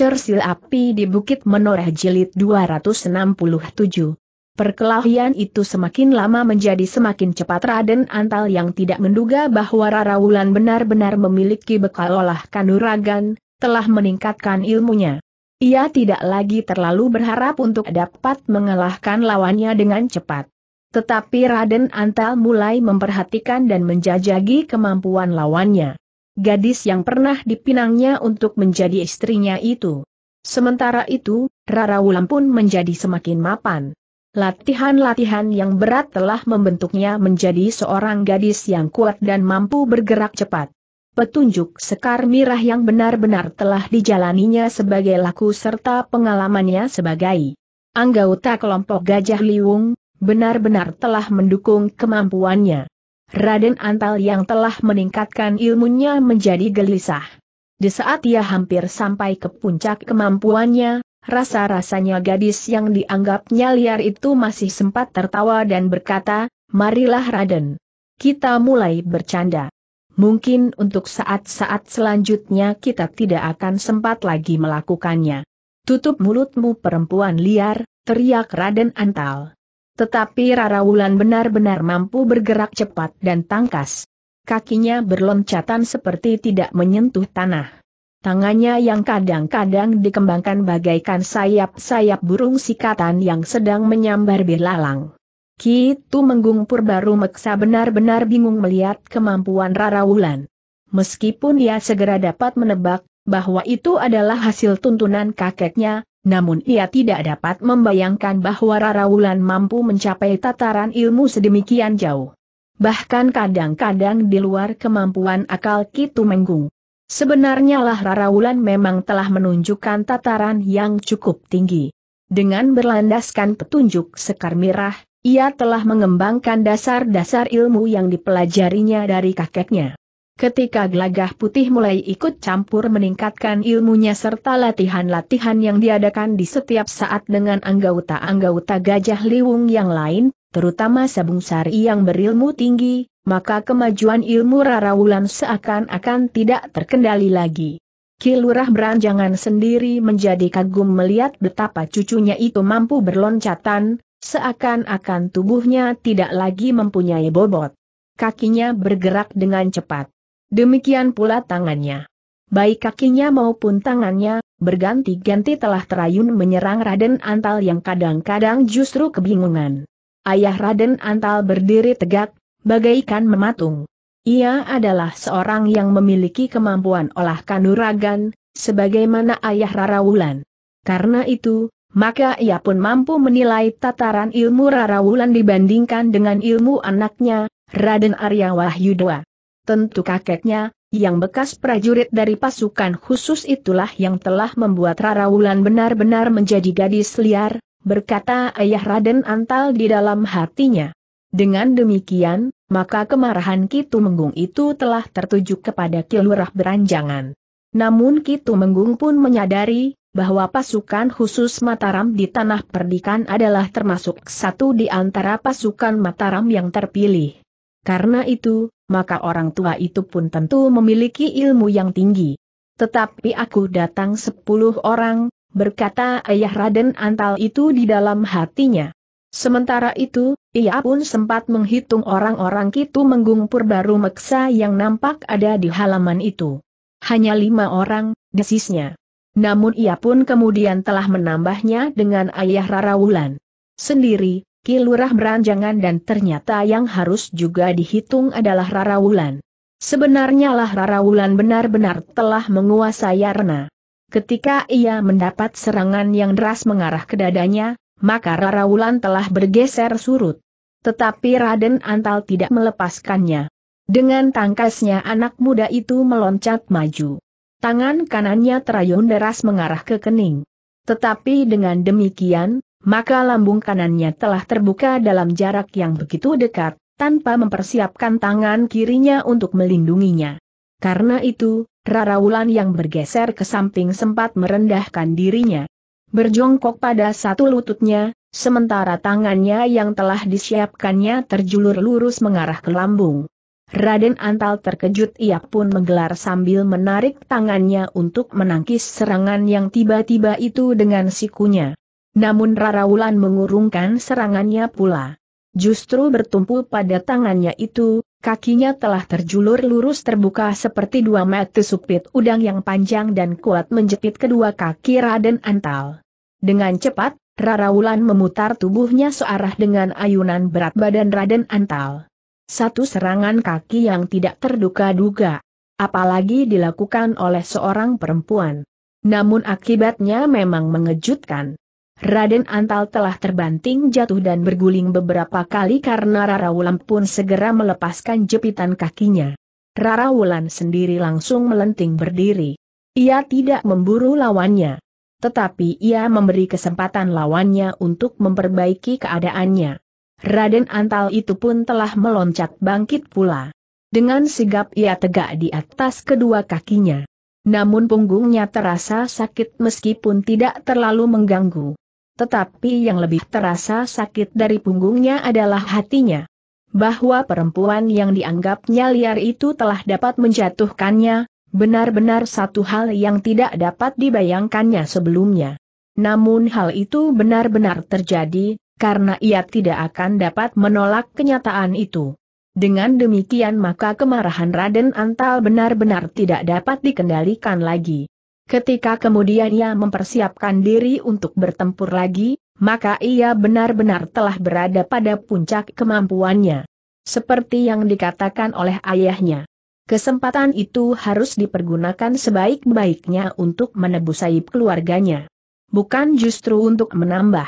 Sil Api di Bukit Menoreh Jilid 267. Perkelahian itu semakin lama menjadi semakin cepat Raden Antal yang tidak menduga bahwa Rara Wulan benar-benar memiliki bekal olah kanuragan, telah meningkatkan ilmunya. Ia tidak lagi terlalu berharap untuk dapat mengalahkan lawannya dengan cepat. Tetapi Raden Antal mulai memperhatikan dan menjajagi kemampuan lawannya gadis yang pernah dipinangnya untuk menjadi istrinya itu. Sementara itu, Rara Wulan pun menjadi semakin mapan. Latihan-latihan yang berat telah membentuknya menjadi seorang gadis yang kuat dan mampu bergerak cepat. Petunjuk sekar mirah yang benar-benar telah dijalaninya sebagai laku serta pengalamannya sebagai anggota kelompok Gajah Liwung, benar-benar telah mendukung kemampuannya. Raden Antal yang telah meningkatkan ilmunya menjadi gelisah. Di saat ia hampir sampai ke puncak kemampuannya, rasa-rasanya gadis yang dianggapnya liar itu masih sempat tertawa dan berkata, Marilah Raden. Kita mulai bercanda. Mungkin untuk saat-saat selanjutnya kita tidak akan sempat lagi melakukannya. Tutup mulutmu perempuan liar, teriak Raden Antal. Tetapi Rara Wulan benar-benar mampu bergerak cepat dan tangkas. Kakinya berloncatan seperti tidak menyentuh tanah. Tangannya yang kadang-kadang dikembangkan bagaikan sayap-sayap burung sikatan yang sedang menyambar belalang. Kitu Menggung baru Meksa benar-benar bingung melihat kemampuan Rara Wulan. Meskipun ia segera dapat menebak bahwa itu adalah hasil tuntunan kakeknya, namun ia tidak dapat membayangkan bahwa Rara Wulan mampu mencapai tataran ilmu sedemikian jauh. Bahkan kadang-kadang di luar kemampuan akal Kitu Menggung. Sebenarnya lah Wulan memang telah menunjukkan tataran yang cukup tinggi. Dengan berlandaskan petunjuk sekar mirah, ia telah mengembangkan dasar-dasar ilmu yang dipelajarinya dari kakeknya. Ketika gelagah putih mulai ikut campur meningkatkan ilmunya serta latihan-latihan yang diadakan di setiap saat dengan anggota-anggota gajah liwung yang lain, terutama Sabung Sari yang berilmu tinggi, maka kemajuan ilmu Rara Wulan seakan-akan tidak terkendali lagi. Kilurah beranjangan sendiri menjadi kagum melihat betapa cucunya itu mampu berloncatan, seakan-akan tubuhnya tidak lagi mempunyai bobot. Kakinya bergerak dengan cepat. Demikian pula tangannya. Baik kakinya maupun tangannya, berganti-ganti telah terayun menyerang Raden Antal yang kadang-kadang justru kebingungan. Ayah Raden Antal berdiri tegak, bagaikan mematung. Ia adalah seorang yang memiliki kemampuan olah kanuragan, sebagaimana ayah Rarawulan. Karena itu, maka ia pun mampu menilai tataran ilmu Rarawulan dibandingkan dengan ilmu anaknya, Raden Arya Wahyudwa. Tentu kakeknya, yang bekas prajurit dari pasukan khusus itulah yang telah membuat Rara Wulan benar-benar menjadi gadis liar, berkata ayah Raden Antal di dalam hatinya. Dengan demikian, maka kemarahan Kitu Menggung itu telah tertuju kepada Kilurah Beranjangan. Namun Kitu Menggung pun menyadari, bahwa pasukan khusus Mataram di Tanah Perdikan adalah termasuk satu di antara pasukan Mataram yang terpilih. Karena itu, maka orang tua itu pun tentu memiliki ilmu yang tinggi. Tetapi aku datang sepuluh orang, berkata ayah Raden Antal itu di dalam hatinya. Sementara itu, ia pun sempat menghitung orang-orang Kitu Menggung Purbaru Meksa yang nampak ada di halaman itu. Hanya lima orang, desisnya. Namun ia pun kemudian telah menambahnya dengan ayah Rara Wulan. Sendiri, Kilurah beranjangan dan ternyata yang harus juga dihitung adalah Rara Wulan. Sebenarnya lah Rara Wulan benar-benar telah menguasai Arna. Ketika ia mendapat serangan yang deras mengarah ke dadanya, maka Rara Wulan telah bergeser surut. Tetapi Raden Antal tidak melepaskannya. Dengan tangkasnya anak muda itu meloncat maju. Tangan kanannya terayun deras mengarah ke kening. Tetapi dengan demikian, maka lambung kanannya telah terbuka dalam jarak yang begitu dekat, tanpa mempersiapkan tangan kirinya untuk melindunginya. Karena itu, Rara Wulan yang bergeser ke samping sempat merendahkan dirinya. Berjongkok pada satu lututnya, sementara tangannya yang telah disiapkannya terjulur lurus mengarah ke lambung. Raden Antal terkejut ia pun menggelar sambil menarik tangannya untuk menangkis serangan yang tiba-tiba itu dengan sikunya. Namun Rara Wulan mengurungkan serangannya pula. Justru bertumpu pada tangannya itu, kakinya telah terjulur lurus terbuka seperti dua mata supit udang yang panjang dan kuat menjepit kedua kaki Raden Antal. Dengan cepat, Rara Wulan memutar tubuhnya searah dengan ayunan berat badan Raden Antal. Satu serangan kaki yang tidak terduga-duga. Apalagi dilakukan oleh seorang perempuan. Namun akibatnya memang mengejutkan. Raden Antal telah terbanting jatuh dan berguling beberapa kali karena Rara Wulan pun segera melepaskan jepitan kakinya. Rara Wulan sendiri langsung melenting berdiri. Ia tidak memburu lawannya. Tetapi ia memberi kesempatan lawannya untuk memperbaiki keadaannya. Raden Antal itu pun telah meloncat bangkit pula. Dengan sigap ia tegak di atas kedua kakinya. Namun punggungnya terasa sakit meskipun tidak terlalu mengganggu tetapi yang lebih terasa sakit dari punggungnya adalah hatinya. Bahwa perempuan yang dianggapnya liar itu telah dapat menjatuhkannya, benar-benar satu hal yang tidak dapat dibayangkannya sebelumnya. Namun hal itu benar-benar terjadi, karena ia tidak akan dapat menolak kenyataan itu. Dengan demikian maka kemarahan Raden Antal benar-benar tidak dapat dikendalikan lagi. Ketika kemudian ia mempersiapkan diri untuk bertempur lagi, maka ia benar-benar telah berada pada puncak kemampuannya. Seperti yang dikatakan oleh ayahnya. Kesempatan itu harus dipergunakan sebaik-baiknya untuk menebus aib keluarganya. Bukan justru untuk menambah.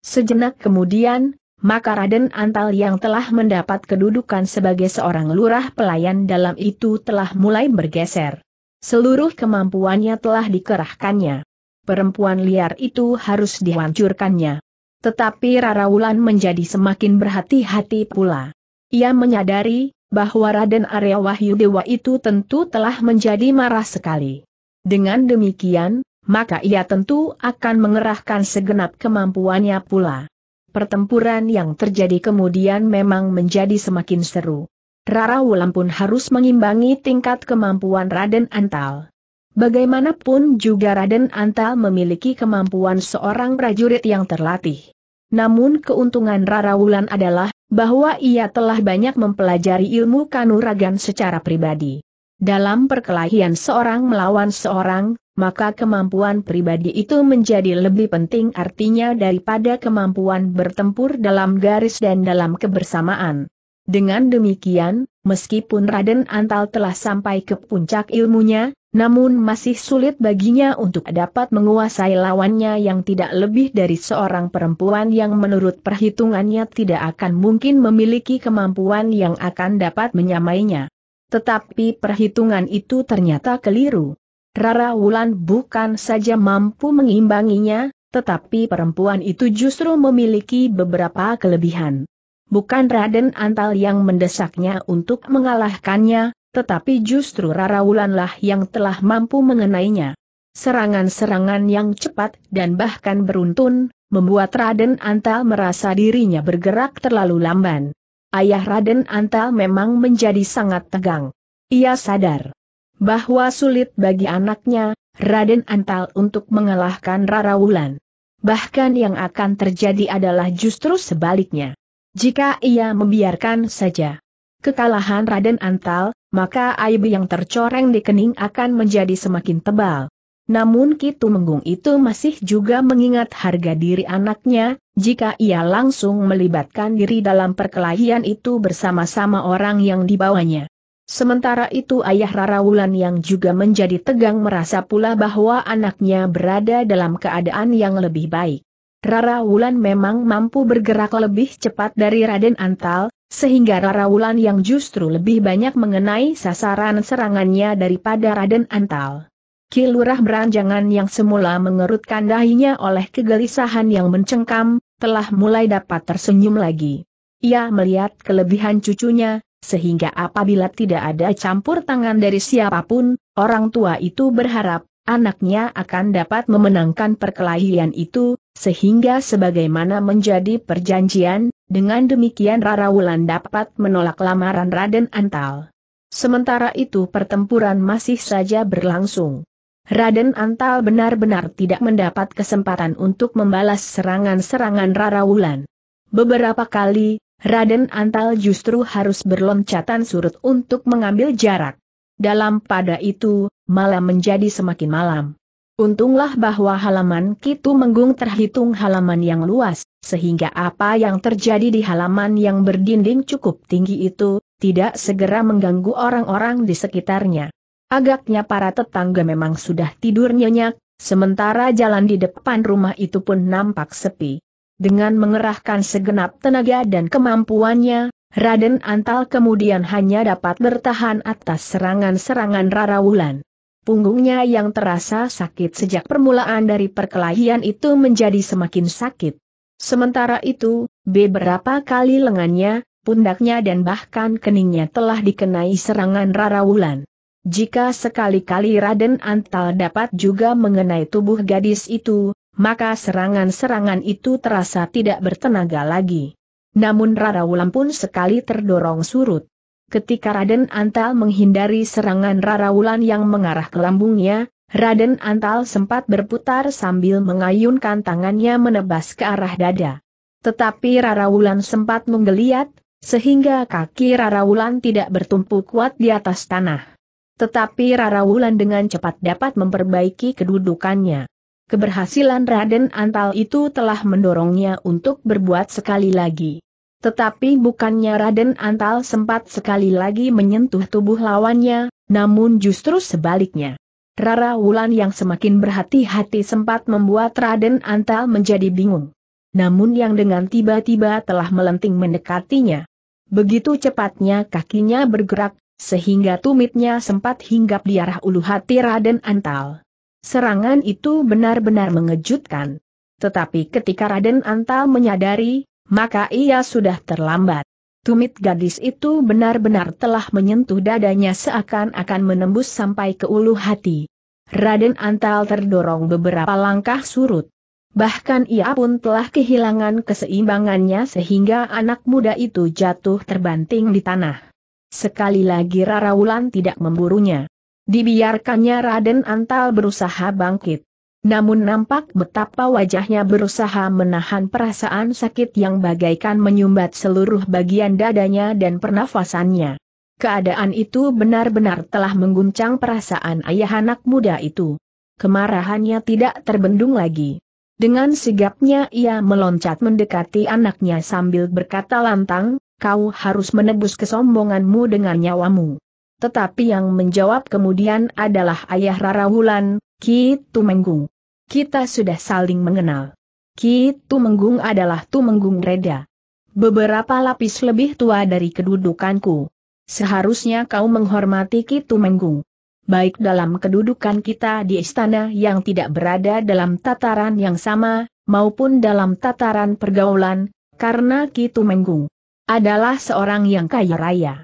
Sejenak kemudian, maka Raden Antal yang telah mendapat kedudukan sebagai seorang lurah pelayan dalam itu telah mulai bergeser. Seluruh kemampuannya telah dikerahkannya. Perempuan liar itu harus dihancurkannya. Tetapi Raraulan menjadi semakin berhati-hati pula. Ia menyadari bahwa Raden Arya Dewa itu tentu telah menjadi marah sekali. Dengan demikian, maka ia tentu akan mengerahkan segenap kemampuannya pula. Pertempuran yang terjadi kemudian memang menjadi semakin seru. Rara Wulan pun harus mengimbangi tingkat kemampuan Raden Antal. Bagaimanapun juga Raden Antal memiliki kemampuan seorang prajurit yang terlatih. Namun keuntungan Rara Wulan adalah bahwa ia telah banyak mempelajari ilmu kanuragan secara pribadi. Dalam perkelahian seorang melawan seorang, maka kemampuan pribadi itu menjadi lebih penting artinya daripada kemampuan bertempur dalam garis dan dalam kebersamaan. Dengan demikian, meskipun Raden Antal telah sampai ke puncak ilmunya, namun masih sulit baginya untuk dapat menguasai lawannya yang tidak lebih dari seorang perempuan yang menurut perhitungannya tidak akan mungkin memiliki kemampuan yang akan dapat menyamainya. Tetapi perhitungan itu ternyata keliru. Rara Wulan bukan saja mampu mengimbanginya, tetapi perempuan itu justru memiliki beberapa kelebihan bukan Raden Antal yang mendesaknya untuk mengalahkannya, tetapi justru Rara Wulanlah yang telah mampu mengenainya. Serangan-serangan yang cepat dan bahkan beruntun, membuat Raden Antal merasa dirinya bergerak terlalu lamban. Ayah Raden Antal memang menjadi sangat tegang. Ia sadar bahwa sulit bagi anaknya, Raden Antal untuk mengalahkan Rara Wulan. Bahkan yang akan terjadi adalah justru sebaliknya. Jika ia membiarkan saja kekalahan Raden Antal, maka aib yang tercoreng di kening akan menjadi semakin tebal. Namun Kitu Menggung itu masih juga mengingat harga diri anaknya, jika ia langsung melibatkan diri dalam perkelahian itu bersama-sama orang yang dibawanya. Sementara itu ayah Rara Wulan yang juga menjadi tegang merasa pula bahwa anaknya berada dalam keadaan yang lebih baik. Rara Wulan memang mampu bergerak lebih cepat dari Raden Antal, sehingga Rara Wulan yang justru lebih banyak mengenai sasaran serangannya daripada Raden Antal. Kilurah beranjangan yang semula mengerutkan dahinya oleh kegelisahan yang mencengkam, telah mulai dapat tersenyum lagi. Ia melihat kelebihan cucunya, sehingga apabila tidak ada campur tangan dari siapapun, orang tua itu berharap anaknya akan dapat memenangkan perkelahian itu, sehingga sebagaimana menjadi perjanjian, dengan demikian Rara Wulan dapat menolak lamaran Raden Antal. Sementara itu pertempuran masih saja berlangsung. Raden Antal benar-benar tidak mendapat kesempatan untuk membalas serangan-serangan Rara Wulan. Beberapa kali, Raden Antal justru harus berloncatan surut untuk mengambil jarak. Dalam pada itu, malam menjadi semakin malam. Untunglah bahwa halaman Kitu Menggung terhitung halaman yang luas, sehingga apa yang terjadi di halaman yang berdinding cukup tinggi itu, tidak segera mengganggu orang-orang di sekitarnya. Agaknya para tetangga memang sudah tidur nyenyak, sementara jalan di depan rumah itu pun nampak sepi. Dengan mengerahkan segenap tenaga dan kemampuannya, Raden Antal kemudian hanya dapat bertahan atas serangan-serangan Rara Wulan. Punggungnya yang terasa sakit sejak permulaan dari perkelahian itu menjadi semakin sakit. Sementara itu, beberapa kali lengannya, pundaknya dan bahkan keningnya telah dikenai serangan Rara Wulan. Jika sekali-kali Raden Antal dapat juga mengenai tubuh gadis itu, maka serangan-serangan itu terasa tidak bertenaga lagi. Namun Rara Wulan pun sekali terdorong surut. Ketika Raden Antal menghindari serangan Rara Wulan yang mengarah ke lambungnya, Raden Antal sempat berputar sambil mengayunkan tangannya menebas ke arah dada. Tetapi Rara Wulan sempat menggeliat, sehingga kaki Rara Wulan tidak bertumpu kuat di atas tanah. Tetapi Rara Wulan dengan cepat dapat memperbaiki kedudukannya. Keberhasilan Raden Antal itu telah mendorongnya untuk berbuat sekali lagi. Tetapi bukannya Raden Antal sempat sekali lagi menyentuh tubuh lawannya, namun justru sebaliknya. Rara Wulan yang semakin berhati-hati sempat membuat Raden Antal menjadi bingung. Namun yang dengan tiba-tiba telah melenting mendekatinya. Begitu cepatnya kakinya bergerak, sehingga tumitnya sempat hinggap di arah ulu hati Raden Antal. Serangan itu benar-benar mengejutkan. Tetapi ketika Raden Antal menyadari maka ia sudah terlambat. Tumit gadis itu benar-benar telah menyentuh dadanya seakan-akan menembus sampai ke ulu hati. Raden Antal terdorong beberapa langkah surut. Bahkan ia pun telah kehilangan keseimbangannya sehingga anak muda itu jatuh terbanting di tanah. Sekali lagi Rara Wulan tidak memburunya. Dibiarkannya Raden Antal berusaha bangkit. Namun nampak betapa wajahnya berusaha menahan perasaan sakit yang bagaikan menyumbat seluruh bagian dadanya dan pernafasannya. Keadaan itu benar-benar telah mengguncang perasaan ayah anak muda itu. Kemarahannya tidak terbendung lagi. Dengan sigapnya ia meloncat mendekati anaknya sambil berkata lantang, kau harus menebus kesombonganmu dengan nyawamu. Tetapi yang menjawab kemudian adalah ayah Rara Wulan, Ki Tumenggung. Kita sudah saling mengenal. Ki Tumenggung adalah Tumenggung Reda. Beberapa lapis lebih tua dari kedudukanku. Seharusnya kau menghormati Ki Tumenggung. Baik dalam kedudukan kita di istana yang tidak berada dalam tataran yang sama, maupun dalam tataran pergaulan, karena Ki Tumenggung adalah seorang yang kaya raya.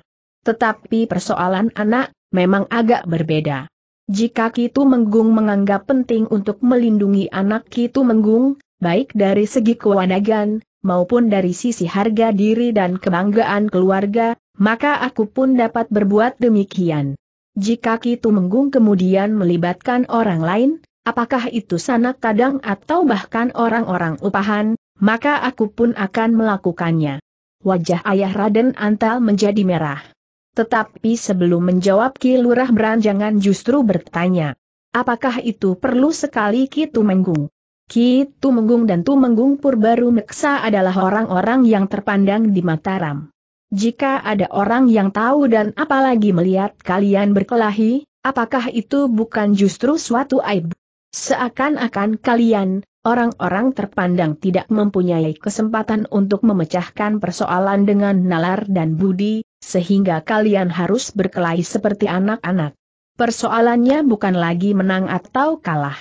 Tetapi persoalan anak memang agak berbeda. Jika Kitu Menggung menganggap penting untuk melindungi anak Kitu Menggung, baik dari segi kewanagan, maupun dari sisi harga diri dan kebanggaan keluarga, maka aku pun dapat berbuat demikian. Jika Kitu Menggung kemudian melibatkan orang lain, apakah itu sanak kadang atau bahkan orang-orang upahan, maka aku pun akan melakukannya. Wajah ayah Raden Antal menjadi merah. Tetapi sebelum menjawab Ki Lurah Beranjangan justru bertanya, apakah itu perlu sekali Ki Tumenggung? Ki Tumenggung dan Tumenggung Purbaru Meksa adalah orang-orang yang terpandang di Mataram. Jika ada orang yang tahu dan apalagi melihat kalian berkelahi, apakah itu bukan justru suatu aib? Seakan-akan kalian, orang-orang terpandang tidak mempunyai kesempatan untuk memecahkan persoalan dengan nalar dan budi, sehingga kalian harus berkelahi seperti anak-anak. Persoalannya bukan lagi menang atau kalah.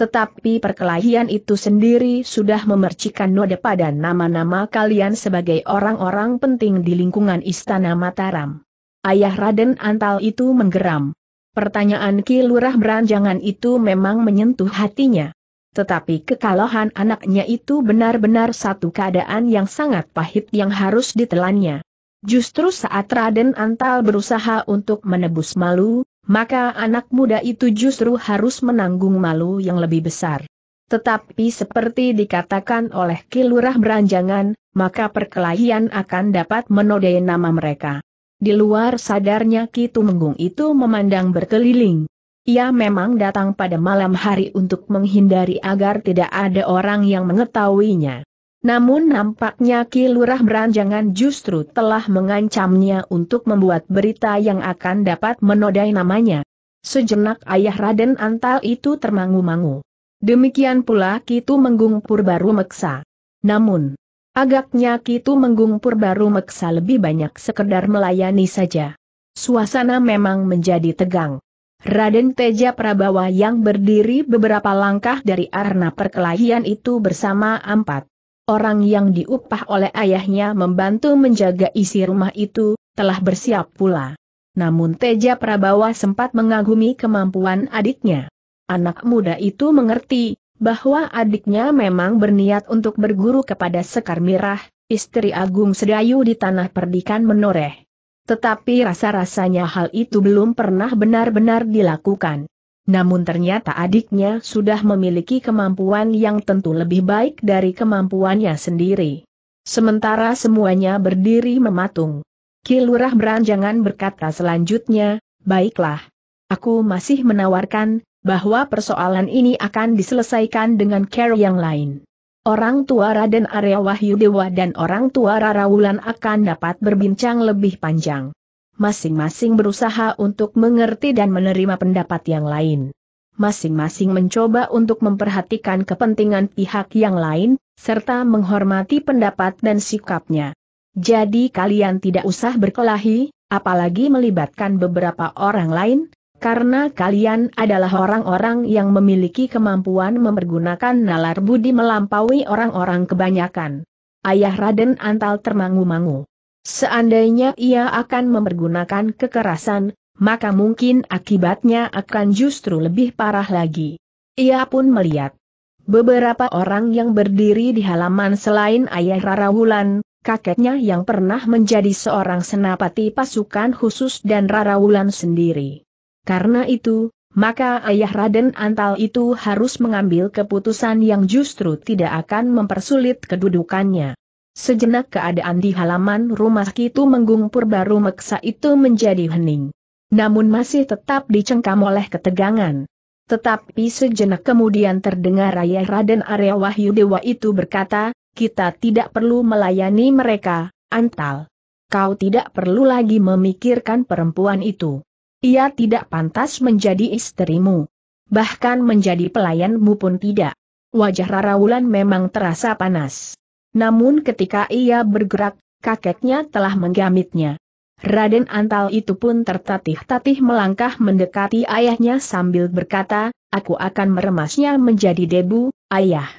Tetapi perkelahian itu sendiri sudah memercikan noda pada nama-nama kalian sebagai orang-orang penting di lingkungan Istana Mataram. Ayah Raden Antal itu menggeram. Pertanyaan Ki Lurah Beranjangan itu memang menyentuh hatinya. Tetapi kekalahan anaknya itu benar-benar satu keadaan yang sangat pahit yang harus ditelannya. Justru saat Raden Antal berusaha untuk menebus malu, maka anak muda itu justru harus menanggung malu yang lebih besar. Tetapi seperti dikatakan oleh Kilurah Beranjangan, maka perkelahian akan dapat menodai nama mereka. Di luar sadarnya Ki Tumenggung itu memandang berkeliling. Ia memang datang pada malam hari untuk menghindari agar tidak ada orang yang mengetahuinya. Namun nampaknya Ki Lurah Beranjangan justru telah mengancamnya untuk membuat berita yang akan dapat menodai namanya. Sejenak ayah Raden Antal itu termangu-mangu. Demikian pula Kitu Menggung Purbaru Meksa. Namun, agaknya Kitu Menggung Purbaru Meksa lebih banyak sekedar melayani saja. Suasana memang menjadi tegang. Raden Teja Prabawa yang berdiri beberapa langkah dari arna perkelahian itu bersama empat orang yang diupah oleh ayahnya membantu menjaga isi rumah itu, telah bersiap pula. Namun Teja Prabawa sempat mengagumi kemampuan adiknya. Anak muda itu mengerti, bahwa adiknya memang berniat untuk berguru kepada Sekar Mirah, istri Agung Sedayu di Tanah Perdikan Menoreh. Tetapi rasa-rasanya hal itu belum pernah benar-benar dilakukan. Namun ternyata adiknya sudah memiliki kemampuan yang tentu lebih baik dari kemampuannya sendiri. Sementara semuanya berdiri mematung. Kilurah beranjangan berkata selanjutnya, baiklah. Aku masih menawarkan, bahwa persoalan ini akan diselesaikan dengan care yang lain. Orang tua Raden Arya Wahyu dan orang tua Rara Wulan akan dapat berbincang lebih panjang masing-masing berusaha untuk mengerti dan menerima pendapat yang lain. Masing-masing mencoba untuk memperhatikan kepentingan pihak yang lain, serta menghormati pendapat dan sikapnya. Jadi kalian tidak usah berkelahi, apalagi melibatkan beberapa orang lain, karena kalian adalah orang-orang yang memiliki kemampuan mempergunakan nalar budi melampaui orang-orang kebanyakan. Ayah Raden Antal termangu-mangu. Seandainya ia akan mempergunakan kekerasan, maka mungkin akibatnya akan justru lebih parah lagi. Ia pun melihat beberapa orang yang berdiri di halaman selain ayah Rarawulan, kakeknya yang pernah menjadi seorang senapati pasukan khusus dan Rarawulan sendiri. Karena itu, maka ayah Raden Antal itu harus mengambil keputusan yang justru tidak akan mempersulit kedudukannya. Sejenak keadaan di halaman rumah Kitu menggumpur baru meksa itu menjadi hening. Namun masih tetap dicengkam oleh ketegangan. Tetapi sejenak kemudian terdengar Ayah Raden Arya Wahyu Dewa itu berkata, kita tidak perlu melayani mereka, Antal. Kau tidak perlu lagi memikirkan perempuan itu. Ia tidak pantas menjadi istrimu. Bahkan menjadi pelayanmu pun tidak. Wajah Rara Wulan memang terasa panas. Namun ketika ia bergerak, kakeknya telah menggamitnya. Raden Antal itu pun tertatih-tatih melangkah mendekati ayahnya sambil berkata, aku akan meremasnya menjadi debu, ayah.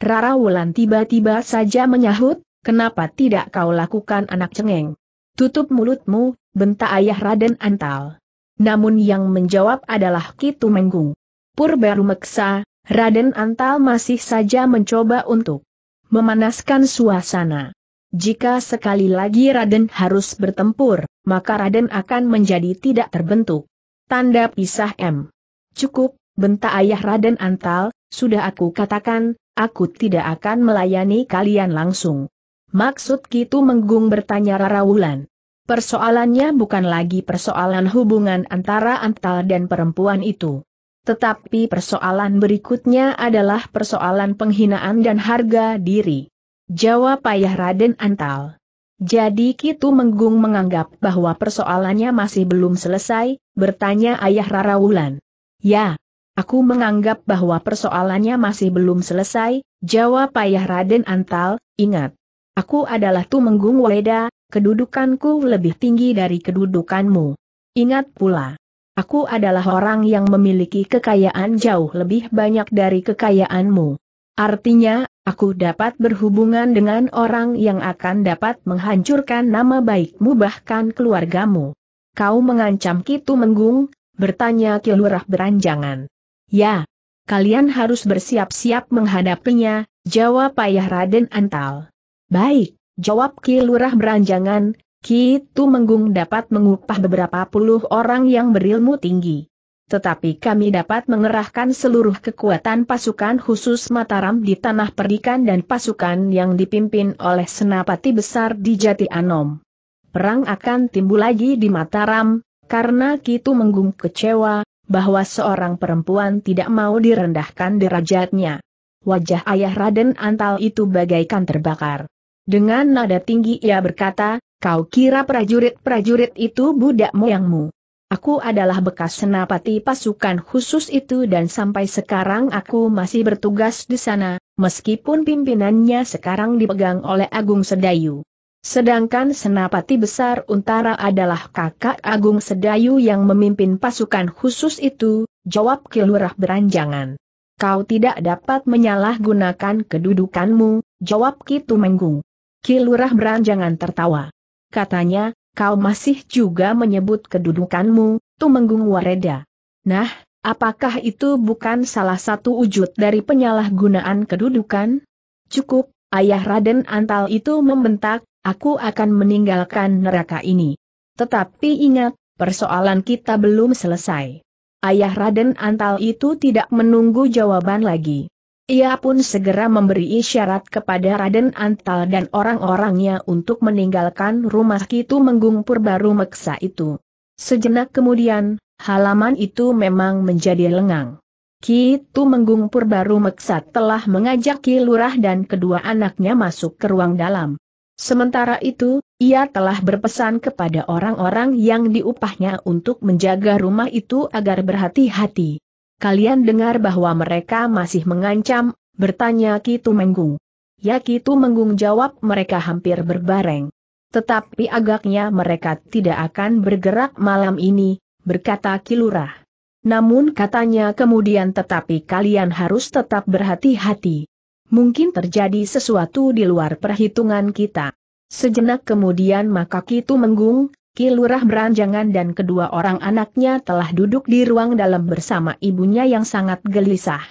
Rara Wulan tiba-tiba saja menyahut, kenapa tidak kau lakukan anak cengeng? Tutup mulutmu, bentak ayah Raden Antal. Namun yang menjawab adalah Kitu Menggung. Purba Rumeksa, Raden Antal masih saja mencoba untuk memanaskan suasana. Jika sekali lagi Raden harus bertempur, maka Raden akan menjadi tidak terbentuk. Tanda pisah M. Cukup, bentak ayah Raden Antal, sudah aku katakan, aku tidak akan melayani kalian langsung. Maksud Kitu Menggung bertanya Rara Wulan. Persoalannya bukan lagi persoalan hubungan antara Antal dan perempuan itu. Tetapi persoalan berikutnya adalah persoalan penghinaan dan harga diri. Jawab Ayah Raden Antal. Jadi Kitu Menggung menganggap bahwa persoalannya masih belum selesai, bertanya Ayah Rarawulan. Ya, aku menganggap bahwa persoalannya masih belum selesai, jawab Ayah Raden Antal, ingat. Aku adalah Menggung Weda, kedudukanku lebih tinggi dari kedudukanmu. Ingat pula, Aku adalah orang yang memiliki kekayaan jauh lebih banyak dari kekayaanmu. Artinya, aku dapat berhubungan dengan orang yang akan dapat menghancurkan nama baikmu bahkan keluargamu. Kau mengancam Kitu Menggung, bertanya Kilurah beranjangan. Ya, kalian harus bersiap-siap menghadapinya, jawab Payah Raden Antal. Baik, jawab Kilurah beranjangan, Ki Menggung dapat mengupah beberapa puluh orang yang berilmu tinggi. Tetapi kami dapat mengerahkan seluruh kekuatan pasukan khusus Mataram di Tanah Perdikan dan pasukan yang dipimpin oleh Senapati Besar di Jati Anom. Perang akan timbul lagi di Mataram, karena Kitu Menggung kecewa, bahwa seorang perempuan tidak mau direndahkan derajatnya. Wajah ayah Raden Antal itu bagaikan terbakar. Dengan nada tinggi ia berkata, Kau kira prajurit-prajurit itu budak moyangmu. Aku adalah bekas senapati pasukan khusus itu dan sampai sekarang aku masih bertugas di sana, meskipun pimpinannya sekarang dipegang oleh Agung Sedayu. Sedangkan senapati besar Untara adalah kakak Agung Sedayu yang memimpin pasukan khusus itu, jawab Kilurah Beranjangan. Kau tidak dapat menyalahgunakan kedudukanmu, jawab Kitu Menggung. Kilurah Beranjangan tertawa katanya, kau masih juga menyebut kedudukanmu, Tumenggung Wareda. Nah, apakah itu bukan salah satu wujud dari penyalahgunaan kedudukan? Cukup, ayah Raden Antal itu membentak, aku akan meninggalkan neraka ini. Tetapi ingat, persoalan kita belum selesai. Ayah Raden Antal itu tidak menunggu jawaban lagi. Ia pun segera memberi isyarat kepada Raden Antal dan orang-orangnya untuk meninggalkan rumah Kitu Menggung Purbaru Meksa itu. Sejenak kemudian, halaman itu memang menjadi lengang. Kitu Menggung Purbaru Meksa telah mengajak Ki Lurah dan kedua anaknya masuk ke ruang dalam. Sementara itu, ia telah berpesan kepada orang-orang yang diupahnya untuk menjaga rumah itu agar berhati-hati. Kalian dengar bahwa mereka masih mengancam, bertanya Kitu Menggung. Ya Kitu Menggung jawab mereka hampir berbareng. Tetapi agaknya mereka tidak akan bergerak malam ini, berkata Kilurah. Namun katanya kemudian tetapi kalian harus tetap berhati-hati. Mungkin terjadi sesuatu di luar perhitungan kita. Sejenak kemudian maka Kitu Menggung, Kilurah Beranjangan dan kedua orang anaknya telah duduk di ruang dalam bersama ibunya yang sangat gelisah.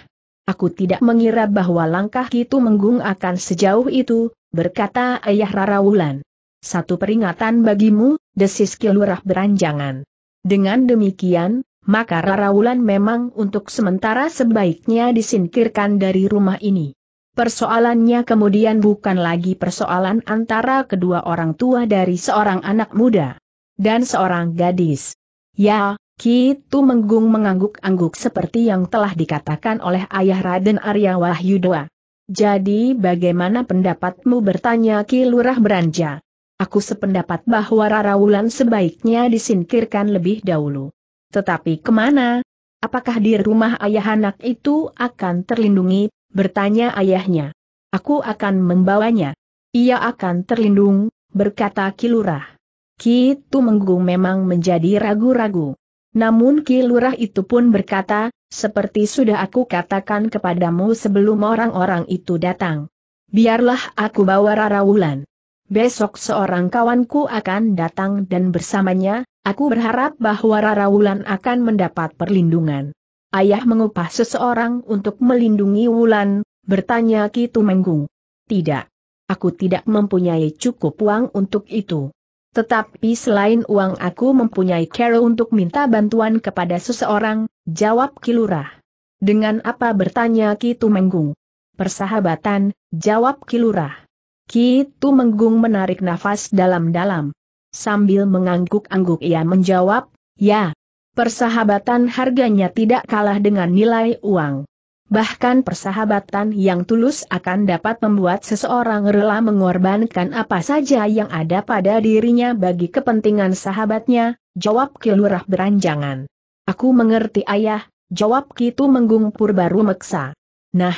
Aku tidak mengira bahwa langkah itu menggung akan sejauh itu, berkata Ayah Rara Wulan. Satu peringatan bagimu, desis Kilurah Beranjangan. Dengan demikian, maka Rara Wulan memang untuk sementara sebaiknya disingkirkan dari rumah ini. Persoalannya kemudian bukan lagi persoalan antara kedua orang tua dari seorang anak muda dan seorang gadis. Ya, Ki Tu Menggung mengangguk-angguk seperti yang telah dikatakan oleh ayah Raden Arya Wahyudoa. Jadi bagaimana pendapatmu bertanya Ki Lurah Beranja? Aku sependapat bahwa Rara Wulan sebaiknya disingkirkan lebih dahulu. Tetapi kemana? Apakah di rumah ayah anak itu akan terlindungi? Bertanya ayahnya. Aku akan membawanya. Ia akan terlindung, berkata Ki Lurah. Ki Tumenggung memang menjadi ragu-ragu. Namun Ki Lurah itu pun berkata, seperti sudah aku katakan kepadamu sebelum orang-orang itu datang. Biarlah aku bawa Rara Wulan. Besok seorang kawanku akan datang dan bersamanya, aku berharap bahwa Rara Wulan akan mendapat perlindungan. Ayah mengupah seseorang untuk melindungi Wulan, bertanya Ki Tumenggung. Tidak. Aku tidak mempunyai cukup uang untuk itu. Tetapi selain uang aku mempunyai cara untuk minta bantuan kepada seseorang, jawab Kilurah. Dengan apa bertanya Ki Tumenggung? Persahabatan, jawab Kilurah. Ki Tumenggung menarik nafas dalam-dalam. Sambil mengangguk-angguk ia menjawab, ya. Persahabatan harganya tidak kalah dengan nilai uang. Bahkan persahabatan yang tulus akan dapat membuat seseorang rela mengorbankan apa saja yang ada pada dirinya bagi kepentingan sahabatnya, jawab Kilurah beranjangan. Aku mengerti ayah, jawab Kitu Menggung baru Meksa. Nah,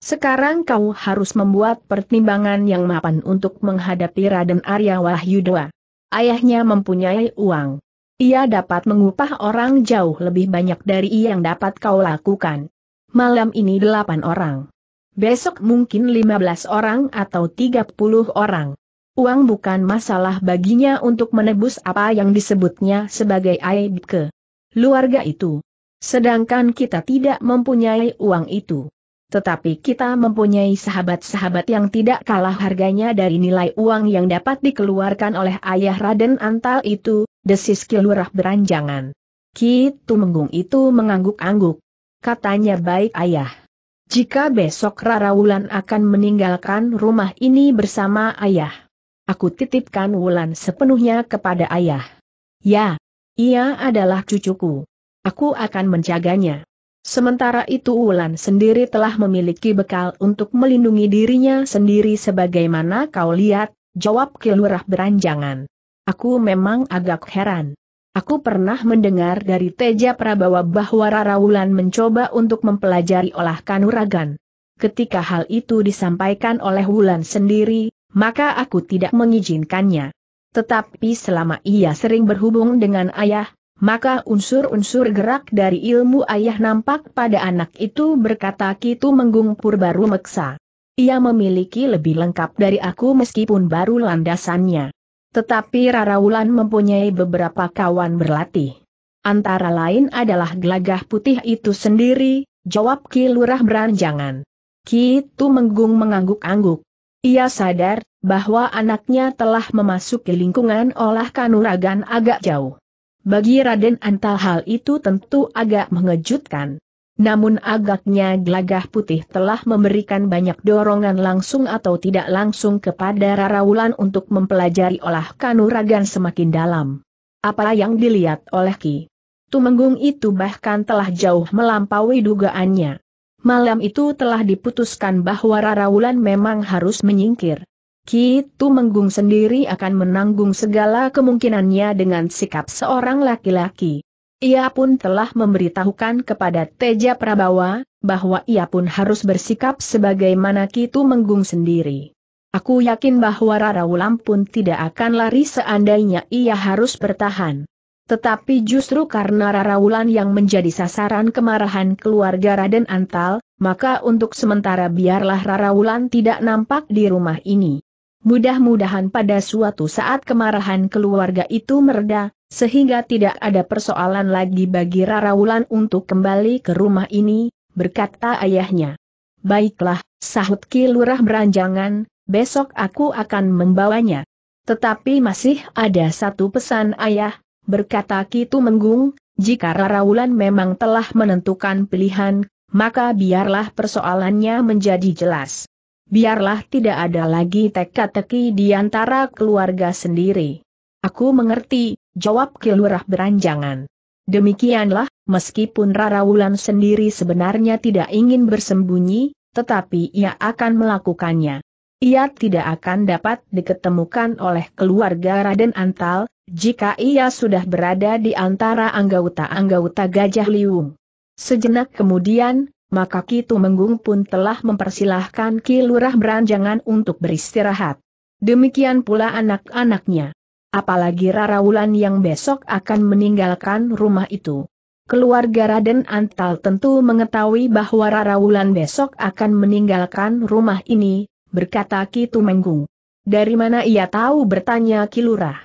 sekarang kau harus membuat pertimbangan yang mapan untuk menghadapi Raden Arya Wahyudwa. Ayahnya mempunyai uang. Ia dapat mengupah orang jauh lebih banyak dari yang dapat kau lakukan malam ini delapan orang. Besok mungkin 15 orang atau 30 orang. Uang bukan masalah baginya untuk menebus apa yang disebutnya sebagai aib ke keluarga itu. Sedangkan kita tidak mempunyai uang itu. Tetapi kita mempunyai sahabat-sahabat yang tidak kalah harganya dari nilai uang yang dapat dikeluarkan oleh ayah Raden Antal itu, desis Kilurah beranjangan. Kitu menggung itu mengangguk-angguk katanya baik ayah. Jika besok Rara Wulan akan meninggalkan rumah ini bersama ayah. Aku titipkan Wulan sepenuhnya kepada ayah. Ya, ia adalah cucuku. Aku akan menjaganya. Sementara itu Wulan sendiri telah memiliki bekal untuk melindungi dirinya sendiri sebagaimana kau lihat, jawab Kilurah beranjangan. Aku memang agak heran. Aku pernah mendengar dari Teja Prabawa bahwa Rarawulan mencoba untuk mempelajari olah kanuragan. Ketika hal itu disampaikan oleh Wulan sendiri, maka aku tidak mengizinkannya. Tetapi selama ia sering berhubung dengan ayah, maka unsur-unsur gerak dari ilmu ayah nampak pada anak itu berkata Kitu Menggung baru Meksa. Ia memiliki lebih lengkap dari aku meskipun baru landasannya. Tetapi Rara Wulan mempunyai beberapa kawan berlatih. Antara lain adalah gelagah putih itu sendiri, jawab Ki Lurah Beranjangan. Ki itu menggung mengangguk-angguk. Ia sadar bahwa anaknya telah memasuki lingkungan olah kanuragan agak jauh. Bagi Raden Antal hal itu tentu agak mengejutkan. Namun agaknya gelagah putih telah memberikan banyak dorongan langsung atau tidak langsung kepada Rara Wulan untuk mempelajari olah kanuragan semakin dalam. Apa yang dilihat oleh Ki Tumenggung itu bahkan telah jauh melampaui dugaannya. Malam itu telah diputuskan bahwa Rara Wulan memang harus menyingkir. Ki Tumenggung sendiri akan menanggung segala kemungkinannya dengan sikap seorang laki-laki. Ia pun telah memberitahukan kepada Teja Prabawa, bahwa ia pun harus bersikap sebagaimana Kitu Menggung sendiri. Aku yakin bahwa Rara Ulam pun tidak akan lari seandainya ia harus bertahan. Tetapi justru karena Rara Raraulan yang menjadi sasaran kemarahan keluarga Raden Antal, maka untuk sementara biarlah Rara Raraulan tidak nampak di rumah ini. Mudah-mudahan pada suatu saat kemarahan keluarga itu mereda, sehingga tidak ada persoalan lagi bagi Rara Wulan untuk kembali ke rumah ini, berkata ayahnya. Baiklah, sahut Ki Lurah beranjangan, besok aku akan membawanya. Tetapi masih ada satu pesan ayah, berkata Ki Tumenggung, jika Rara Wulan memang telah menentukan pilihan, maka biarlah persoalannya menjadi jelas. Biarlah tidak ada lagi teka-teki di antara keluarga sendiri. Aku mengerti, jawab Kilurah beranjangan. Demikianlah, meskipun Rara Wulan sendiri sebenarnya tidak ingin bersembunyi, tetapi ia akan melakukannya. Ia tidak akan dapat diketemukan oleh keluarga Raden Antal, jika ia sudah berada di antara anggota-anggota Gajah Liung. Sejenak kemudian, maka Ki Tumenggung pun telah mempersilahkan Ki Beranjangan untuk beristirahat. Demikian pula anak-anaknya apalagi Rara Wulan yang besok akan meninggalkan rumah itu. Keluarga Raden Antal tentu mengetahui bahwa Rara Wulan besok akan meninggalkan rumah ini, berkata Ki Tumenggung. Dari mana ia tahu bertanya Kilurah.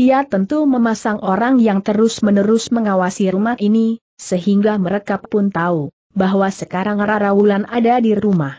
Ia tentu memasang orang yang terus-menerus mengawasi rumah ini, sehingga mereka pun tahu bahwa sekarang Rara Wulan ada di rumah.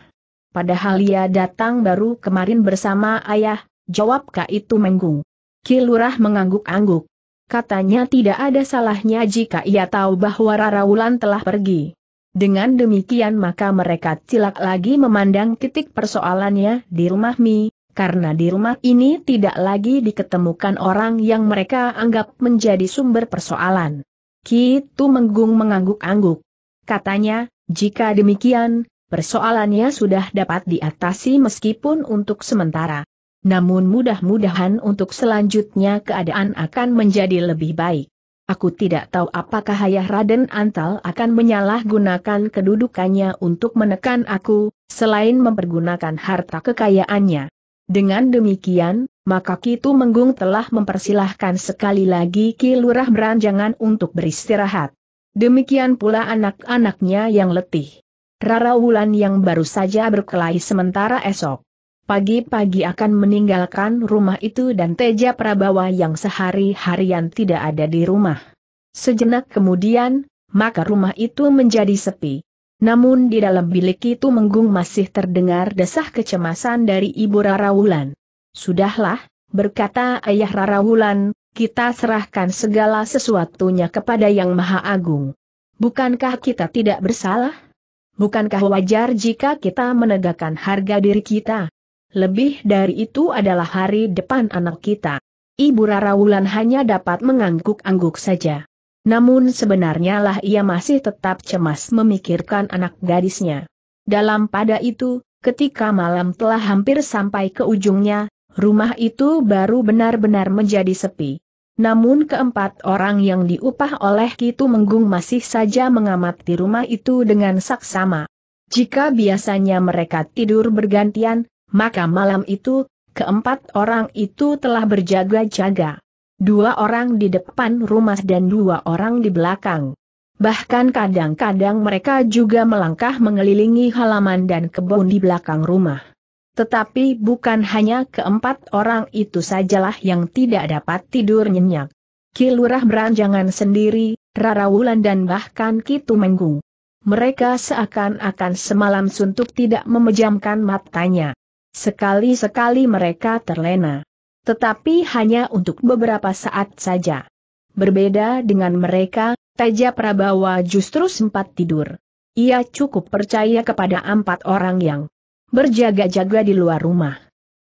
Padahal ia datang baru kemarin bersama ayah, jawab Kak itu Menggung. Kilurah mengangguk-angguk. Katanya tidak ada salahnya jika ia tahu bahwa Wulan telah pergi. Dengan demikian maka mereka cilak lagi memandang titik persoalannya di rumah Mi, karena di rumah ini tidak lagi diketemukan orang yang mereka anggap menjadi sumber persoalan. Kitu Menggung mengangguk-angguk. Katanya, jika demikian, persoalannya sudah dapat diatasi meskipun untuk sementara namun mudah-mudahan untuk selanjutnya keadaan akan menjadi lebih baik. Aku tidak tahu apakah Ayah Raden Antal akan menyalahgunakan kedudukannya untuk menekan aku, selain mempergunakan harta kekayaannya. Dengan demikian, maka Kitu Menggung telah mempersilahkan sekali lagi Ki Lurah Beranjangan untuk beristirahat. Demikian pula anak-anaknya yang letih. Rara Wulan yang baru saja berkelahi sementara esok pagi-pagi akan meninggalkan rumah itu dan Teja Prabawa yang sehari-harian tidak ada di rumah. Sejenak kemudian, maka rumah itu menjadi sepi. Namun di dalam bilik itu menggung masih terdengar desah kecemasan dari Ibu Rarawulan. Sudahlah, berkata Ayah Rarawulan, kita serahkan segala sesuatunya kepada Yang Maha Agung. Bukankah kita tidak bersalah? Bukankah wajar jika kita menegakkan harga diri kita? Lebih dari itu adalah hari depan anak kita. Ibu Rara Wulan hanya dapat mengangguk-angguk saja. Namun sebenarnya lah ia masih tetap cemas memikirkan anak gadisnya. Dalam pada itu, ketika malam telah hampir sampai ke ujungnya, rumah itu baru benar-benar menjadi sepi. Namun keempat orang yang diupah oleh Kitu Menggung masih saja mengamati rumah itu dengan saksama. Jika biasanya mereka tidur bergantian, maka malam itu, keempat orang itu telah berjaga-jaga. Dua orang di depan rumah dan dua orang di belakang. Bahkan kadang-kadang mereka juga melangkah mengelilingi halaman dan kebun di belakang rumah. Tetapi bukan hanya keempat orang itu sajalah yang tidak dapat tidur nyenyak. Kilurah beranjangan sendiri, Rarawulan dan bahkan Kitu Menggung. Mereka seakan-akan semalam suntuk tidak memejamkan matanya. Sekali-sekali mereka terlena. Tetapi hanya untuk beberapa saat saja. Berbeda dengan mereka, Teja Prabawa justru sempat tidur. Ia cukup percaya kepada empat orang yang berjaga-jaga di luar rumah.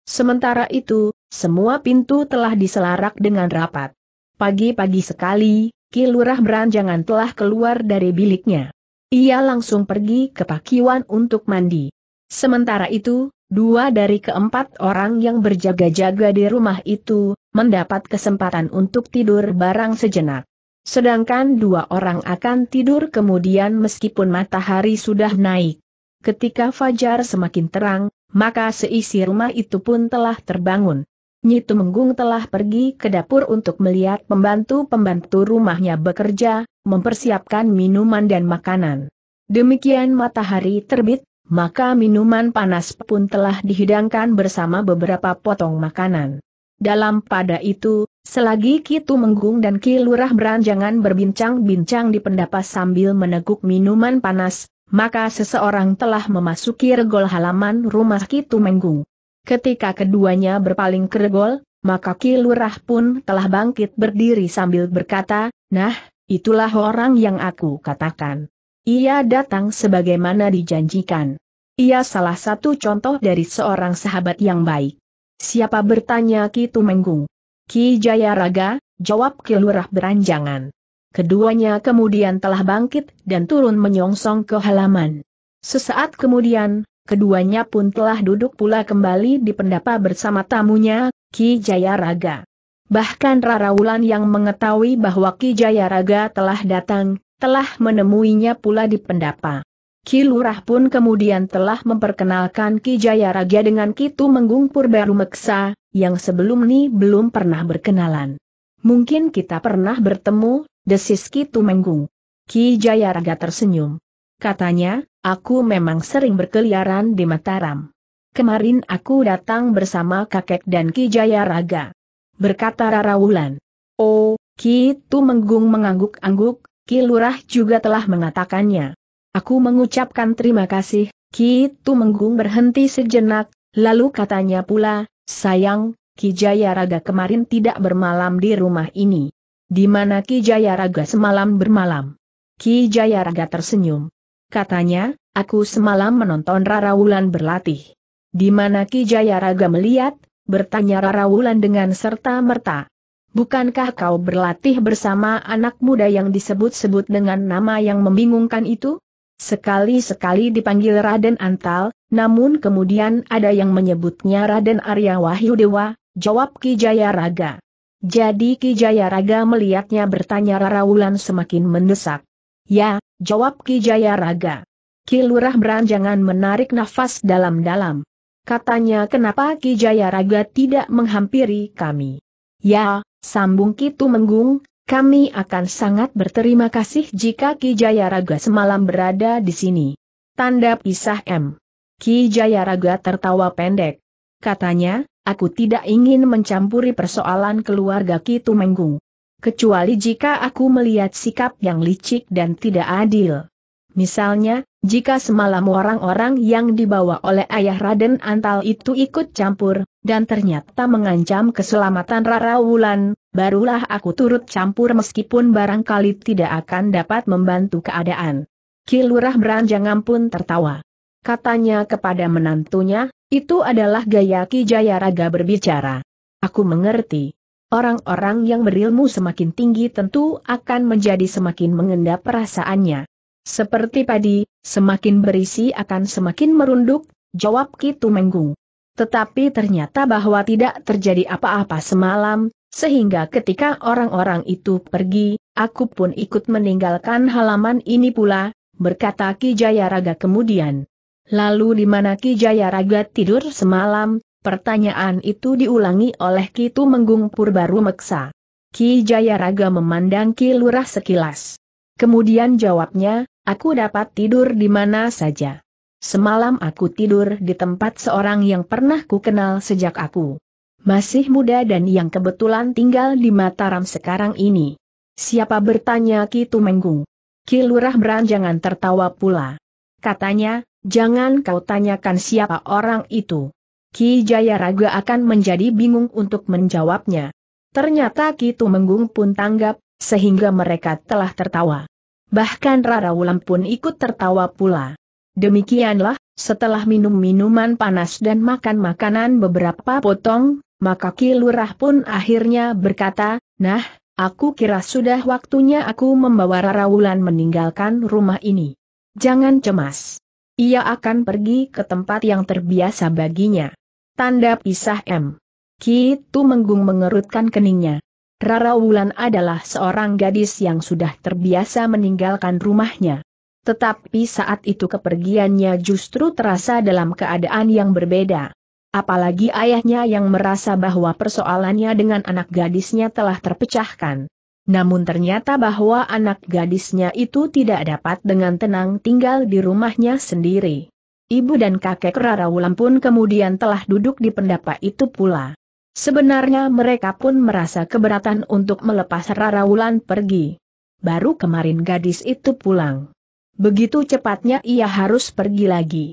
Sementara itu, semua pintu telah diselarak dengan rapat. Pagi-pagi sekali, Kilurah Beranjangan telah keluar dari biliknya. Ia langsung pergi ke pakiwan untuk mandi. Sementara itu, Dua dari keempat orang yang berjaga-jaga di rumah itu, mendapat kesempatan untuk tidur barang sejenak. Sedangkan dua orang akan tidur kemudian meskipun matahari sudah naik. Ketika fajar semakin terang, maka seisi rumah itu pun telah terbangun. Nyitu Menggung telah pergi ke dapur untuk melihat pembantu-pembantu rumahnya bekerja, mempersiapkan minuman dan makanan. Demikian matahari terbit, maka minuman panas pun telah dihidangkan bersama beberapa potong makanan. Dalam pada itu, selagi Kitu Menggung dan Kilurah Lurah beranjangan berbincang-bincang di pendapat sambil meneguk minuman panas, maka seseorang telah memasuki regol halaman rumah Kitu Menggung. Ketika keduanya berpaling ke regol, maka Kilurah pun telah bangkit berdiri sambil berkata, Nah, itulah orang yang aku katakan. Ia datang sebagaimana dijanjikan. Ia salah satu contoh dari seorang sahabat yang baik. Siapa bertanya Ki Tumenggung? Ki Jayaraga, jawab Ki Lurah Beranjangan. Keduanya kemudian telah bangkit dan turun menyongsong ke halaman. Sesaat kemudian, keduanya pun telah duduk pula kembali di pendapa bersama tamunya, Ki Jayaraga. Bahkan Rara Wulan yang mengetahui bahwa Ki Jayaraga telah datang, telah menemuinya pula di pendapa. Ki Lurah pun kemudian telah memperkenalkan Ki Jaya Raja dengan Kitu Menggung Purbaru Meksa, yang sebelum ini belum pernah berkenalan. Mungkin kita pernah bertemu, desis Kitu Menggung. Ki Jaya Raja tersenyum. Katanya, aku memang sering berkeliaran di Mataram. Kemarin aku datang bersama kakek dan Ki Jaya Raga. Berkata Rara Wulan. Oh, Tu Menggung mengangguk-angguk, Kilurah juga telah mengatakannya. Aku mengucapkan terima kasih, Ki menggung berhenti sejenak, lalu katanya pula, sayang, Ki Jayaraga kemarin tidak bermalam di rumah ini. Di mana Ki Jayaraga semalam bermalam? Ki Jayaraga tersenyum. Katanya, aku semalam menonton Rara Wulan berlatih. Di mana Ki Jayaraga melihat, bertanya Rara Wulan dengan serta-merta. Bukankah kau berlatih bersama anak muda yang disebut-sebut dengan nama yang membingungkan itu? Sekali-sekali dipanggil Raden Antal, namun kemudian ada yang menyebutnya Raden Arya Wahyudewa, jawab Ki Raga. Jadi Ki Raga melihatnya bertanya Rara Wulan semakin mendesak. Ya, jawab Ki Raga. Ki Lurah beranjangan menarik nafas dalam-dalam. Katanya kenapa Ki Raga tidak menghampiri kami? Ya, Sambung Kitu Menggung, kami akan sangat berterima kasih jika Ki Jayaraga semalam berada di sini. Tanda pisah M. Ki Jayaraga tertawa pendek. Katanya, aku tidak ingin mencampuri persoalan keluarga Kitu Menggung. Kecuali jika aku melihat sikap yang licik dan tidak adil. Misalnya, jika semalam orang-orang yang dibawa oleh ayah Raden Antal itu ikut campur, dan ternyata mengancam keselamatan Rara Wulan, barulah aku turut campur meskipun barangkali tidak akan dapat membantu keadaan. Kilurah beranjang pun tertawa. Katanya kepada menantunya, itu adalah gaya Ki Jayaraga berbicara. Aku mengerti. Orang-orang yang berilmu semakin tinggi tentu akan menjadi semakin mengendap perasaannya. Seperti padi, semakin berisi akan semakin merunduk, jawab Ki Tumenggung. Tetapi ternyata bahwa tidak terjadi apa-apa semalam, sehingga ketika orang-orang itu pergi, aku pun ikut meninggalkan halaman ini pula, berkata Ki Jayaraga kemudian. Lalu di mana Ki Jayaraga tidur semalam, pertanyaan itu diulangi oleh Ki Tumenggung Purbaru Meksa. Ki Jayaraga memandang Ki Lurah sekilas. Kemudian jawabnya, aku dapat tidur di mana saja. Semalam aku tidur di tempat seorang yang pernah ku kenal sejak aku masih muda dan yang kebetulan tinggal di Mataram sekarang ini. Siapa bertanya Ki Tumenggung? Ki Lurah beranjangan tertawa pula. Katanya, jangan kau tanyakan siapa orang itu. Ki Jayaraga akan menjadi bingung untuk menjawabnya. Ternyata Ki Tumenggung pun tanggap, sehingga mereka telah tertawa. Bahkan Rara Wulan pun ikut tertawa pula. Demikianlah, setelah minum minuman panas dan makan makanan beberapa potong, maka kilurah pun akhirnya berkata, Nah, aku kira sudah waktunya aku membawa Rara Wulan meninggalkan rumah ini. Jangan cemas. Ia akan pergi ke tempat yang terbiasa baginya. Tanda pisah M. Kitu Menggung mengerutkan keningnya. Rara Wulan adalah seorang gadis yang sudah terbiasa meninggalkan rumahnya. Tetapi saat itu kepergiannya justru terasa dalam keadaan yang berbeda. Apalagi ayahnya yang merasa bahwa persoalannya dengan anak gadisnya telah terpecahkan. Namun ternyata bahwa anak gadisnya itu tidak dapat dengan tenang tinggal di rumahnya sendiri. Ibu dan kakek Rara Wulan pun kemudian telah duduk di pendapa itu pula. Sebenarnya mereka pun merasa keberatan untuk melepas Rara Wulan pergi. Baru kemarin gadis itu pulang. Begitu cepatnya ia harus pergi lagi.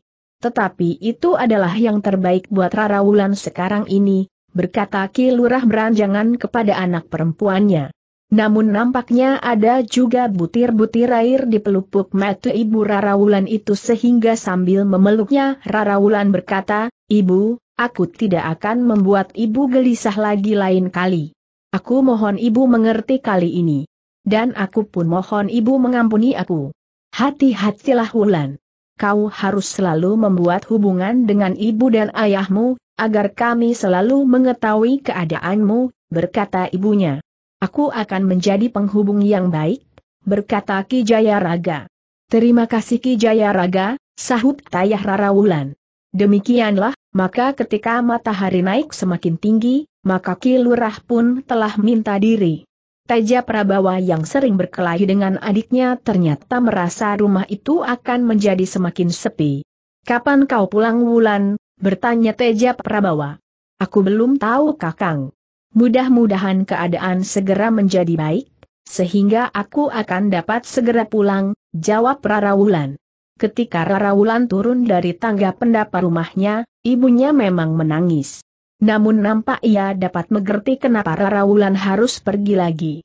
Tetapi itu adalah yang terbaik buat Rara Wulan sekarang ini, berkata Ki Lurah beranjangan kepada anak perempuannya. Namun nampaknya ada juga butir-butir air di pelupuk mata ibu Rara Wulan itu sehingga sambil memeluknya Rara Wulan berkata, Ibu, aku tidak akan membuat ibu gelisah lagi lain kali. Aku mohon ibu mengerti kali ini. Dan aku pun mohon ibu mengampuni aku. Hati-hatilah Wulan. Kau harus selalu membuat hubungan dengan ibu dan ayahmu, agar kami selalu mengetahui keadaanmu, berkata ibunya. Aku akan menjadi penghubung yang baik, berkata Ki Jayaraga. Terima kasih Ki Jayaraga, sahut Tayah Rara Wulan. Demikianlah, maka ketika matahari naik semakin tinggi, maka Ki Lurah pun telah minta diri. Teja Prabawa yang sering berkelahi dengan adiknya ternyata merasa rumah itu akan menjadi semakin sepi. Kapan kau pulang Wulan? bertanya Teja Prabawa. Aku belum tahu kakang. Mudah-mudahan keadaan segera menjadi baik, sehingga aku akan dapat segera pulang, jawab Rara Wulan. Ketika Rara Wulan turun dari tangga pendapa rumahnya, ibunya memang menangis. Namun nampak ia dapat mengerti kenapa Rara Wulan harus pergi lagi.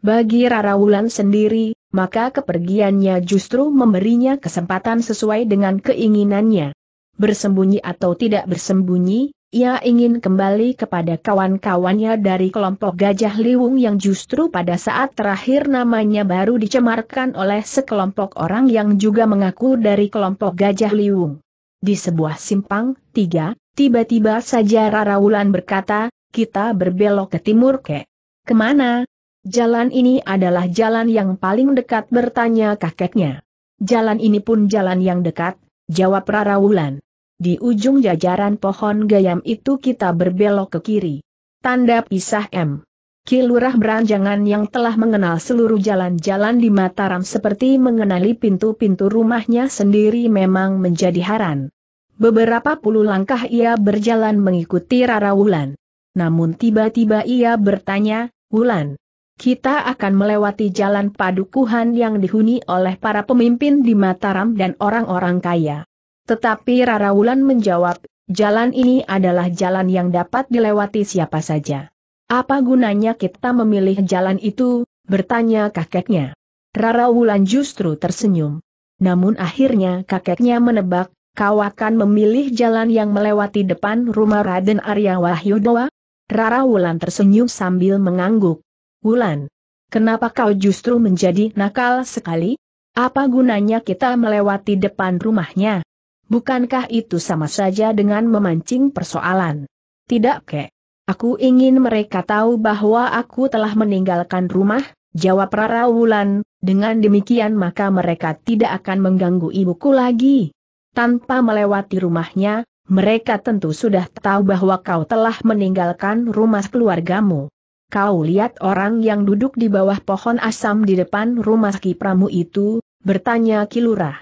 Bagi Rara Wulan sendiri, maka kepergiannya justru memberinya kesempatan sesuai dengan keinginannya. Bersembunyi atau tidak bersembunyi, ia ingin kembali kepada kawan-kawannya dari kelompok Gajah Liwung yang justru pada saat terakhir namanya baru dicemarkan oleh sekelompok orang yang juga mengaku dari kelompok Gajah Liwung. Di sebuah simpang, tiga, Tiba-tiba saja Rara Wulan berkata, kita berbelok ke timur ke. Kemana? Jalan ini adalah jalan yang paling dekat bertanya kakeknya. Jalan ini pun jalan yang dekat, jawab Rara Wulan. Di ujung jajaran pohon gayam itu kita berbelok ke kiri. Tanda pisah M. Kilurah beranjangan yang telah mengenal seluruh jalan-jalan di Mataram seperti mengenali pintu-pintu rumahnya sendiri memang menjadi haran. Beberapa puluh langkah ia berjalan mengikuti Rara Wulan. Namun tiba-tiba ia bertanya, Wulan, kita akan melewati jalan padukuhan yang dihuni oleh para pemimpin di Mataram dan orang-orang kaya. Tetapi Rara Wulan menjawab, jalan ini adalah jalan yang dapat dilewati siapa saja. Apa gunanya kita memilih jalan itu, bertanya kakeknya. Rara Wulan justru tersenyum. Namun akhirnya kakeknya menebak kau akan memilih jalan yang melewati depan rumah Raden Arya Wahyudowa? Rara Wulan tersenyum sambil mengangguk. Wulan, kenapa kau justru menjadi nakal sekali? Apa gunanya kita melewati depan rumahnya? Bukankah itu sama saja dengan memancing persoalan? Tidak kek. Aku ingin mereka tahu bahwa aku telah meninggalkan rumah, jawab Rara Wulan, dengan demikian maka mereka tidak akan mengganggu ibuku lagi tanpa melewati rumahnya, mereka tentu sudah tahu bahwa kau telah meninggalkan rumah keluargamu. Kau lihat orang yang duduk di bawah pohon asam di depan rumah kipramu itu, bertanya Kilurah.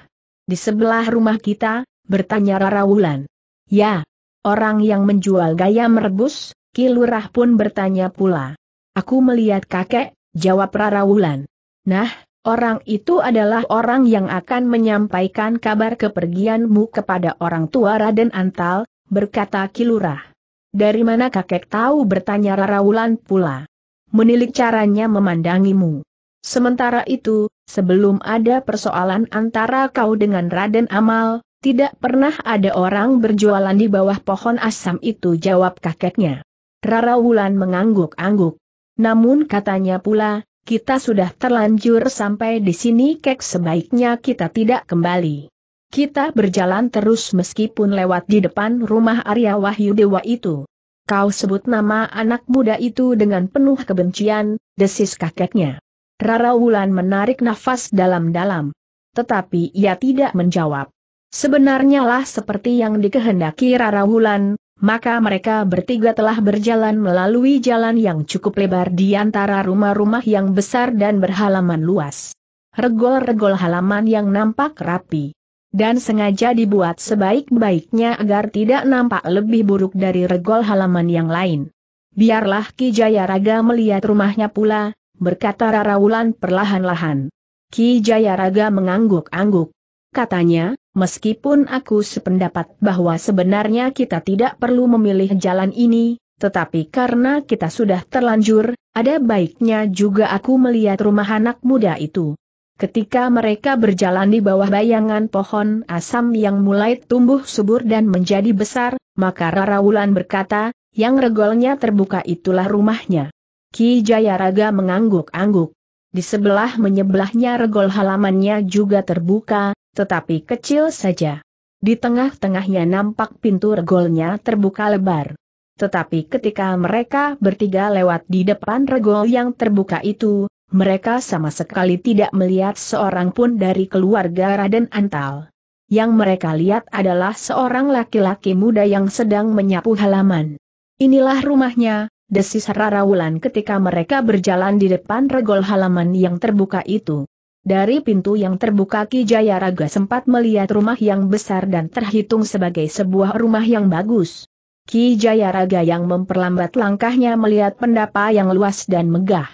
Di sebelah rumah kita, bertanya Rara Wulan. Ya, orang yang menjual gaya merebus, Kilurah pun bertanya pula. Aku melihat kakek, jawab Rara Wulan. Nah, Orang itu adalah orang yang akan menyampaikan kabar kepergianmu kepada orang tua Raden Antal, berkata Kilurah. Dari mana kakek tahu bertanya Raraulan pula. Menilik caranya memandangimu. Sementara itu, sebelum ada persoalan antara kau dengan Raden Amal, tidak pernah ada orang berjualan di bawah pohon asam itu jawab kakeknya. Wulan mengangguk-angguk. Namun katanya pula, kita sudah terlanjur sampai di sini kek sebaiknya kita tidak kembali. Kita berjalan terus meskipun lewat di depan rumah Arya Wahyu Dewa itu. Kau sebut nama anak muda itu dengan penuh kebencian, desis kakeknya. Rara Wulan menarik nafas dalam-dalam. Tetapi ia tidak menjawab. Sebenarnya lah seperti yang dikehendaki Rara Wulan, maka mereka bertiga telah berjalan melalui jalan yang cukup lebar di antara rumah-rumah yang besar dan berhalaman luas. Regol-regol halaman yang nampak rapi. Dan sengaja dibuat sebaik-baiknya agar tidak nampak lebih buruk dari regol halaman yang lain. Biarlah Ki Jayaraga melihat rumahnya pula, berkata Rarawulan perlahan-lahan. Ki Jayaraga mengangguk-angguk. Katanya, Meskipun aku sependapat bahwa sebenarnya kita tidak perlu memilih jalan ini, tetapi karena kita sudah terlanjur, ada baiknya juga aku melihat rumah anak muda itu. Ketika mereka berjalan di bawah bayangan pohon asam yang mulai tumbuh subur dan menjadi besar, maka Rara Wulan berkata, yang regolnya terbuka itulah rumahnya. Ki Jayaraga mengangguk-angguk. Di sebelah menyebelahnya regol halamannya juga terbuka, tetapi kecil saja. Di tengah-tengahnya nampak pintu regolnya terbuka lebar. Tetapi ketika mereka bertiga lewat di depan regol yang terbuka itu, mereka sama sekali tidak melihat seorang pun dari keluarga Raden Antal. Yang mereka lihat adalah seorang laki-laki muda yang sedang menyapu halaman. Inilah rumahnya, desis Rara Wulan ketika mereka berjalan di depan regol halaman yang terbuka itu. Dari pintu yang terbuka Ki Jayaraga sempat melihat rumah yang besar dan terhitung sebagai sebuah rumah yang bagus. Ki Jayaraga yang memperlambat langkahnya melihat pendapa yang luas dan megah.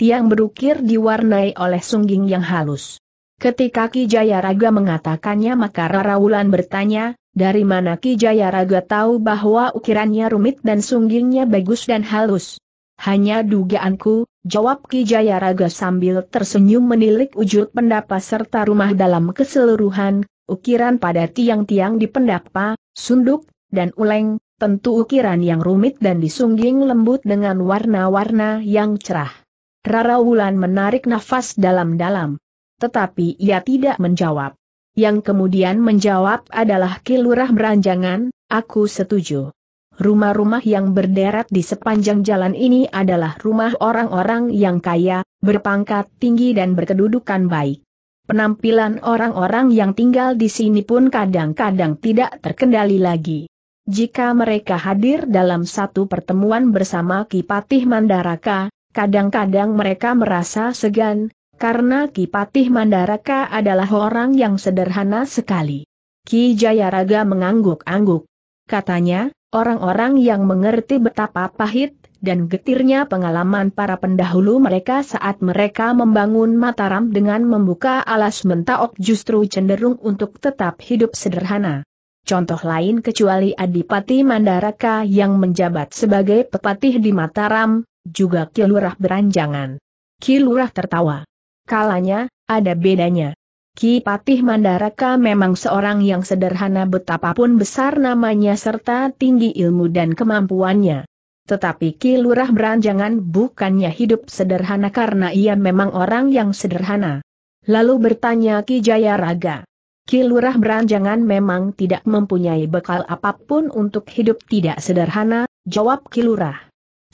Tiang berukir diwarnai oleh sungging yang halus. Ketika Ki Jayaraga mengatakannya maka Rara bertanya, dari mana Ki Jayaraga tahu bahwa ukirannya rumit dan sunggingnya bagus dan halus? Hanya dugaanku, jawab Ki Jayaraga sambil tersenyum menilik wujud pendapa serta rumah dalam keseluruhan, ukiran pada tiang-tiang di pendapa, sunduk, dan uleng, tentu ukiran yang rumit dan disungging lembut dengan warna-warna yang cerah. Rara Wulan menarik nafas dalam-dalam. Tetapi ia tidak menjawab. Yang kemudian menjawab adalah Kilurah beranjangan, aku setuju rumah-rumah yang berderet di sepanjang jalan ini adalah rumah orang-orang yang kaya, berpangkat tinggi dan berkedudukan baik. Penampilan orang-orang yang tinggal di sini pun kadang-kadang tidak terkendali lagi. Jika mereka hadir dalam satu pertemuan bersama Kipatih Mandaraka, kadang-kadang mereka merasa segan, karena Kipatih Mandaraka adalah orang yang sederhana sekali. Ki Jayaraga mengangguk-angguk. Katanya, Orang-orang yang mengerti betapa pahit dan getirnya pengalaman para pendahulu mereka saat mereka membangun Mataram dengan membuka alas mentaok justru cenderung untuk tetap hidup sederhana. Contoh lain kecuali Adipati Mandaraka yang menjabat sebagai pepatih di Mataram, juga Kilurah Beranjangan. Kilurah tertawa. Kalanya, ada bedanya. Ki Patih Mandaraka memang seorang yang sederhana betapapun besar namanya serta tinggi ilmu dan kemampuannya. Tetapi Ki Lurah Beranjangan bukannya hidup sederhana karena ia memang orang yang sederhana. Lalu bertanya Ki Jaya Raga. Ki Lurah Beranjangan memang tidak mempunyai bekal apapun untuk hidup tidak sederhana, jawab Ki Lurah.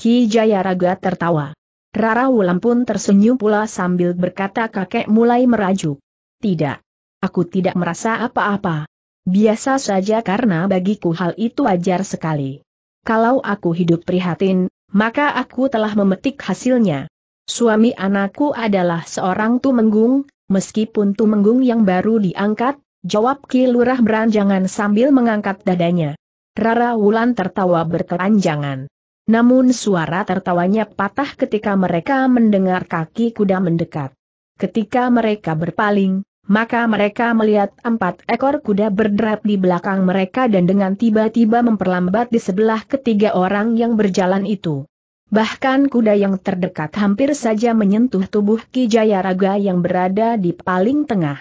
Ki Jaya Raga tertawa. Rara Wulam pun tersenyum pula sambil berkata kakek mulai merajuk. Tidak. Aku tidak merasa apa-apa. Biasa saja karena bagiku hal itu wajar sekali. Kalau aku hidup prihatin, maka aku telah memetik hasilnya. Suami anakku adalah seorang tumenggung, meskipun tumenggung yang baru diangkat, jawab Ki Lurah beranjangan sambil mengangkat dadanya. Rara Wulan tertawa berkeranjangan. Namun suara tertawanya patah ketika mereka mendengar kaki kuda mendekat. Ketika mereka berpaling, maka mereka melihat empat ekor kuda berderap di belakang mereka dan dengan tiba-tiba memperlambat di sebelah ketiga orang yang berjalan itu. Bahkan kuda yang terdekat hampir saja menyentuh tubuh Ki Jayaraga yang berada di paling tengah.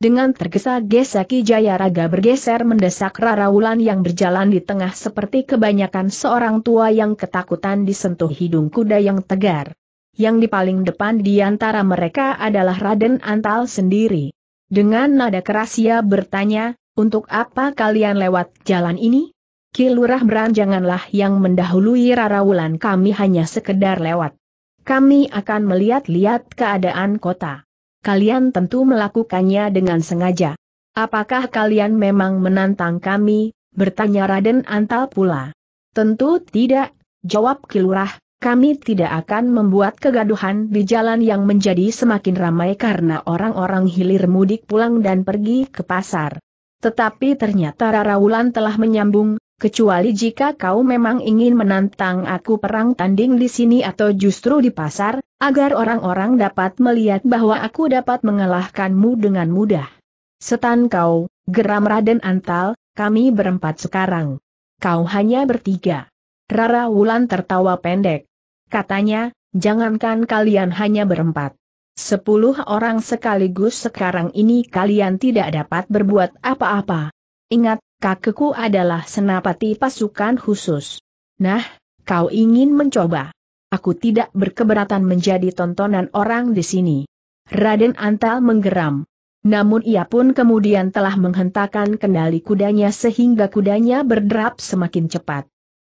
Dengan tergesa-gesa Ki Jayaraga bergeser mendesak Wulan yang berjalan di tengah seperti kebanyakan seorang tua yang ketakutan disentuh hidung kuda yang tegar yang di paling depan di antara mereka adalah Raden Antal sendiri. Dengan nada keras ia bertanya, untuk apa kalian lewat jalan ini? Kilurah Bran janganlah yang mendahului Rarawulan kami hanya sekedar lewat. Kami akan melihat-lihat keadaan kota. Kalian tentu melakukannya dengan sengaja. Apakah kalian memang menantang kami? Bertanya Raden Antal pula. Tentu tidak, jawab Kilurah, kami tidak akan membuat kegaduhan di jalan yang menjadi semakin ramai karena orang-orang hilir mudik pulang dan pergi ke pasar. Tetapi ternyata Rara Wulan telah menyambung, kecuali jika kau memang ingin menantang aku perang tanding di sini atau justru di pasar, agar orang-orang dapat melihat bahwa aku dapat mengalahkanmu dengan mudah. Setan kau, geram Raden Antal, kami berempat sekarang. Kau hanya bertiga. Rara Wulan tertawa pendek. Katanya, jangankan kalian hanya berempat. Sepuluh orang sekaligus sekarang ini kalian tidak dapat berbuat apa-apa. Ingat, kakekku adalah senapati pasukan khusus. Nah, kau ingin mencoba. Aku tidak berkeberatan menjadi tontonan orang di sini. Raden Antal menggeram. Namun ia pun kemudian telah menghentakkan kendali kudanya sehingga kudanya berderap semakin cepat.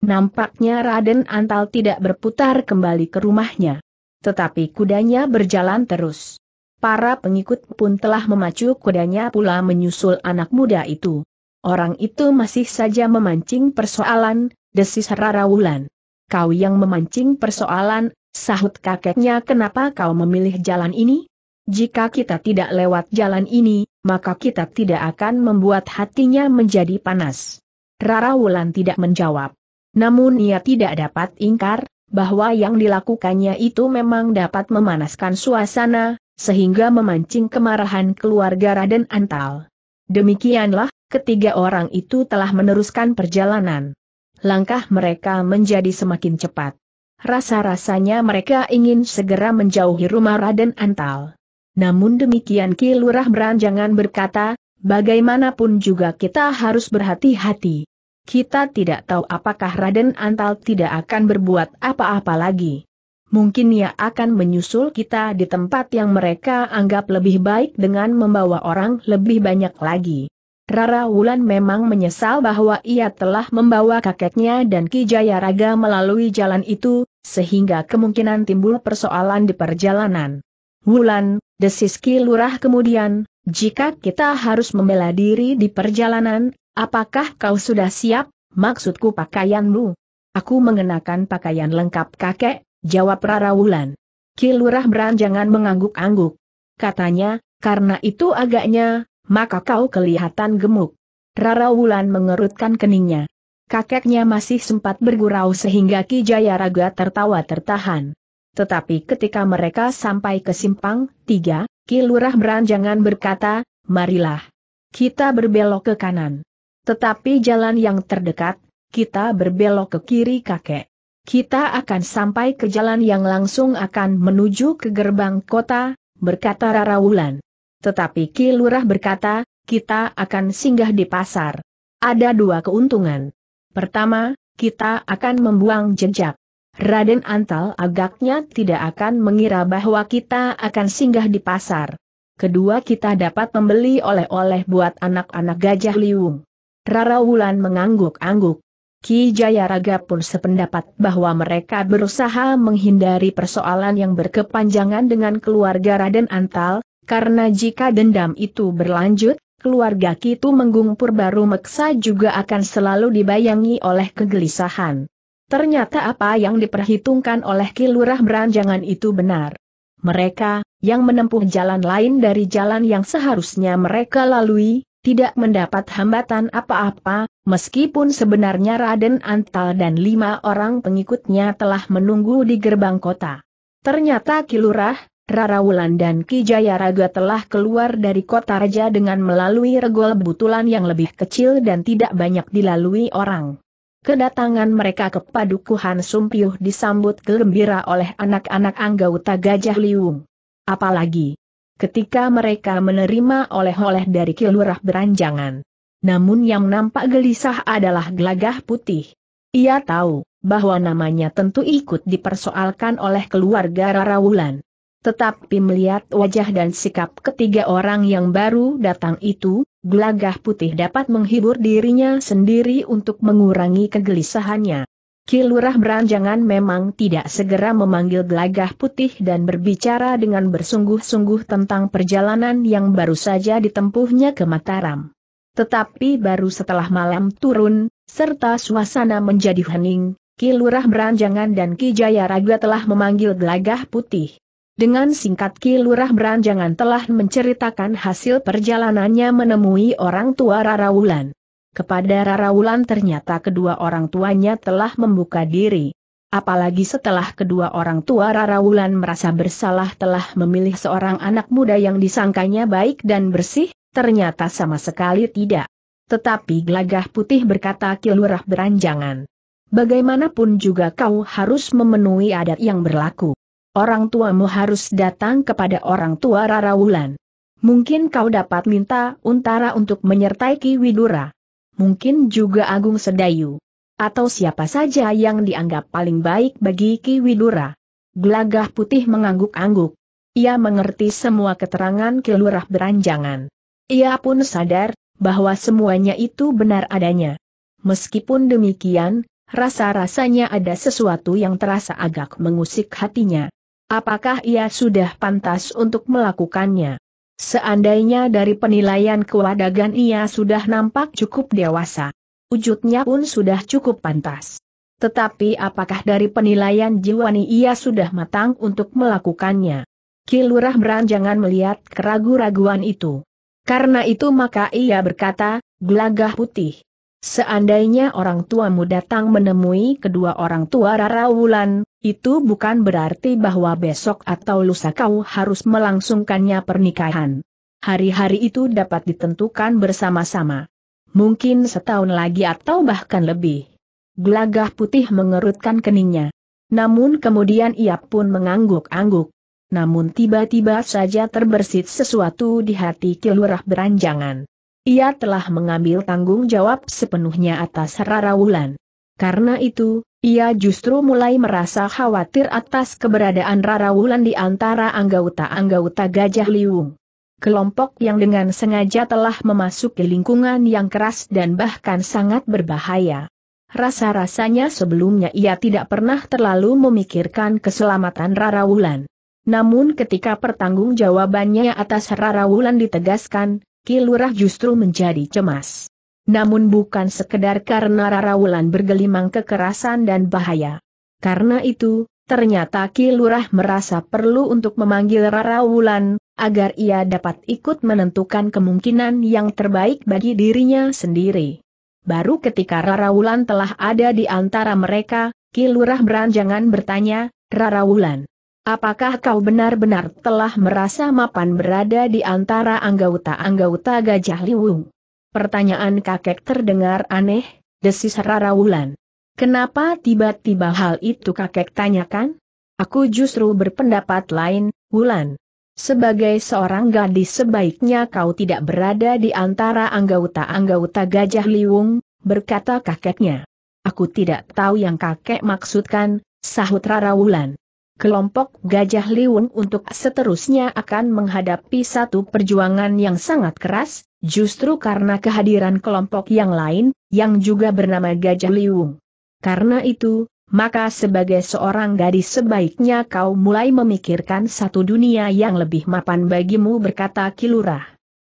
Nampaknya Raden Antal tidak berputar kembali ke rumahnya. Tetapi kudanya berjalan terus. Para pengikut pun telah memacu kudanya pula menyusul anak muda itu. Orang itu masih saja memancing persoalan, desis Rara Wulan. Kau yang memancing persoalan, sahut kakeknya kenapa kau memilih jalan ini? Jika kita tidak lewat jalan ini, maka kita tidak akan membuat hatinya menjadi panas. Rara Wulan tidak menjawab. Namun ia tidak dapat ingkar, bahwa yang dilakukannya itu memang dapat memanaskan suasana, sehingga memancing kemarahan keluarga Raden Antal. Demikianlah, ketiga orang itu telah meneruskan perjalanan. Langkah mereka menjadi semakin cepat. Rasa-rasanya mereka ingin segera menjauhi rumah Raden Antal. Namun demikian Ki Lurah Beranjangan berkata, bagaimanapun juga kita harus berhati-hati kita tidak tahu apakah Raden Antal tidak akan berbuat apa-apa lagi. Mungkin ia akan menyusul kita di tempat yang mereka anggap lebih baik dengan membawa orang lebih banyak lagi. Rara Wulan memang menyesal bahwa ia telah membawa kakeknya dan Ki Jayaraga melalui jalan itu, sehingga kemungkinan timbul persoalan di perjalanan. Wulan, desis Ki Lurah kemudian, jika kita harus membela diri di perjalanan, Apakah kau sudah siap? Maksudku pakaianmu. Aku mengenakan pakaian lengkap kakek, jawab Rara Wulan. Kilurah beranjangan mengangguk-angguk. Katanya, karena itu agaknya, maka kau kelihatan gemuk. Rara Wulan mengerutkan keningnya. Kakeknya masih sempat bergurau sehingga Ki Jayaraga tertawa tertahan. Tetapi ketika mereka sampai ke simpang, tiga, Kilurah Beranjangan berkata, marilah. Kita berbelok ke kanan. Tetapi jalan yang terdekat, kita berbelok ke kiri kakek. Kita akan sampai ke jalan yang langsung akan menuju ke gerbang kota, berkata Rarawulan. Tetapi Ki Lurah berkata, kita akan singgah di pasar. Ada dua keuntungan. Pertama, kita akan membuang jejak. Raden Antal agaknya tidak akan mengira bahwa kita akan singgah di pasar. Kedua kita dapat membeli oleh-oleh buat anak-anak gajah liung. Rara Wulan mengangguk-angguk. Ki Jayaraga pun sependapat bahwa mereka berusaha menghindari persoalan yang berkepanjangan dengan keluarga Raden Antal, karena jika dendam itu berlanjut, keluarga Kitu Menggung Purbaru Meksa juga akan selalu dibayangi oleh kegelisahan. Ternyata apa yang diperhitungkan oleh Ki Lurah Beranjangan itu benar. Mereka, yang menempuh jalan lain dari jalan yang seharusnya mereka lalui, tidak mendapat hambatan apa-apa, meskipun sebenarnya Raden Antal dan lima orang pengikutnya telah menunggu di gerbang kota. Ternyata Kilurah, Rarawulan dan Ki Jayaraga telah keluar dari kota raja dengan melalui regol butulan yang lebih kecil dan tidak banyak dilalui orang. Kedatangan mereka ke Padukuhan Sumpiuh disambut gembira oleh anak-anak anggota Gajah Liung. Apalagi, ketika mereka menerima oleh-oleh dari kilurah beranjangan. Namun yang nampak gelisah adalah gelagah putih. Ia tahu bahwa namanya tentu ikut dipersoalkan oleh keluarga Rarawulan. Tetapi melihat wajah dan sikap ketiga orang yang baru datang itu, gelagah putih dapat menghibur dirinya sendiri untuk mengurangi kegelisahannya. Kilurah Beranjangan memang tidak segera memanggil gelagah putih dan berbicara dengan bersungguh-sungguh tentang perjalanan yang baru saja ditempuhnya ke Mataram. Tetapi baru setelah malam turun, serta suasana menjadi hening, Kilurah Beranjangan dan Ki Raga telah memanggil gelagah putih. Dengan singkat Kilurah Beranjangan telah menceritakan hasil perjalanannya menemui orang tua Rara Wulan. Kepada Rara Wulan ternyata kedua orang tuanya telah membuka diri. Apalagi setelah kedua orang tua Rara Wulan merasa bersalah telah memilih seorang anak muda yang disangkanya baik dan bersih, ternyata sama sekali tidak. Tetapi Glagah putih berkata kilurah beranjangan. Bagaimanapun juga kau harus memenuhi adat yang berlaku. Orang tuamu harus datang kepada orang tua Rara Wulan. Mungkin kau dapat minta Untara untuk menyertai Ki Widura mungkin juga Agung Sedayu. Atau siapa saja yang dianggap paling baik bagi Ki Widura. Gelagah putih mengangguk-angguk. Ia mengerti semua keterangan Ki beranjangan. Ia pun sadar, bahwa semuanya itu benar adanya. Meskipun demikian, rasa-rasanya ada sesuatu yang terasa agak mengusik hatinya. Apakah ia sudah pantas untuk melakukannya? Seandainya dari penilaian kewadagan ia sudah nampak cukup dewasa. Wujudnya pun sudah cukup pantas. Tetapi apakah dari penilaian jiwani ia sudah matang untuk melakukannya? Kilurah beranjangan melihat keragu-raguan itu. Karena itu maka ia berkata, gelagah putih. Seandainya orang tuamu datang menemui kedua orang tua Rara Wulan, itu bukan berarti bahwa besok atau lusa kau harus melangsungkannya pernikahan. Hari-hari itu dapat ditentukan bersama-sama. Mungkin setahun lagi atau bahkan lebih. Gelagah putih mengerutkan keningnya. Namun kemudian ia pun mengangguk-angguk. Namun tiba-tiba saja terbersit sesuatu di hati kilurah beranjangan. Ia telah mengambil tanggung jawab sepenuhnya atas Rara Wulan. Karena itu, ia justru mulai merasa khawatir atas keberadaan Rara Wulan di antara anggota-anggota Gajah Liung. Kelompok yang dengan sengaja telah memasuki lingkungan yang keras dan bahkan sangat berbahaya. Rasa-rasanya sebelumnya ia tidak pernah terlalu memikirkan keselamatan Rara Wulan. Namun ketika pertanggungjawabannya atas Rara Wulan ditegaskan, Kilurah justru menjadi cemas. Namun bukan sekedar karena Wulan bergelimang kekerasan dan bahaya. Karena itu, ternyata Ki Lurah merasa perlu untuk memanggil Wulan, agar ia dapat ikut menentukan kemungkinan yang terbaik bagi dirinya sendiri. Baru ketika Wulan telah ada di antara mereka, Ki Lurah beranjangan bertanya, Wulan, apakah kau benar-benar telah merasa mapan berada di antara anggota-anggota Gajah Liwung? Pertanyaan kakek terdengar aneh, desis Rara Wulan. Kenapa tiba-tiba hal itu kakek tanyakan? Aku justru berpendapat lain, Wulan. Sebagai seorang gadis sebaiknya kau tidak berada di antara anggota-anggota Gajah Liwung, berkata kakeknya. Aku tidak tahu yang kakek maksudkan, sahut Rara Wulan. Kelompok Gajah Liwung untuk seterusnya akan menghadapi satu perjuangan yang sangat keras, Justru karena kehadiran kelompok yang lain, yang juga bernama Gajah Liung. Karena itu, maka sebagai seorang gadis sebaiknya kau mulai memikirkan satu dunia yang lebih mapan bagimu berkata Kilurah.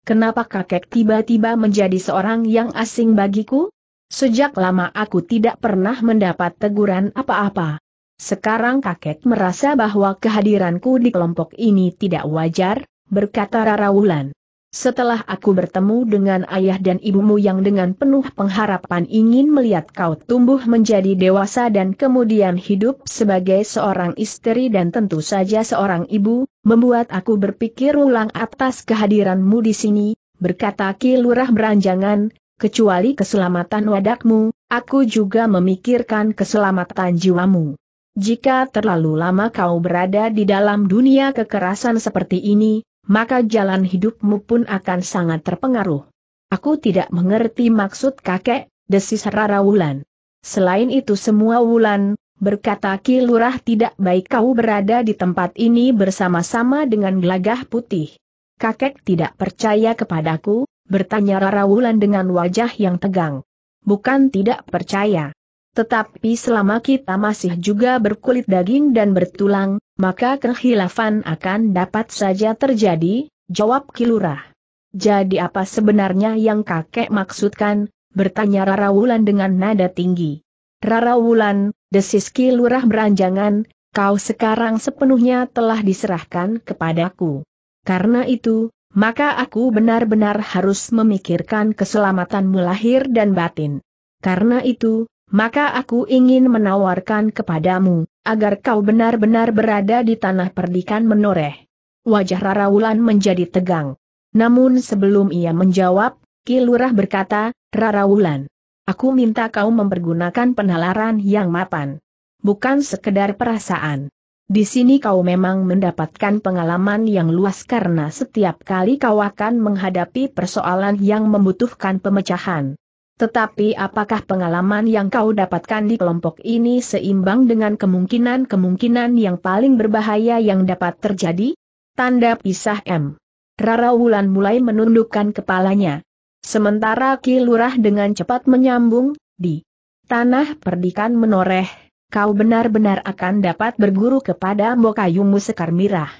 Kenapa kakek tiba-tiba menjadi seorang yang asing bagiku? Sejak lama aku tidak pernah mendapat teguran apa-apa. Sekarang kakek merasa bahwa kehadiranku di kelompok ini tidak wajar, berkata Rara Wulan. Setelah aku bertemu dengan ayah dan ibumu yang dengan penuh pengharapan ingin melihat kau tumbuh menjadi dewasa dan kemudian hidup sebagai seorang istri dan tentu saja seorang ibu, membuat aku berpikir ulang atas kehadiranmu di sini, berkata Ki Lurah beranjangan, kecuali keselamatan wadakmu, aku juga memikirkan keselamatan jiwamu. Jika terlalu lama kau berada di dalam dunia kekerasan seperti ini, maka jalan hidupmu pun akan sangat terpengaruh. Aku tidak mengerti maksud kakek, desis Rara Wulan. Selain itu semua Wulan, berkata Ki Lurah tidak baik kau berada di tempat ini bersama-sama dengan gelagah putih. Kakek tidak percaya kepadaku, bertanya Rara Wulan dengan wajah yang tegang. Bukan tidak percaya. Tetapi selama kita masih juga berkulit daging dan bertulang, maka kehilafan akan dapat saja terjadi, jawab Kilurah. Jadi apa sebenarnya yang kakek maksudkan, bertanya Rara Wulan dengan nada tinggi. Rara Wulan, desis Kilurah beranjangan, kau sekarang sepenuhnya telah diserahkan kepadaku. Karena itu, maka aku benar-benar harus memikirkan keselamatanmu lahir dan batin. Karena itu, maka aku ingin menawarkan kepadamu, agar kau benar-benar berada di tanah perdikan menoreh. Wajah Rara Wulan menjadi tegang. Namun sebelum ia menjawab, Kilurah berkata, Rara Wulan, aku minta kau mempergunakan penalaran yang mapan. Bukan sekedar perasaan. Di sini kau memang mendapatkan pengalaman yang luas karena setiap kali kau akan menghadapi persoalan yang membutuhkan pemecahan. Tetapi apakah pengalaman yang kau dapatkan di kelompok ini seimbang dengan kemungkinan-kemungkinan yang paling berbahaya yang dapat terjadi? Tanda pisah M. Rara Wulan mulai menundukkan kepalanya. Sementara Ki Lurah dengan cepat menyambung, di tanah perdikan menoreh, kau benar-benar akan dapat berguru kepada Mbokayumu Sekar Mirah.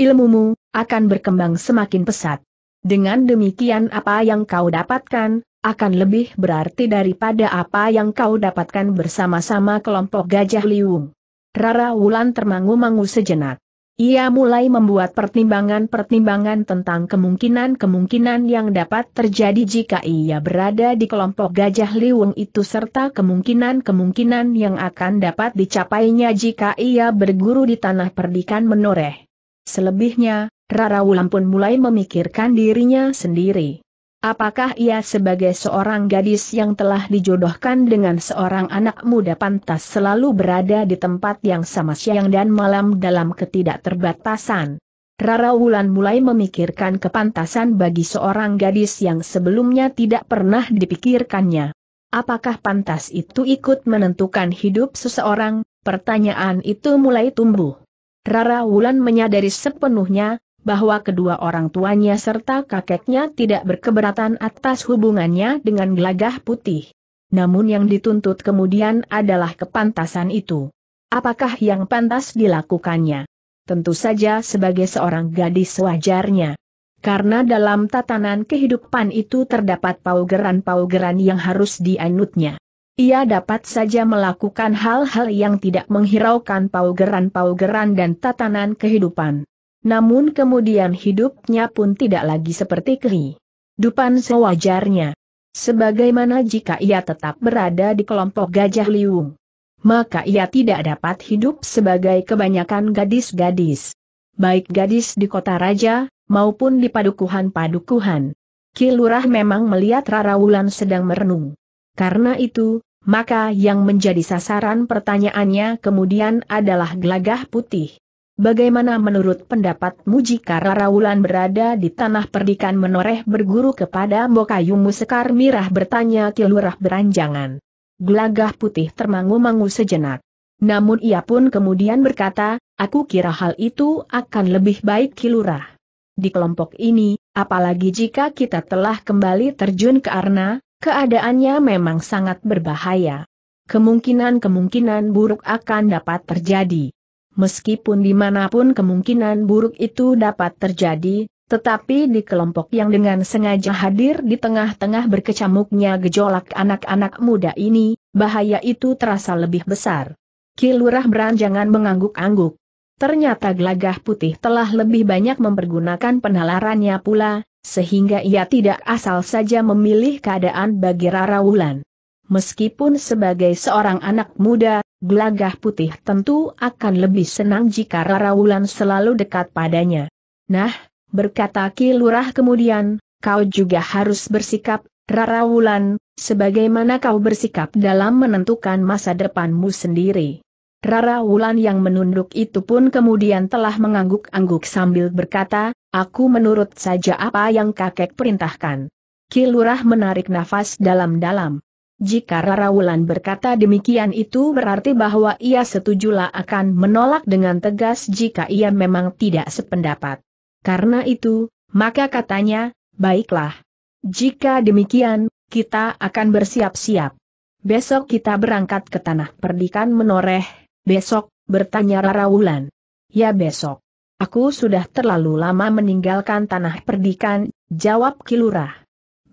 Ilmumu akan berkembang semakin pesat. Dengan demikian apa yang kau dapatkan, akan lebih berarti daripada apa yang kau dapatkan bersama-sama kelompok Gajah Liung. Rara Wulan termangu-mangu sejenak. Ia mulai membuat pertimbangan-pertimbangan tentang kemungkinan-kemungkinan yang dapat terjadi jika ia berada di kelompok Gajah Liwung itu serta kemungkinan-kemungkinan yang akan dapat dicapainya jika ia berguru di tanah perdikan menoreh. Selebihnya, Rara Wulan pun mulai memikirkan dirinya sendiri. Apakah ia sebagai seorang gadis yang telah dijodohkan dengan seorang anak muda pantas selalu berada di tempat yang sama siang dan malam dalam ketidakterbatasan? Rara Wulan mulai memikirkan kepantasan bagi seorang gadis yang sebelumnya tidak pernah dipikirkannya. Apakah pantas itu ikut menentukan hidup seseorang? Pertanyaan itu mulai tumbuh. Rara Wulan menyadari sepenuhnya bahwa kedua orang tuanya serta kakeknya tidak berkeberatan atas hubungannya dengan gelagah putih. Namun yang dituntut kemudian adalah kepantasan itu. Apakah yang pantas dilakukannya? Tentu saja sebagai seorang gadis wajarnya. Karena dalam tatanan kehidupan itu terdapat paugeran-paugeran yang harus dianutnya. Ia dapat saja melakukan hal-hal yang tidak menghiraukan paugeran-paugeran dan tatanan kehidupan. Namun kemudian hidupnya pun tidak lagi seperti keri. Dupan sewajarnya. Sebagaimana jika ia tetap berada di kelompok gajah liung. Maka ia tidak dapat hidup sebagai kebanyakan gadis-gadis. Baik gadis di kota raja, maupun di padukuhan-padukuhan. Kilurah memang melihat Rara Wulan sedang merenung. Karena itu, maka yang menjadi sasaran pertanyaannya kemudian adalah gelagah putih. Bagaimana menurut pendapatmu jika Raraulan berada di tanah perdikan menoreh berguru kepada Mbokayumu Sekar Mirah bertanya Kilurah beranjangan. Gelagah putih termangu-mangu sejenak. Namun ia pun kemudian berkata, aku kira hal itu akan lebih baik Kilurah. Di kelompok ini, apalagi jika kita telah kembali terjun ke Arna, keadaannya memang sangat berbahaya. Kemungkinan-kemungkinan buruk akan dapat terjadi meskipun dimanapun kemungkinan buruk itu dapat terjadi, tetapi di kelompok yang dengan sengaja hadir di tengah-tengah berkecamuknya gejolak anak-anak muda ini, bahaya itu terasa lebih besar. Kilurah beranjangan mengangguk-angguk. Ternyata gelagah putih telah lebih banyak mempergunakan penalarannya pula, sehingga ia tidak asal saja memilih keadaan bagi Rara Wulan. Meskipun sebagai seorang anak muda, Gelagah putih tentu akan lebih senang jika Rara Wulan selalu dekat padanya. Nah, berkata Ki Lurah kemudian, kau juga harus bersikap, Rara Wulan, sebagaimana kau bersikap dalam menentukan masa depanmu sendiri. Rara Wulan yang menunduk itu pun kemudian telah mengangguk-angguk sambil berkata, aku menurut saja apa yang kakek perintahkan. Ki Lurah menarik nafas dalam-dalam. Jika Rara Wulan berkata demikian itu berarti bahwa ia setujulah akan menolak dengan tegas jika ia memang tidak sependapat. Karena itu, maka katanya, baiklah. Jika demikian, kita akan bersiap-siap. Besok kita berangkat ke tanah perdikan menoreh, besok, bertanya Rara Wulan. Ya besok. Aku sudah terlalu lama meninggalkan tanah perdikan, jawab Kilurah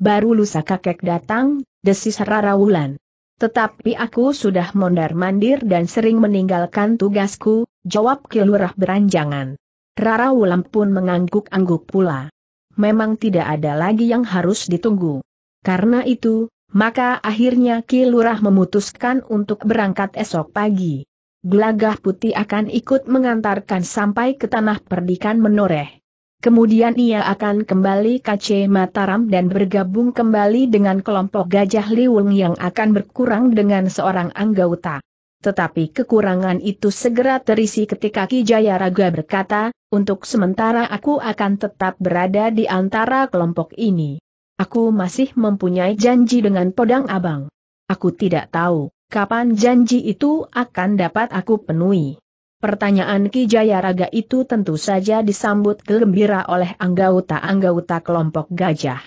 baru lusa kakek datang, desis Rara Wulan. Tetapi aku sudah mondar-mandir dan sering meninggalkan tugasku, jawab Kilurah beranjangan. Rara Wulan pun mengangguk-angguk pula. Memang tidak ada lagi yang harus ditunggu. Karena itu, maka akhirnya Kilurah memutuskan untuk berangkat esok pagi. Gelagah putih akan ikut mengantarkan sampai ke tanah perdikan menoreh. Kemudian ia akan kembali ke Mataram dan bergabung kembali dengan kelompok Gajah Liwung yang akan berkurang dengan seorang anggota. Tetapi kekurangan itu segera terisi ketika Ki Jayaraga berkata, untuk sementara aku akan tetap berada di antara kelompok ini. Aku masih mempunyai janji dengan Podang Abang. Aku tidak tahu, kapan janji itu akan dapat aku penuhi. Pertanyaan Ki Jayaraga itu tentu saja disambut gembira oleh anggota-anggota kelompok gajah.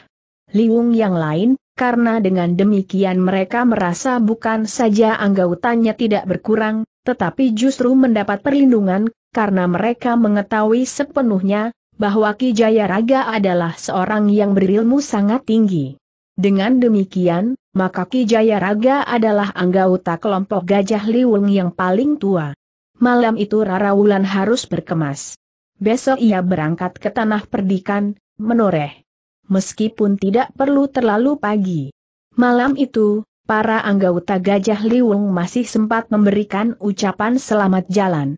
Liwung yang lain, karena dengan demikian mereka merasa bukan saja anggotanya tidak berkurang, tetapi justru mendapat perlindungan, karena mereka mengetahui sepenuhnya, bahwa Ki Jayaraga adalah seorang yang berilmu sangat tinggi. Dengan demikian, maka Ki Jayaraga adalah anggota kelompok gajah Liwung yang paling tua malam itu Rara Wulan harus berkemas. Besok ia berangkat ke tanah perdikan, menoreh. Meskipun tidak perlu terlalu pagi. Malam itu, para anggota Gajah Liwung masih sempat memberikan ucapan selamat jalan.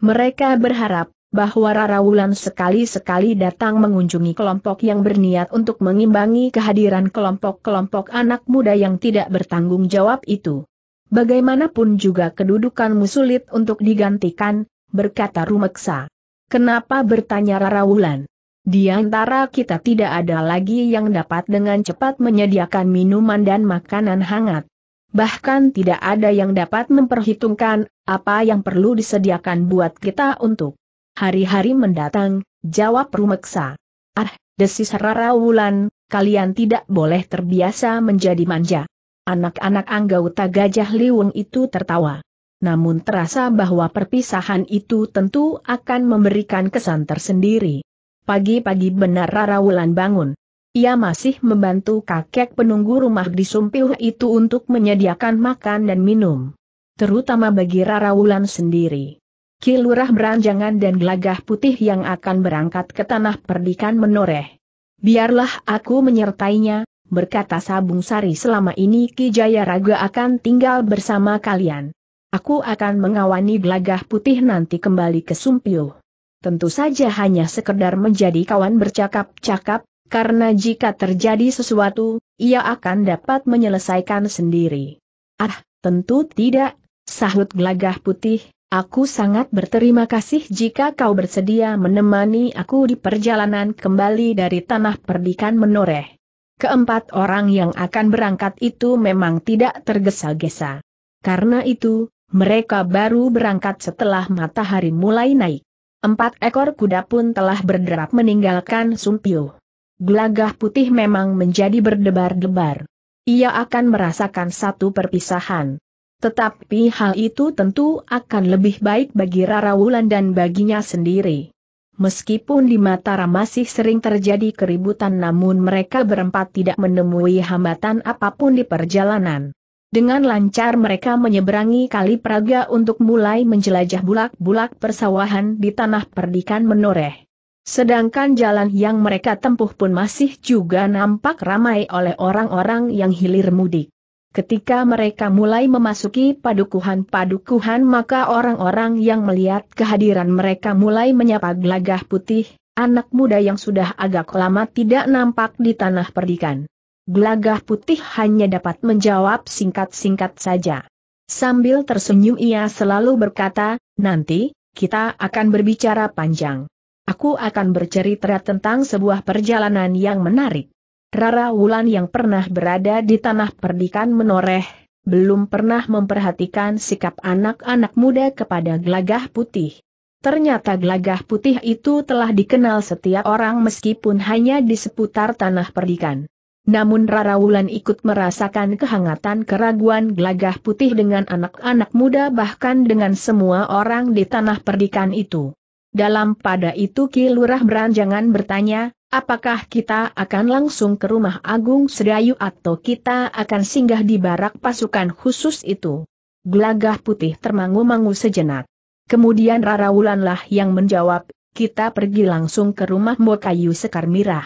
Mereka berharap, bahwa Rara Wulan sekali-sekali datang mengunjungi kelompok yang berniat untuk mengimbangi kehadiran kelompok-kelompok anak muda yang tidak bertanggung jawab itu. Bagaimanapun juga kedudukanmu sulit untuk digantikan, berkata Rumeksa. Kenapa bertanya Rara Wulan? Di antara kita tidak ada lagi yang dapat dengan cepat menyediakan minuman dan makanan hangat. Bahkan tidak ada yang dapat memperhitungkan apa yang perlu disediakan buat kita untuk hari-hari mendatang, jawab Rumeksa. Ah, desis Rara Wulan, kalian tidak boleh terbiasa menjadi manja. Anak-anak anggota Gajah Liwung itu tertawa. Namun terasa bahwa perpisahan itu tentu akan memberikan kesan tersendiri. Pagi-pagi benar Rara Wulan bangun. Ia masih membantu kakek penunggu rumah di Sumpiuh itu untuk menyediakan makan dan minum. Terutama bagi Rara Wulan sendiri. Kilurah Beranjangan dan Gelagah Putih yang akan berangkat ke tanah perdikan menoreh. Biarlah aku menyertainya, berkata Sabung Sari selama ini Ki Jaya Raga akan tinggal bersama kalian. Aku akan mengawani gelagah putih nanti kembali ke Sumpio. Tentu saja hanya sekedar menjadi kawan bercakap-cakap, karena jika terjadi sesuatu, ia akan dapat menyelesaikan sendiri. Ah, tentu tidak, sahut gelagah putih, Aku sangat berterima kasih jika kau bersedia menemani aku di perjalanan kembali dari tanah perdikan menoreh. Keempat orang yang akan berangkat itu memang tidak tergesa-gesa. Karena itu, mereka baru berangkat setelah matahari mulai naik. Empat ekor kuda pun telah berderap meninggalkan Sumpio. Gelagah putih memang menjadi berdebar-debar. Ia akan merasakan satu perpisahan. Tetapi hal itu tentu akan lebih baik bagi Rara Wulan dan baginya sendiri. Meskipun di Mataram masih sering terjadi keributan namun mereka berempat tidak menemui hambatan apapun di perjalanan. Dengan lancar mereka menyeberangi Kali Praga untuk mulai menjelajah bulak-bulak persawahan di tanah perdikan menoreh. Sedangkan jalan yang mereka tempuh pun masih juga nampak ramai oleh orang-orang yang hilir mudik. Ketika mereka mulai memasuki padukuhan-padukuhan maka orang-orang yang melihat kehadiran mereka mulai menyapa gelagah putih, anak muda yang sudah agak lama tidak nampak di tanah perdikan. Gelagah putih hanya dapat menjawab singkat-singkat saja. Sambil tersenyum ia selalu berkata, nanti, kita akan berbicara panjang. Aku akan bercerita tentang sebuah perjalanan yang menarik. Rara Wulan yang pernah berada di tanah perdikan menoreh, belum pernah memperhatikan sikap anak-anak muda kepada Glagah putih. Ternyata Glagah putih itu telah dikenal setiap orang meskipun hanya di seputar tanah perdikan. Namun Rara Wulan ikut merasakan kehangatan keraguan Glagah putih dengan anak-anak muda bahkan dengan semua orang di tanah perdikan itu. Dalam pada itu Ki Lurah Beranjangan bertanya, Apakah kita akan langsung ke rumah Agung Sedayu atau kita akan singgah di barak pasukan khusus itu? Gelagah putih termangu-mangu sejenak. Kemudian Rara Wulanlah yang menjawab, kita pergi langsung ke rumah Mokayu Sekar Mirah.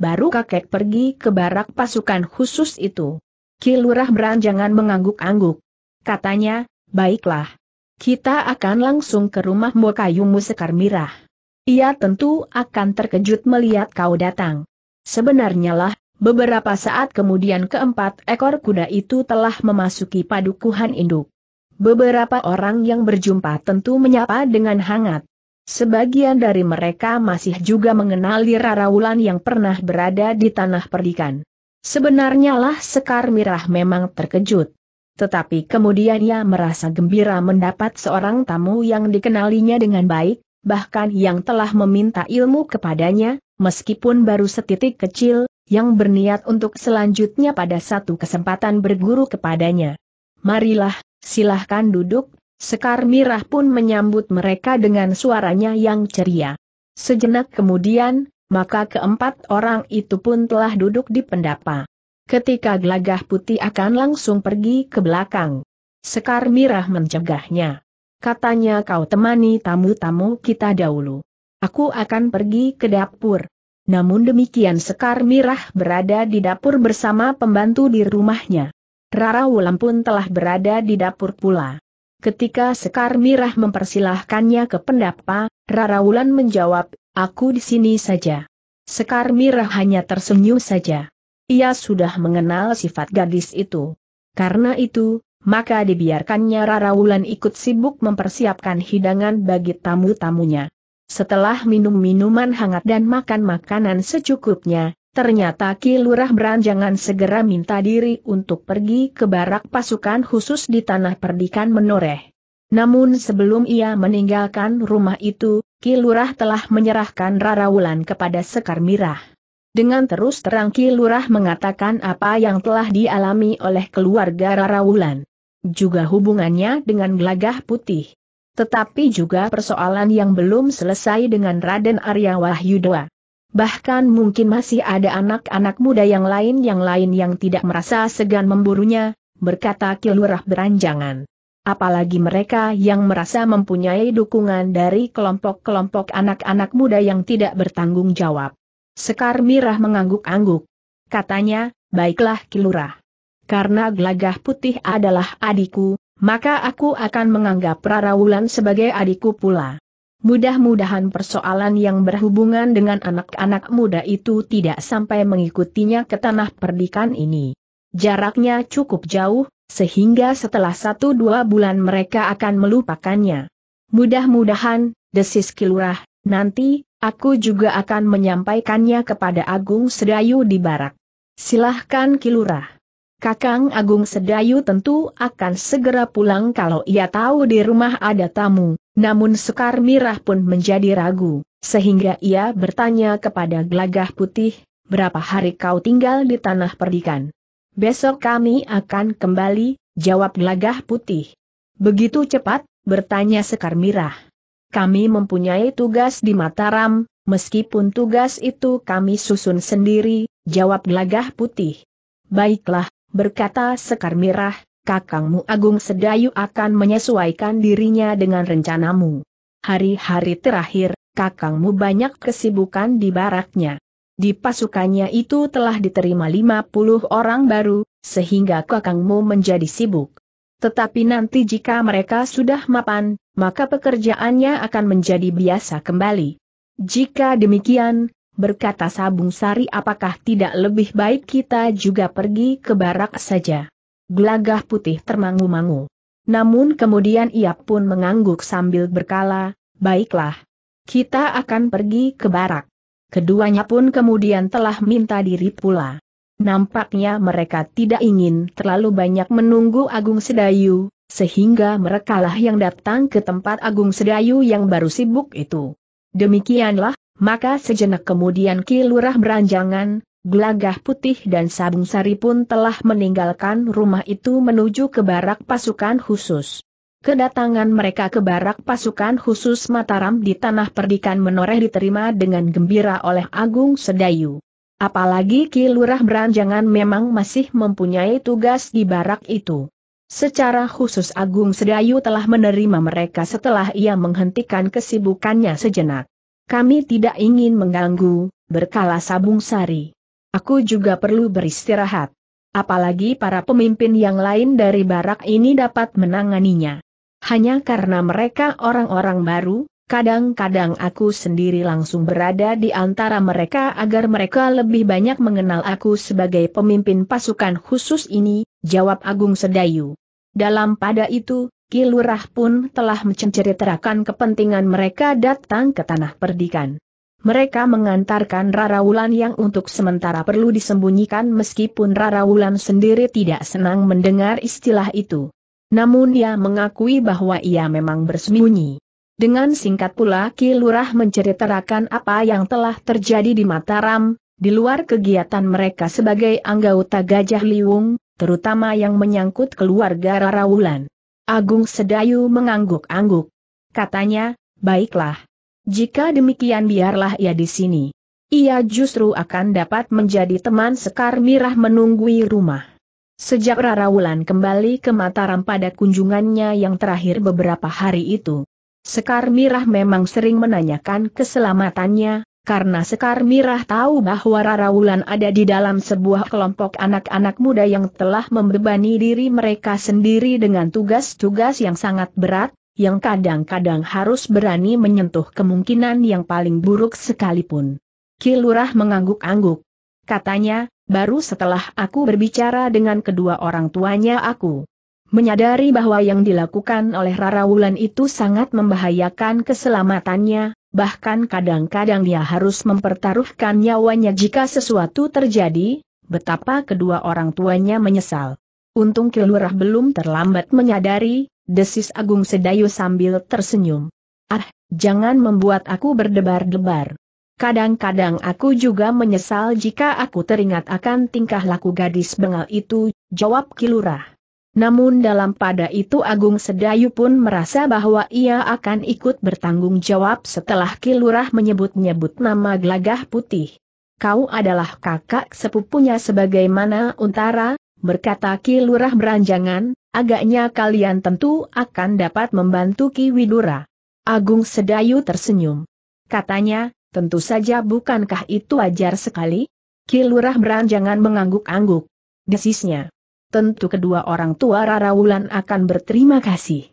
Baru kakek pergi ke barak pasukan khusus itu. Kilurah beranjangan mengangguk-angguk. Katanya, baiklah. Kita akan langsung ke rumah Mbokayumu Sekar Mirah ia tentu akan terkejut melihat kau datang. Sebenarnya lah, beberapa saat kemudian keempat ekor kuda itu telah memasuki padukuhan induk. Beberapa orang yang berjumpa tentu menyapa dengan hangat. Sebagian dari mereka masih juga mengenali Raraulan yang pernah berada di tanah perdikan. Sebenarnya lah Sekar Mirah memang terkejut. Tetapi kemudian ia merasa gembira mendapat seorang tamu yang dikenalinya dengan baik, bahkan yang telah meminta ilmu kepadanya, meskipun baru setitik kecil, yang berniat untuk selanjutnya pada satu kesempatan berguru kepadanya. Marilah, silahkan duduk, Sekar Mirah pun menyambut mereka dengan suaranya yang ceria. Sejenak kemudian, maka keempat orang itu pun telah duduk di pendapa. Ketika gelagah putih akan langsung pergi ke belakang. Sekar Mirah mencegahnya. Katanya kau temani tamu-tamu kita dahulu. Aku akan pergi ke dapur. Namun demikian Sekar Mirah berada di dapur bersama pembantu di rumahnya. Rara Wulan pun telah berada di dapur pula. Ketika Sekar Mirah mempersilahkannya ke pendapa, Rara Wulan menjawab, aku di sini saja. Sekar Mirah hanya tersenyum saja. Ia sudah mengenal sifat gadis itu. Karena itu, maka dibiarkannya Rara Wulan ikut sibuk mempersiapkan hidangan bagi tamu-tamunya. Setelah minum minuman hangat dan makan makanan secukupnya, ternyata Ki Lurah Beranjangan segera minta diri untuk pergi ke barak pasukan khusus di tanah perdikan menoreh. Namun sebelum ia meninggalkan rumah itu, Ki Lurah telah menyerahkan Rara Wulan kepada Sekar Mirah. Dengan terus terang Ki Lurah mengatakan apa yang telah dialami oleh keluarga Rara Wulan juga hubungannya dengan gelagah putih. Tetapi juga persoalan yang belum selesai dengan Raden Arya Wahyudwa. Bahkan mungkin masih ada anak-anak muda yang lain yang lain yang tidak merasa segan memburunya, berkata Kilurah beranjangan. Apalagi mereka yang merasa mempunyai dukungan dari kelompok-kelompok anak-anak muda yang tidak bertanggung jawab. Sekar Mirah mengangguk-angguk. Katanya, baiklah Kilurah karena gelagah putih adalah adikku, maka aku akan menganggap Wulan sebagai adikku pula. Mudah-mudahan persoalan yang berhubungan dengan anak-anak muda itu tidak sampai mengikutinya ke tanah perdikan ini. Jaraknya cukup jauh, sehingga setelah satu dua bulan mereka akan melupakannya. Mudah-mudahan, desis kilurah, nanti, aku juga akan menyampaikannya kepada Agung Sedayu di barak. Silahkan kilurah. Kakang Agung Sedayu tentu akan segera pulang kalau ia tahu di rumah ada tamu, namun Sekar Mirah pun menjadi ragu, sehingga ia bertanya kepada Gelagah Putih, berapa hari kau tinggal di tanah perdikan? Besok kami akan kembali, jawab Gelagah Putih. Begitu cepat, bertanya Sekar Mirah. Kami mempunyai tugas di Mataram, meskipun tugas itu kami susun sendiri, jawab Gelagah Putih. Baiklah, berkata Sekar Mirah, kakangmu Agung Sedayu akan menyesuaikan dirinya dengan rencanamu. Hari-hari terakhir, kakangmu banyak kesibukan di baraknya. Di pasukannya itu telah diterima 50 orang baru, sehingga kakangmu menjadi sibuk. Tetapi nanti jika mereka sudah mapan, maka pekerjaannya akan menjadi biasa kembali. Jika demikian, berkata Sabung Sari apakah tidak lebih baik kita juga pergi ke barak saja. Gelagah putih termangu-mangu. Namun kemudian ia pun mengangguk sambil berkala, baiklah. Kita akan pergi ke barak. Keduanya pun kemudian telah minta diri pula. Nampaknya mereka tidak ingin terlalu banyak menunggu Agung Sedayu, sehingga merekalah yang datang ke tempat Agung Sedayu yang baru sibuk itu. Demikianlah maka sejenak kemudian Ki Lurah beranjangan, Gelagah putih dan sabung sari pun telah meninggalkan rumah itu menuju ke barak pasukan khusus. Kedatangan mereka ke barak pasukan khusus Mataram di tanah perdikan menoreh diterima dengan gembira oleh Agung Sedayu. Apalagi Ki Lurah Beranjangan memang masih mempunyai tugas di barak itu. Secara khusus Agung Sedayu telah menerima mereka setelah ia menghentikan kesibukannya sejenak. Kami tidak ingin mengganggu, berkala Sabung Sari. Aku juga perlu beristirahat. Apalagi para pemimpin yang lain dari barak ini dapat menanganinya. Hanya karena mereka orang-orang baru, kadang-kadang aku sendiri langsung berada di antara mereka agar mereka lebih banyak mengenal aku sebagai pemimpin pasukan khusus ini, jawab Agung Sedayu. Dalam pada itu, Kilurah pun telah menceritakan kepentingan mereka datang ke tanah perdikan. Mereka mengantarkan Rara Wulan yang untuk sementara perlu disembunyikan meskipun Rara Wulan sendiri tidak senang mendengar istilah itu. Namun ia mengakui bahwa ia memang bersembunyi. Dengan singkat pula Kilurah Lurah menceritakan apa yang telah terjadi di Mataram, di luar kegiatan mereka sebagai anggota Gajah Liwung, terutama yang menyangkut keluarga Rara Wulan. Agung Sedayu mengangguk-angguk. Katanya, baiklah. Jika demikian biarlah ia di sini. Ia justru akan dapat menjadi teman Sekar Mirah menunggui rumah. Sejak Rara Wulan kembali ke Mataram pada kunjungannya yang terakhir beberapa hari itu, Sekar Mirah memang sering menanyakan keselamatannya, karena Sekar Mirah tahu bahwa Rara Wulan ada di dalam sebuah kelompok anak-anak muda yang telah membebani diri mereka sendiri dengan tugas-tugas yang sangat berat, yang kadang-kadang harus berani menyentuh kemungkinan yang paling buruk sekalipun. Kilurah mengangguk-angguk. Katanya, baru setelah aku berbicara dengan kedua orang tuanya aku menyadari bahwa yang dilakukan oleh Rara Wulan itu sangat membahayakan keselamatannya, bahkan kadang-kadang dia harus mempertaruhkan nyawanya jika sesuatu terjadi, betapa kedua orang tuanya menyesal. Untung Kilurah belum terlambat menyadari, desis Agung Sedayu sambil tersenyum. Ah, jangan membuat aku berdebar-debar. Kadang-kadang aku juga menyesal jika aku teringat akan tingkah laku gadis bengal itu, jawab Kilurah. Namun dalam pada itu Agung Sedayu pun merasa bahwa ia akan ikut bertanggung jawab setelah Kilurah menyebut-nyebut nama gelagah putih. Kau adalah kakak sepupunya sebagaimana Untara, berkata Kilurah beranjangan, agaknya kalian tentu akan dapat membantu Ki Widura. Agung Sedayu tersenyum. Katanya, tentu saja bukankah itu ajar sekali? Kilurah beranjangan mengangguk-angguk. Desisnya tentu kedua orang tua Rara Wulan akan berterima kasih.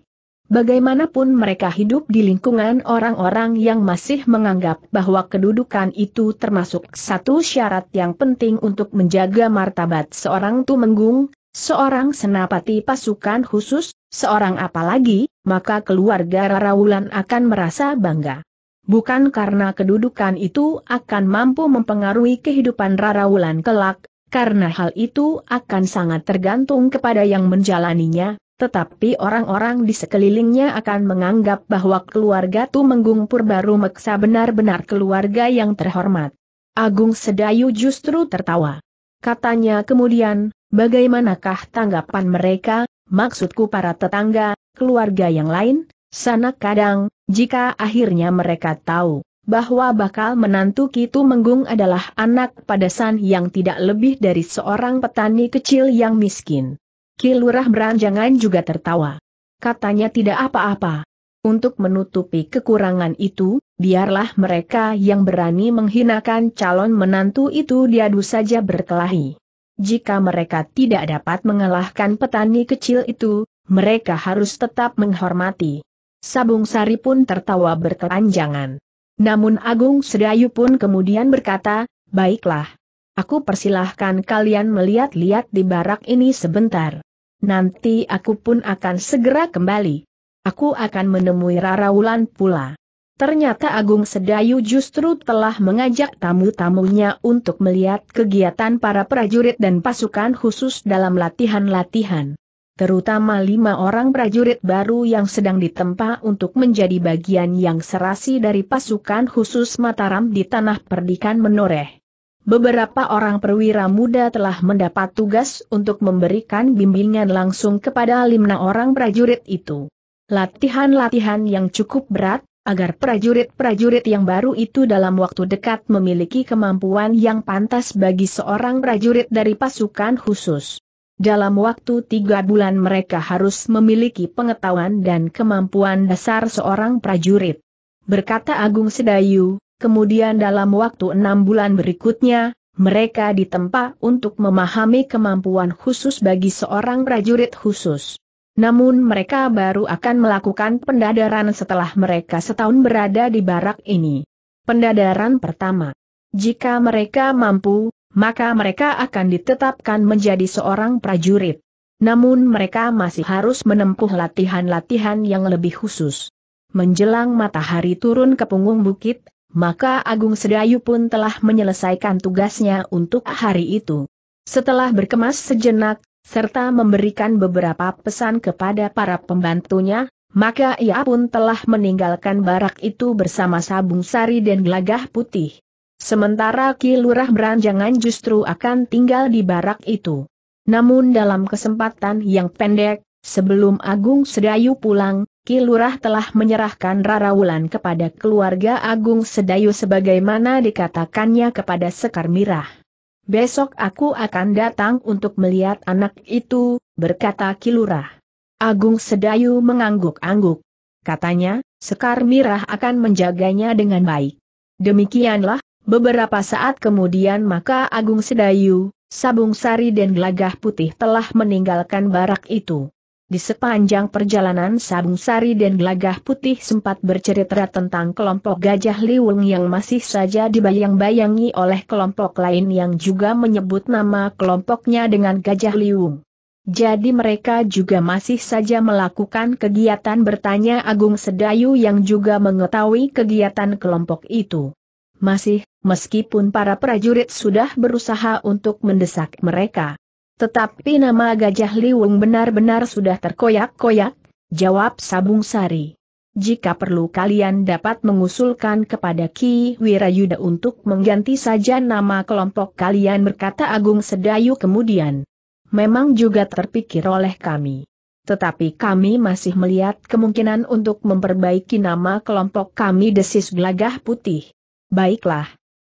Bagaimanapun mereka hidup di lingkungan orang-orang yang masih menganggap bahwa kedudukan itu termasuk satu syarat yang penting untuk menjaga martabat seorang tumenggung, seorang senapati pasukan khusus, seorang apalagi, maka keluarga Rara Wulan akan merasa bangga bukan karena kedudukan itu akan mampu mempengaruhi kehidupan Rara Wulan kelak, karena hal itu akan sangat tergantung kepada yang menjalaninya, tetapi orang-orang di sekelilingnya akan menganggap bahwa keluarga Tumenggung Purbaru Meksa benar-benar keluarga yang terhormat. Agung Sedayu justru tertawa. Katanya kemudian, bagaimanakah tanggapan mereka, maksudku para tetangga, keluarga yang lain? Sana kadang, jika akhirnya mereka tahu bahwa bakal menantu Kitu Menggung adalah anak padasan yang tidak lebih dari seorang petani kecil yang miskin. Kilurah Beranjangan juga tertawa. Katanya tidak apa-apa. Untuk menutupi kekurangan itu, biarlah mereka yang berani menghinakan calon menantu itu diadu saja berkelahi. Jika mereka tidak dapat mengalahkan petani kecil itu, mereka harus tetap menghormati. Sabung Sari pun tertawa berkelanjangan. Namun Agung Sedayu pun kemudian berkata, baiklah. Aku persilahkan kalian melihat-lihat di barak ini sebentar. Nanti aku pun akan segera kembali. Aku akan menemui Raraulan pula. Ternyata Agung Sedayu justru telah mengajak tamu-tamunya untuk melihat kegiatan para prajurit dan pasukan khusus dalam latihan-latihan terutama lima orang prajurit baru yang sedang ditempa untuk menjadi bagian yang serasi dari pasukan khusus Mataram di Tanah Perdikan Menoreh. Beberapa orang perwira muda telah mendapat tugas untuk memberikan bimbingan langsung kepada lima orang prajurit itu. Latihan-latihan yang cukup berat, agar prajurit-prajurit yang baru itu dalam waktu dekat memiliki kemampuan yang pantas bagi seorang prajurit dari pasukan khusus. Dalam waktu tiga bulan mereka harus memiliki pengetahuan dan kemampuan dasar seorang prajurit. Berkata Agung Sedayu, kemudian dalam waktu enam bulan berikutnya, mereka ditempa untuk memahami kemampuan khusus bagi seorang prajurit khusus. Namun mereka baru akan melakukan pendadaran setelah mereka setahun berada di barak ini. Pendadaran pertama. Jika mereka mampu, maka mereka akan ditetapkan menjadi seorang prajurit. Namun mereka masih harus menempuh latihan-latihan yang lebih khusus. Menjelang matahari turun ke punggung bukit, maka Agung Sedayu pun telah menyelesaikan tugasnya untuk hari itu. Setelah berkemas sejenak, serta memberikan beberapa pesan kepada para pembantunya, maka ia pun telah meninggalkan barak itu bersama Sabung Sari dan Gelagah Putih. Sementara Ki Lurah Beranjangan justru akan tinggal di barak itu. Namun dalam kesempatan yang pendek, sebelum Agung Sedayu pulang, Ki Lurah telah menyerahkan Rara Wulan kepada keluarga Agung Sedayu sebagaimana dikatakannya kepada Sekar Mirah. Besok aku akan datang untuk melihat anak itu, berkata Ki Lurah. Agung Sedayu mengangguk-angguk. Katanya, Sekar Mirah akan menjaganya dengan baik. Demikianlah, Beberapa saat kemudian maka Agung Sedayu, Sabung Sari dan Gelagah Putih telah meninggalkan barak itu. Di sepanjang perjalanan Sabung Sari dan Gelagah Putih sempat bercerita tentang kelompok Gajah Liwung yang masih saja dibayang-bayangi oleh kelompok lain yang juga menyebut nama kelompoknya dengan Gajah Liwung. Jadi mereka juga masih saja melakukan kegiatan bertanya Agung Sedayu yang juga mengetahui kegiatan kelompok itu. Masih, meskipun para prajurit sudah berusaha untuk mendesak mereka. Tetapi nama Gajah Liwung benar-benar sudah terkoyak-koyak, jawab Sabung Sari. Jika perlu kalian dapat mengusulkan kepada Ki Wirayuda untuk mengganti saja nama kelompok kalian berkata Agung Sedayu kemudian. Memang juga terpikir oleh kami. Tetapi kami masih melihat kemungkinan untuk memperbaiki nama kelompok kami desis gelagah putih. Baiklah.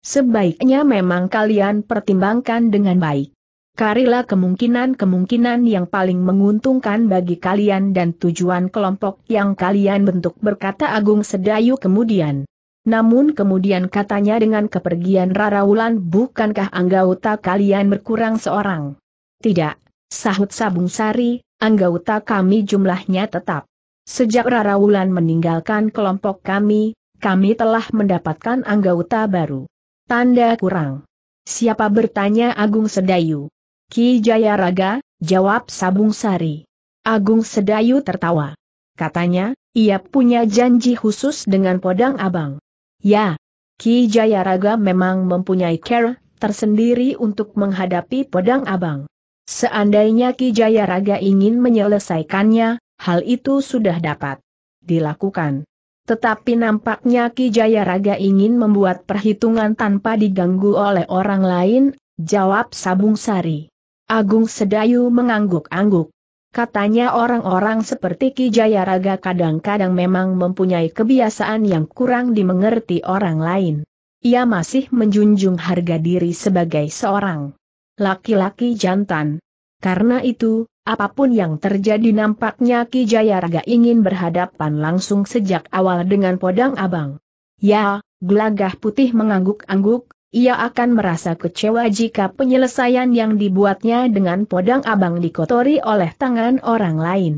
Sebaiknya memang kalian pertimbangkan dengan baik. Karilah kemungkinan-kemungkinan yang paling menguntungkan bagi kalian dan tujuan kelompok yang kalian bentuk berkata Agung Sedayu kemudian. Namun kemudian katanya dengan kepergian Raraulan bukankah anggota kalian berkurang seorang? Tidak, sahut Sabung Sari, anggota kami jumlahnya tetap. Sejak Raraulan meninggalkan kelompok kami, kami telah mendapatkan anggota baru. Tanda kurang. Siapa bertanya Agung Sedayu? Ki Jayaraga, jawab Sabung Sari. Agung Sedayu tertawa. Katanya, ia punya janji khusus dengan Podang Abang. Ya, Ki Jayaraga memang mempunyai care tersendiri untuk menghadapi Podang Abang. Seandainya Ki Jayaraga ingin menyelesaikannya, hal itu sudah dapat dilakukan. Tetapi nampaknya Ki Jayaraga ingin membuat perhitungan tanpa diganggu oleh orang lain, jawab Sabung Sari. Agung Sedayu mengangguk-angguk. Katanya orang-orang seperti Ki Jayaraga kadang-kadang memang mempunyai kebiasaan yang kurang dimengerti orang lain. Ia masih menjunjung harga diri sebagai seorang laki-laki jantan. Karena itu, Apapun yang terjadi nampaknya Ki Jayaraga ingin berhadapan langsung sejak awal dengan Podang Abang. Ya, gelagah putih mengangguk-angguk, ia akan merasa kecewa jika penyelesaian yang dibuatnya dengan Podang Abang dikotori oleh tangan orang lain.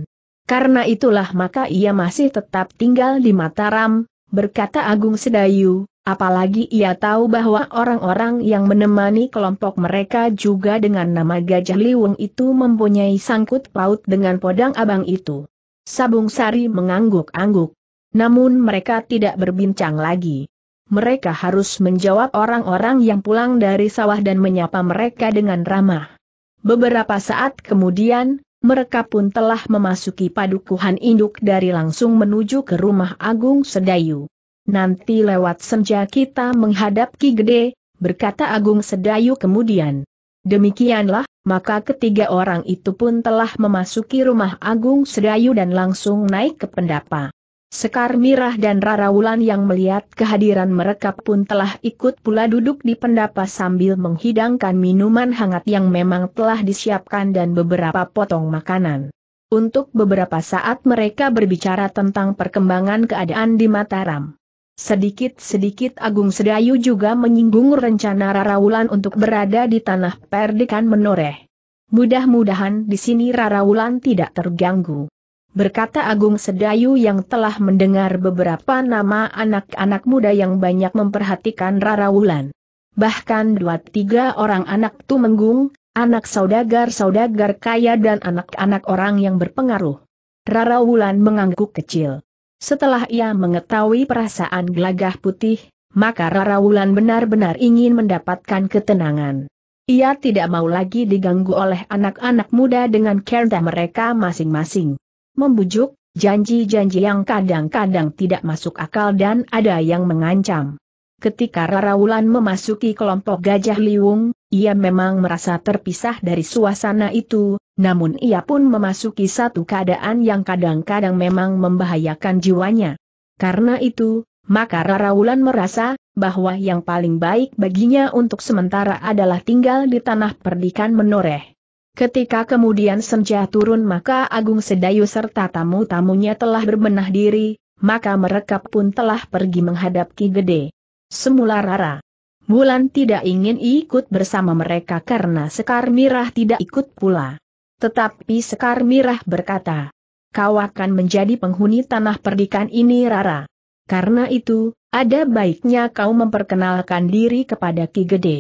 Karena itulah maka ia masih tetap tinggal di Mataram, berkata Agung Sedayu, Apalagi ia tahu bahwa orang-orang yang menemani kelompok mereka juga dengan nama Gajah Liwung itu mempunyai sangkut paut dengan podang abang itu. Sabung Sari mengangguk-angguk. Namun mereka tidak berbincang lagi. Mereka harus menjawab orang-orang yang pulang dari sawah dan menyapa mereka dengan ramah. Beberapa saat kemudian, mereka pun telah memasuki padukuhan induk dari langsung menuju ke rumah Agung Sedayu nanti lewat senja kita menghadap Ki Gede, berkata Agung Sedayu kemudian. Demikianlah, maka ketiga orang itu pun telah memasuki rumah Agung Sedayu dan langsung naik ke pendapa. Sekar Mirah dan Rara Wulan yang melihat kehadiran mereka pun telah ikut pula duduk di pendapa sambil menghidangkan minuman hangat yang memang telah disiapkan dan beberapa potong makanan. Untuk beberapa saat mereka berbicara tentang perkembangan keadaan di Mataram. Sedikit-sedikit Agung Sedayu juga menyinggung rencana Raraulan untuk berada di tanah Perdikan menoreh. Mudah-mudahan di sini Raraulan tidak terganggu. Berkata Agung Sedayu yang telah mendengar beberapa nama anak-anak muda yang banyak memperhatikan Raraulan. Bahkan dua tiga orang anak Tumenggung, anak saudagar-saudagar kaya dan anak-anak orang yang berpengaruh. Rara Wulan mengangguk kecil. Setelah ia mengetahui perasaan gelagah putih, maka Rara Wulan benar-benar ingin mendapatkan ketenangan. Ia tidak mau lagi diganggu oleh anak-anak muda dengan kerda mereka masing-masing. Membujuk, janji-janji yang kadang-kadang tidak masuk akal dan ada yang mengancam. Ketika Rara Wulan memasuki kelompok Gajah Liwung, ia memang merasa terpisah dari suasana itu, namun ia pun memasuki satu keadaan yang kadang-kadang memang membahayakan jiwanya. Karena itu, maka Raraulan merasa bahwa yang paling baik baginya untuk sementara adalah tinggal di tanah perdikan menoreh. Ketika kemudian senja turun maka Agung Sedayu serta tamu-tamunya telah berbenah diri, maka mereka pun telah pergi menghadap Ki Gede. Semula Rara. Bulan tidak ingin ikut bersama mereka karena Sekar Mirah tidak ikut pula. Tetapi Sekar Mirah berkata, kau akan menjadi penghuni tanah perdikan ini Rara. Karena itu, ada baiknya kau memperkenalkan diri kepada Ki Gede.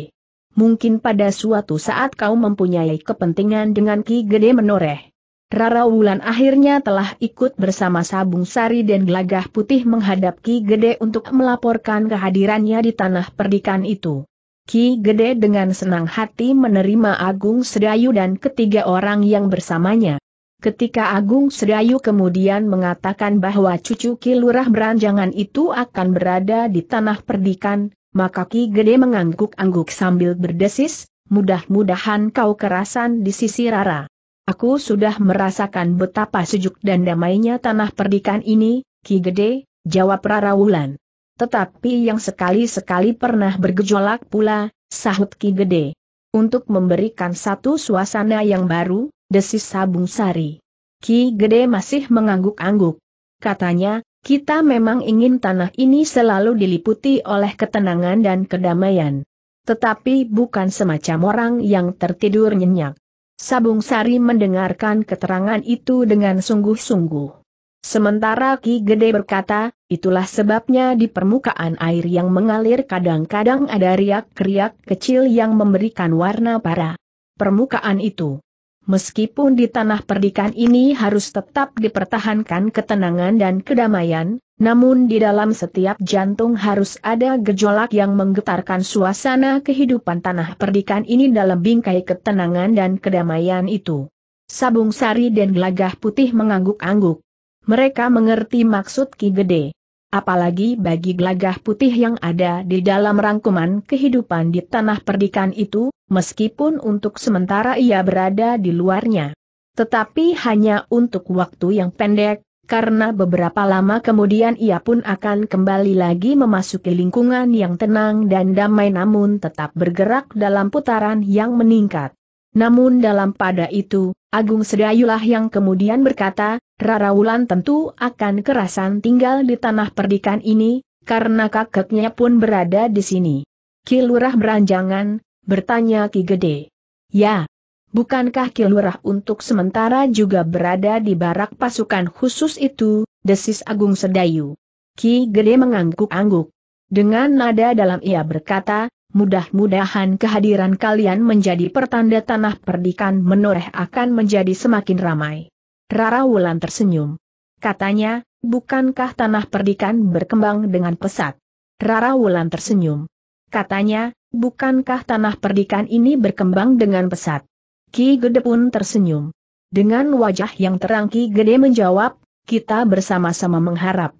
Mungkin pada suatu saat kau mempunyai kepentingan dengan Ki Gede menoreh. Rara Wulan akhirnya telah ikut bersama Sabung Sari dan Gelagah Putih menghadap Ki Gede untuk melaporkan kehadirannya di tanah perdikan itu. Ki Gede dengan senang hati menerima Agung Sedayu dan ketiga orang yang bersamanya. Ketika Agung Sedayu kemudian mengatakan bahwa cucu Ki Lurah Beranjangan itu akan berada di tanah perdikan, maka Ki Gede mengangguk-angguk sambil berdesis, mudah-mudahan kau kerasan di sisi Rara. Aku sudah merasakan betapa sejuk dan damainya tanah perdikan ini, Ki Gede, jawab Rara Wulan tetapi yang sekali-sekali pernah bergejolak pula, sahut Ki Gede. Untuk memberikan satu suasana yang baru, desis Sabung Sari. Ki Gede masih mengangguk-angguk. Katanya, kita memang ingin tanah ini selalu diliputi oleh ketenangan dan kedamaian. Tetapi bukan semacam orang yang tertidur nyenyak. Sabung Sari mendengarkan keterangan itu dengan sungguh-sungguh. Sementara Ki Gede berkata, itulah sebabnya di permukaan air yang mengalir kadang-kadang ada riak-riak kecil yang memberikan warna para permukaan itu. Meskipun di tanah perdikan ini harus tetap dipertahankan ketenangan dan kedamaian, namun di dalam setiap jantung harus ada gejolak yang menggetarkan suasana kehidupan tanah perdikan ini dalam bingkai ketenangan dan kedamaian itu. Sabung Sari dan Gelagah Putih mengangguk-angguk. Mereka mengerti maksud Ki Gede. Apalagi bagi gelagah putih yang ada di dalam rangkuman kehidupan di tanah perdikan itu, meskipun untuk sementara ia berada di luarnya. Tetapi hanya untuk waktu yang pendek, karena beberapa lama kemudian ia pun akan kembali lagi memasuki lingkungan yang tenang dan damai namun tetap bergerak dalam putaran yang meningkat. Namun dalam pada itu, Agung Sedayulah yang kemudian berkata, Rara Wulan tentu akan kerasan tinggal di tanah perdikan ini, karena kakeknya pun berada di sini. Kilurah beranjangan, bertanya Ki Gede. Ya, bukankah Kilurah untuk sementara juga berada di barak pasukan khusus itu, desis Agung Sedayu. Ki Gede mengangguk-angguk. Dengan nada dalam ia berkata, Mudah-mudahan kehadiran kalian menjadi pertanda tanah perdikan menoreh akan menjadi semakin ramai. Rara Wulan tersenyum. Katanya, bukankah tanah perdikan berkembang dengan pesat? Rara Wulan tersenyum. Katanya, bukankah tanah perdikan ini berkembang dengan pesat? Ki Gede pun tersenyum. Dengan wajah yang terang Ki Gede menjawab, kita bersama-sama mengharap.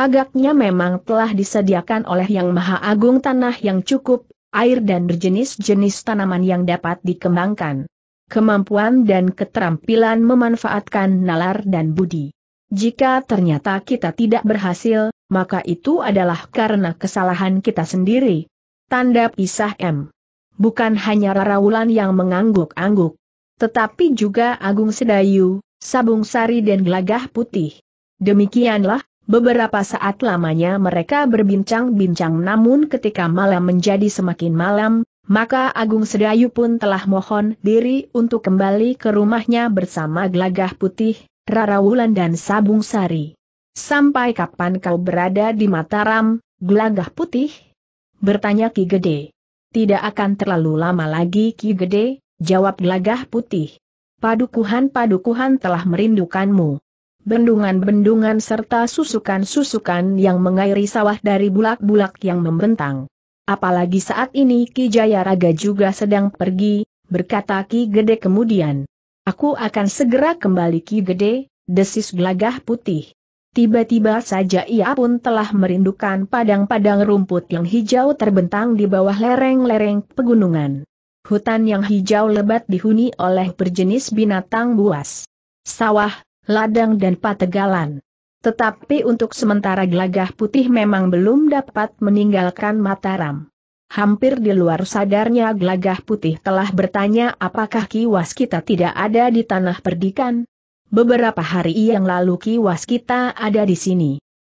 Agaknya memang telah disediakan oleh Yang Maha Agung tanah yang cukup, air dan berjenis jenis tanaman yang dapat dikembangkan. Kemampuan dan keterampilan memanfaatkan nalar dan budi. Jika ternyata kita tidak berhasil, maka itu adalah karena kesalahan kita sendiri. Tanda pisah M. Bukan hanya Wulan yang mengangguk-angguk, tetapi juga Agung Sedayu, Sabung Sari dan Gelagah Putih. Demikianlah, Beberapa saat lamanya mereka berbincang-bincang namun ketika malam menjadi semakin malam, maka Agung Sedayu pun telah mohon diri untuk kembali ke rumahnya bersama Glagah Putih, Rara Wulan dan Sabung Sari. Sampai kapan kau berada di Mataram, Glagah Putih? Bertanya Ki Gede. Tidak akan terlalu lama lagi Ki Gede, jawab Glagah Putih. Padukuhan-padukuhan telah merindukanmu bendungan-bendungan serta susukan-susukan yang mengairi sawah dari bulak-bulak yang membentang. Apalagi saat ini Ki Jayaraga juga sedang pergi, berkata Ki Gede kemudian. Aku akan segera kembali Ki Gede, desis gelagah putih. Tiba-tiba saja ia pun telah merindukan padang-padang rumput yang hijau terbentang di bawah lereng-lereng pegunungan. Hutan yang hijau lebat dihuni oleh berjenis binatang buas. Sawah, ladang dan pategalan. Tetapi untuk sementara gelagah putih memang belum dapat meninggalkan Mataram. Hampir di luar sadarnya gelagah putih telah bertanya apakah kiwas kita tidak ada di tanah perdikan. Beberapa hari yang lalu kiwas kita ada di sini.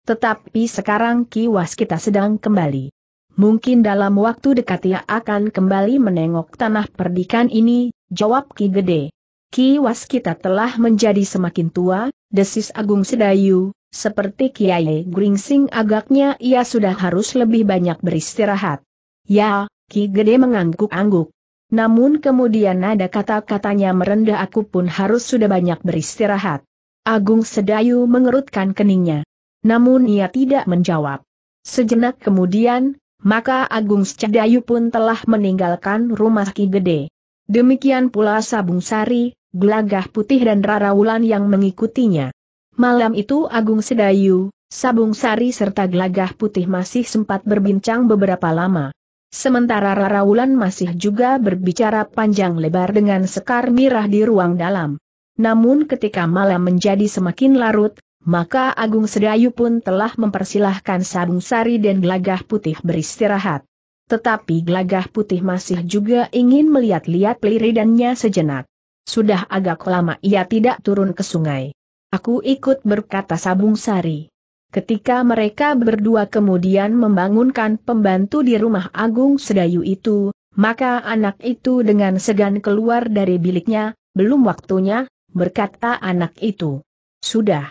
Tetapi sekarang kiwas kita sedang kembali. Mungkin dalam waktu dekat ia akan kembali menengok tanah perdikan ini, jawab Ki Gede. Ki kita telah menjadi semakin tua, desis Agung Sedayu, seperti Kiai Gringsing agaknya ia sudah harus lebih banyak beristirahat. Ya, Ki Gede mengangguk-angguk. Namun kemudian nada kata-katanya merendah aku pun harus sudah banyak beristirahat. Agung Sedayu mengerutkan keningnya. Namun ia tidak menjawab. Sejenak kemudian, maka Agung Sedayu pun telah meninggalkan rumah Ki Gede. Demikian pula Sabung Sari, gelagah putih dan rara wulan yang mengikutinya. Malam itu Agung Sedayu, Sabung Sari serta gelagah putih masih sempat berbincang beberapa lama. Sementara Rara Wulan masih juga berbicara panjang lebar dengan Sekar Mirah di ruang dalam. Namun ketika malam menjadi semakin larut, maka Agung Sedayu pun telah mempersilahkan Sabung Sari dan Gelagah Putih beristirahat. Tetapi Gelagah Putih masih juga ingin melihat-lihat peliridannya sejenak. Sudah agak lama ia tidak turun ke sungai. Aku ikut berkata Sabung Sari. Ketika mereka berdua kemudian membangunkan pembantu di rumah Agung Sedayu itu, maka anak itu dengan segan keluar dari biliknya, belum waktunya, berkata anak itu. Sudah.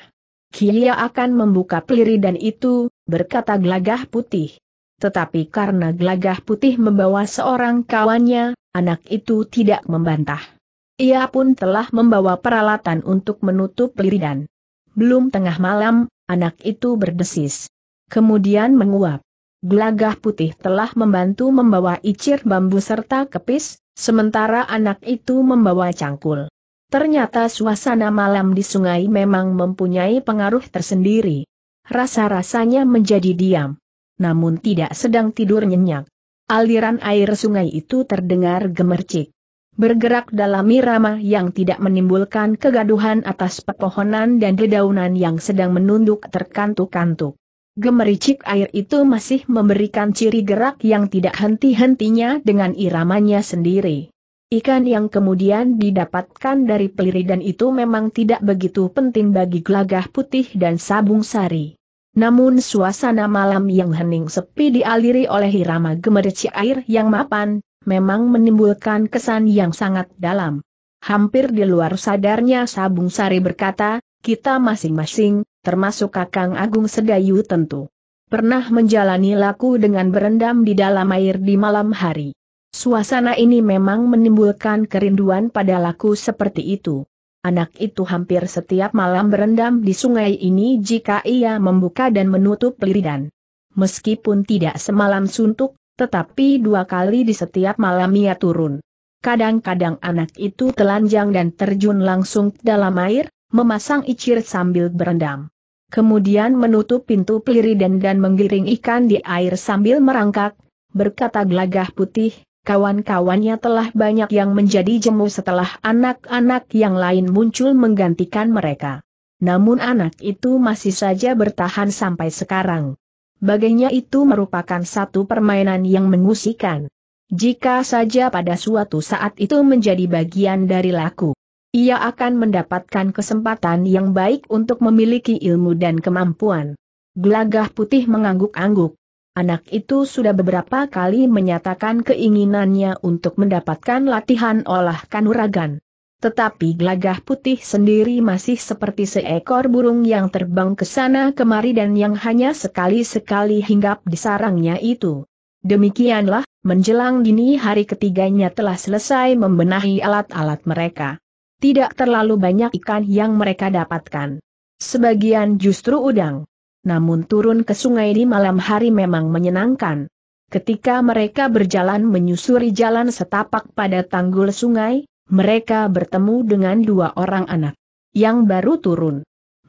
Kia akan membuka peliri dan itu, berkata gelagah putih. Tetapi karena gelagah putih membawa seorang kawannya, anak itu tidak membantah. Ia pun telah membawa peralatan untuk menutup liridan. Belum tengah malam, anak itu berdesis. Kemudian menguap. Gelagah putih telah membantu membawa icir bambu serta kepis, sementara anak itu membawa cangkul. Ternyata suasana malam di sungai memang mempunyai pengaruh tersendiri. Rasa-rasanya menjadi diam. Namun tidak sedang tidur nyenyak. Aliran air sungai itu terdengar gemercik bergerak dalam irama yang tidak menimbulkan kegaduhan atas pepohonan dan dedaunan yang sedang menunduk terkantuk-kantuk. Gemericik air itu masih memberikan ciri gerak yang tidak henti-hentinya dengan iramanya sendiri. Ikan yang kemudian didapatkan dari peliridan itu memang tidak begitu penting bagi gelagah putih dan sabung sari. Namun suasana malam yang hening sepi dialiri oleh irama gemericik air yang mapan, memang menimbulkan kesan yang sangat dalam. Hampir di luar sadarnya Sabung Sari berkata, kita masing-masing, termasuk Kakang Agung Sedayu tentu. Pernah menjalani laku dengan berendam di dalam air di malam hari. Suasana ini memang menimbulkan kerinduan pada laku seperti itu. Anak itu hampir setiap malam berendam di sungai ini jika ia membuka dan menutup liridan. Meskipun tidak semalam suntuk, tetapi dua kali di setiap malam ia turun. Kadang-kadang anak itu telanjang dan terjun langsung dalam air, memasang icir sambil berendam. Kemudian menutup pintu pelir dan menggiring ikan di air sambil merangkak, berkata gelagah putih, kawan-kawannya telah banyak yang menjadi jemu setelah anak-anak yang lain muncul menggantikan mereka. Namun anak itu masih saja bertahan sampai sekarang bagainya itu merupakan satu permainan yang mengusikan. Jika saja pada suatu saat itu menjadi bagian dari laku, ia akan mendapatkan kesempatan yang baik untuk memiliki ilmu dan kemampuan. Gelagah putih mengangguk-angguk. Anak itu sudah beberapa kali menyatakan keinginannya untuk mendapatkan latihan olah kanuragan. Tetapi gelagah putih sendiri masih seperti seekor burung yang terbang ke sana kemari dan yang hanya sekali-sekali hinggap di sarangnya itu. Demikianlah, menjelang dini hari ketiganya telah selesai membenahi alat-alat mereka. Tidak terlalu banyak ikan yang mereka dapatkan. Sebagian justru udang. Namun turun ke sungai di malam hari memang menyenangkan. Ketika mereka berjalan menyusuri jalan setapak pada tanggul sungai, mereka bertemu dengan dua orang anak yang baru turun.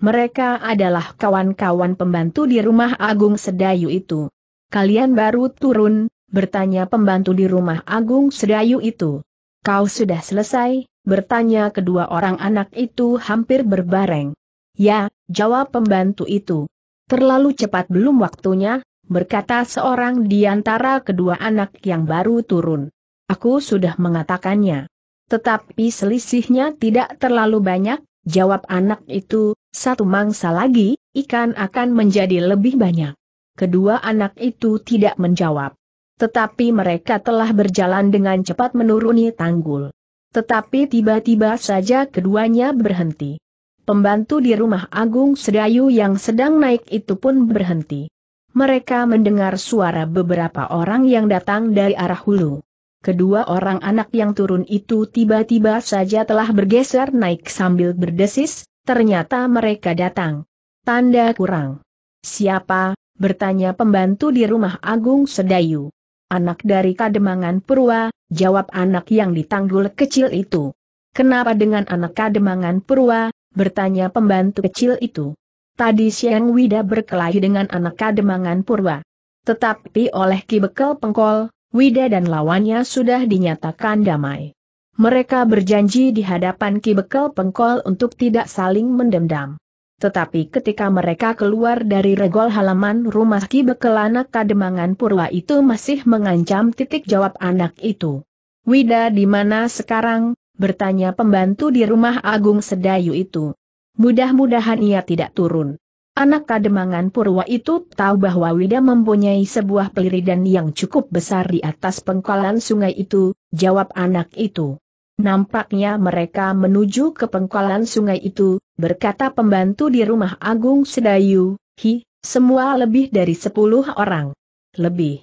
Mereka adalah kawan-kawan pembantu di rumah Agung Sedayu itu. Kalian baru turun, bertanya pembantu di rumah Agung Sedayu itu. Kau sudah selesai, bertanya kedua orang anak itu hampir berbareng. Ya, jawab pembantu itu. Terlalu cepat belum waktunya, berkata seorang di antara kedua anak yang baru turun. Aku sudah mengatakannya. Tetapi selisihnya tidak terlalu banyak, jawab anak itu, satu mangsa lagi, ikan akan menjadi lebih banyak. Kedua anak itu tidak menjawab. Tetapi mereka telah berjalan dengan cepat menuruni tanggul. Tetapi tiba-tiba saja keduanya berhenti. Pembantu di rumah Agung Sedayu yang sedang naik itu pun berhenti. Mereka mendengar suara beberapa orang yang datang dari arah hulu. Kedua orang anak yang turun itu tiba-tiba saja telah bergeser naik sambil berdesis, ternyata mereka datang. Tanda kurang. Siapa? bertanya pembantu di rumah Agung Sedayu. Anak dari Kademangan Purwa, jawab anak yang ditanggul kecil itu. Kenapa dengan anak Kademangan Purwa? bertanya pembantu kecil itu. Tadi Siang Wida berkelahi dengan anak Kademangan Purwa. Tetapi oleh kibekel Pengkol, Wida dan lawannya sudah dinyatakan damai. Mereka berjanji di hadapan Ki Bekel Pengkol untuk tidak saling mendendam. Tetapi ketika mereka keluar dari regol halaman rumah Ki Bekel anak Kademangan Purwa itu masih mengancam titik jawab anak itu. Wida di mana sekarang? bertanya pembantu di rumah Agung Sedayu itu. Mudah-mudahan ia tidak turun. Anak kademangan Purwa itu tahu bahwa Wida mempunyai sebuah peliridan yang cukup besar di atas pengkolan sungai itu, jawab anak itu. Nampaknya mereka menuju ke pengkolan sungai itu, berkata pembantu di rumah Agung Sedayu, hi, semua lebih dari sepuluh orang. Lebih.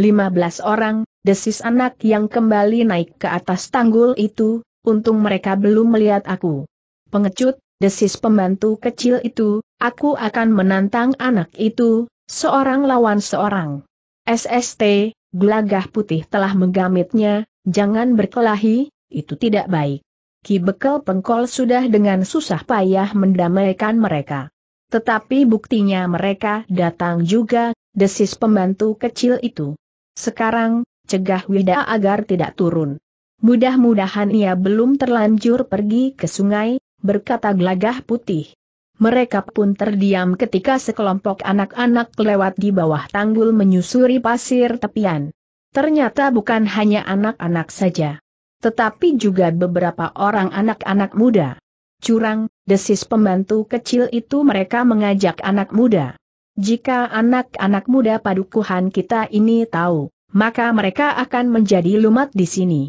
Lima belas orang, desis anak yang kembali naik ke atas tanggul itu, untung mereka belum melihat aku. Pengecut, desis pembantu kecil itu, aku akan menantang anak itu, seorang lawan seorang. SST, gelagah putih telah menggamitnya, jangan berkelahi, itu tidak baik. Ki Bekel Pengkol sudah dengan susah payah mendamaikan mereka. Tetapi buktinya mereka datang juga, desis pembantu kecil itu. Sekarang, cegah Wida agar tidak turun. Mudah-mudahan ia belum terlanjur pergi ke sungai, berkata gelagah putih. Mereka pun terdiam ketika sekelompok anak-anak lewat di bawah tanggul menyusuri pasir tepian. Ternyata bukan hanya anak-anak saja. Tetapi juga beberapa orang anak-anak muda. Curang, desis pembantu kecil itu mereka mengajak anak muda. Jika anak-anak muda padukuhan kita ini tahu, maka mereka akan menjadi lumat di sini.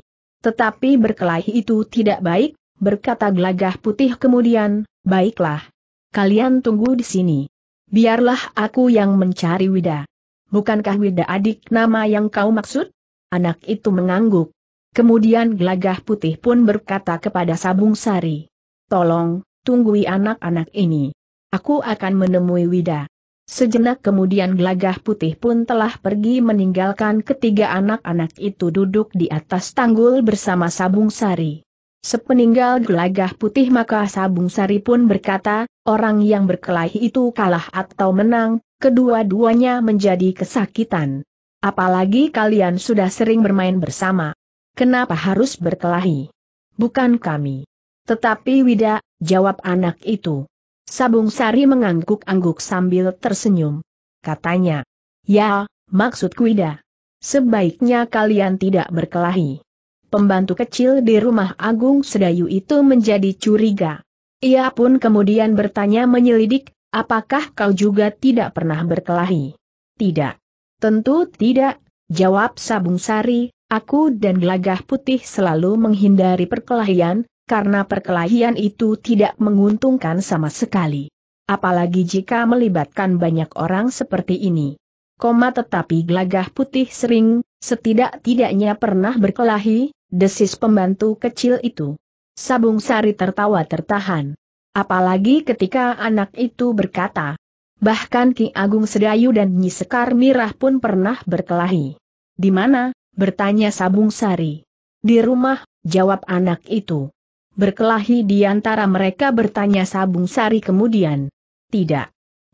Tetapi berkelahi itu tidak baik, berkata gelagah putih kemudian, baiklah. Kalian tunggu di sini. Biarlah aku yang mencari Wida. Bukankah Wida adik nama yang kau maksud? Anak itu mengangguk. Kemudian gelagah putih pun berkata kepada Sabung Sari. Tolong, tunggui anak-anak ini. Aku akan menemui Wida. Sejenak kemudian gelagah putih pun telah pergi meninggalkan ketiga anak-anak itu duduk di atas tanggul bersama Sabung Sari. Sepeninggal gelagah putih maka Sabung Sari pun berkata, orang yang berkelahi itu kalah atau menang, kedua-duanya menjadi kesakitan. Apalagi kalian sudah sering bermain bersama. Kenapa harus berkelahi? Bukan kami. Tetapi Wida, jawab anak itu. Sabung Sari mengangguk-angguk sambil tersenyum. Katanya, ya, maksudku Wida. Sebaiknya kalian tidak berkelahi pembantu kecil di rumah Agung Sedayu itu menjadi curiga. Ia pun kemudian bertanya menyelidik, apakah kau juga tidak pernah berkelahi? Tidak. Tentu tidak, jawab Sabung Sari, aku dan Gelagah Putih selalu menghindari perkelahian, karena perkelahian itu tidak menguntungkan sama sekali. Apalagi jika melibatkan banyak orang seperti ini. Koma tetapi Gelagah Putih sering, setidak-tidaknya pernah berkelahi, desis pembantu kecil itu. Sabung Sari tertawa tertahan. Apalagi ketika anak itu berkata, bahkan Ki Agung Sedayu dan Nyi Sekar Mirah pun pernah berkelahi. Di mana? bertanya Sabung Sari. Di rumah, jawab anak itu. Berkelahi di antara mereka bertanya Sabung Sari kemudian. Tidak.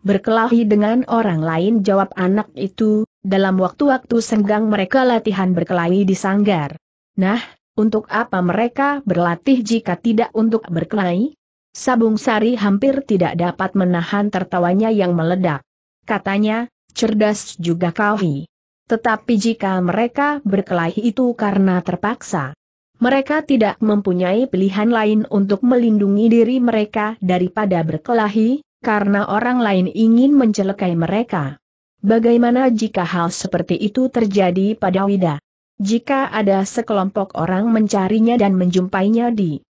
Berkelahi dengan orang lain jawab anak itu, dalam waktu-waktu senggang mereka latihan berkelahi di sanggar. Nah, untuk apa mereka berlatih jika tidak untuk berkelahi? Sabung Sari hampir tidak dapat menahan tertawanya yang meledak. Katanya, cerdas juga kawi. Tetapi jika mereka berkelahi itu karena terpaksa. Mereka tidak mempunyai pilihan lain untuk melindungi diri mereka daripada berkelahi, karena orang lain ingin mencelakai mereka. Bagaimana jika hal seperti itu terjadi pada Wida? Jika ada sekelompok orang mencarinya dan menjumpainya di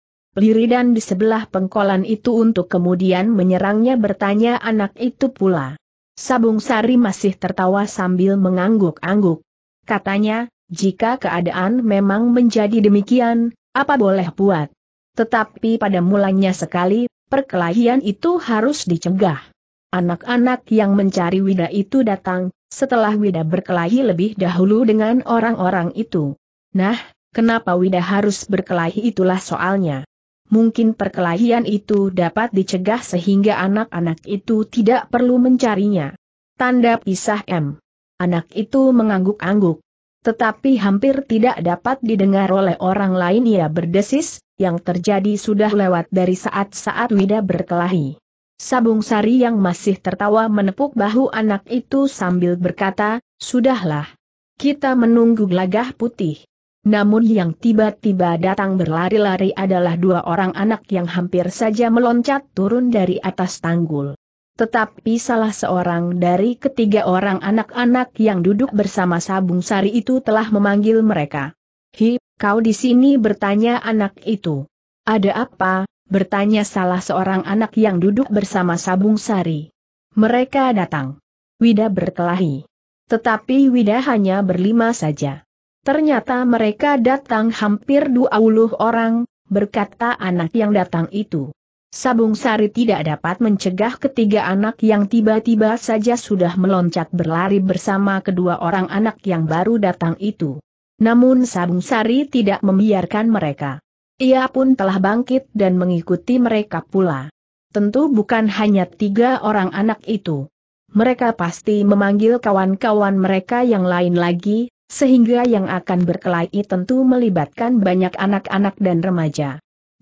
dan di sebelah pengkolan itu untuk kemudian menyerangnya bertanya anak itu pula. Sabung Sari masih tertawa sambil mengangguk-angguk. Katanya, jika keadaan memang menjadi demikian, apa boleh buat. Tetapi pada mulanya sekali, perkelahian itu harus dicegah. Anak-anak yang mencari Wida itu datang, setelah Wida berkelahi lebih dahulu dengan orang-orang itu. Nah, kenapa Wida harus berkelahi itulah soalnya. Mungkin perkelahian itu dapat dicegah sehingga anak-anak itu tidak perlu mencarinya. Tanda pisah M. Anak itu mengangguk-angguk. Tetapi hampir tidak dapat didengar oleh orang lain ia berdesis, yang terjadi sudah lewat dari saat-saat Wida berkelahi. Sabung Sari yang masih tertawa menepuk bahu anak itu sambil berkata, Sudahlah. Kita menunggu gelagah putih. Namun yang tiba-tiba datang berlari-lari adalah dua orang anak yang hampir saja meloncat turun dari atas tanggul. Tetapi salah seorang dari ketiga orang anak-anak yang duduk bersama Sabung Sari itu telah memanggil mereka. Hi, kau di sini bertanya anak itu. Ada apa, bertanya salah seorang anak yang duduk bersama Sabung Sari. Mereka datang. Wida berkelahi. Tetapi Wida hanya berlima saja. Ternyata mereka datang hampir dua 20 orang, berkata anak yang datang itu. Sabung Sari tidak dapat mencegah ketiga anak yang tiba-tiba saja sudah meloncat berlari bersama kedua orang anak yang baru datang itu. Namun Sabung Sari tidak membiarkan mereka. Ia pun telah bangkit dan mengikuti mereka pula. Tentu bukan hanya tiga orang anak itu. Mereka pasti memanggil kawan-kawan mereka yang lain lagi, sehingga yang akan berkelahi tentu melibatkan banyak anak-anak dan remaja.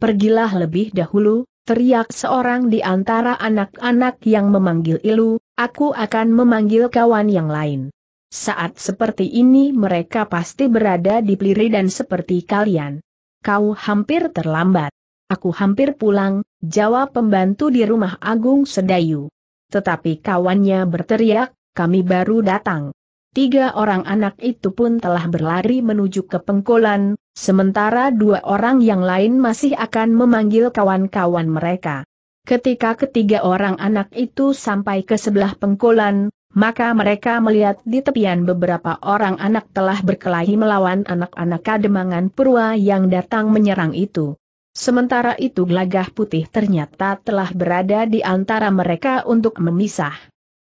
Pergilah lebih dahulu, teriak seorang di antara anak-anak yang memanggil Ilu, aku akan memanggil kawan yang lain. Saat seperti ini mereka pasti berada di peliri dan seperti kalian kau hampir terlambat. Aku hampir pulang, jawab pembantu di rumah Agung Sedayu. Tetapi kawannya berteriak, kami baru datang. Tiga orang anak itu pun telah berlari menuju ke pengkolan, sementara dua orang yang lain masih akan memanggil kawan-kawan mereka. Ketika ketiga orang anak itu sampai ke sebelah pengkolan, maka mereka melihat di tepian beberapa orang anak telah berkelahi melawan anak-anak kademangan purwa yang datang menyerang itu. Sementara itu Glagah putih ternyata telah berada di antara mereka untuk memisah.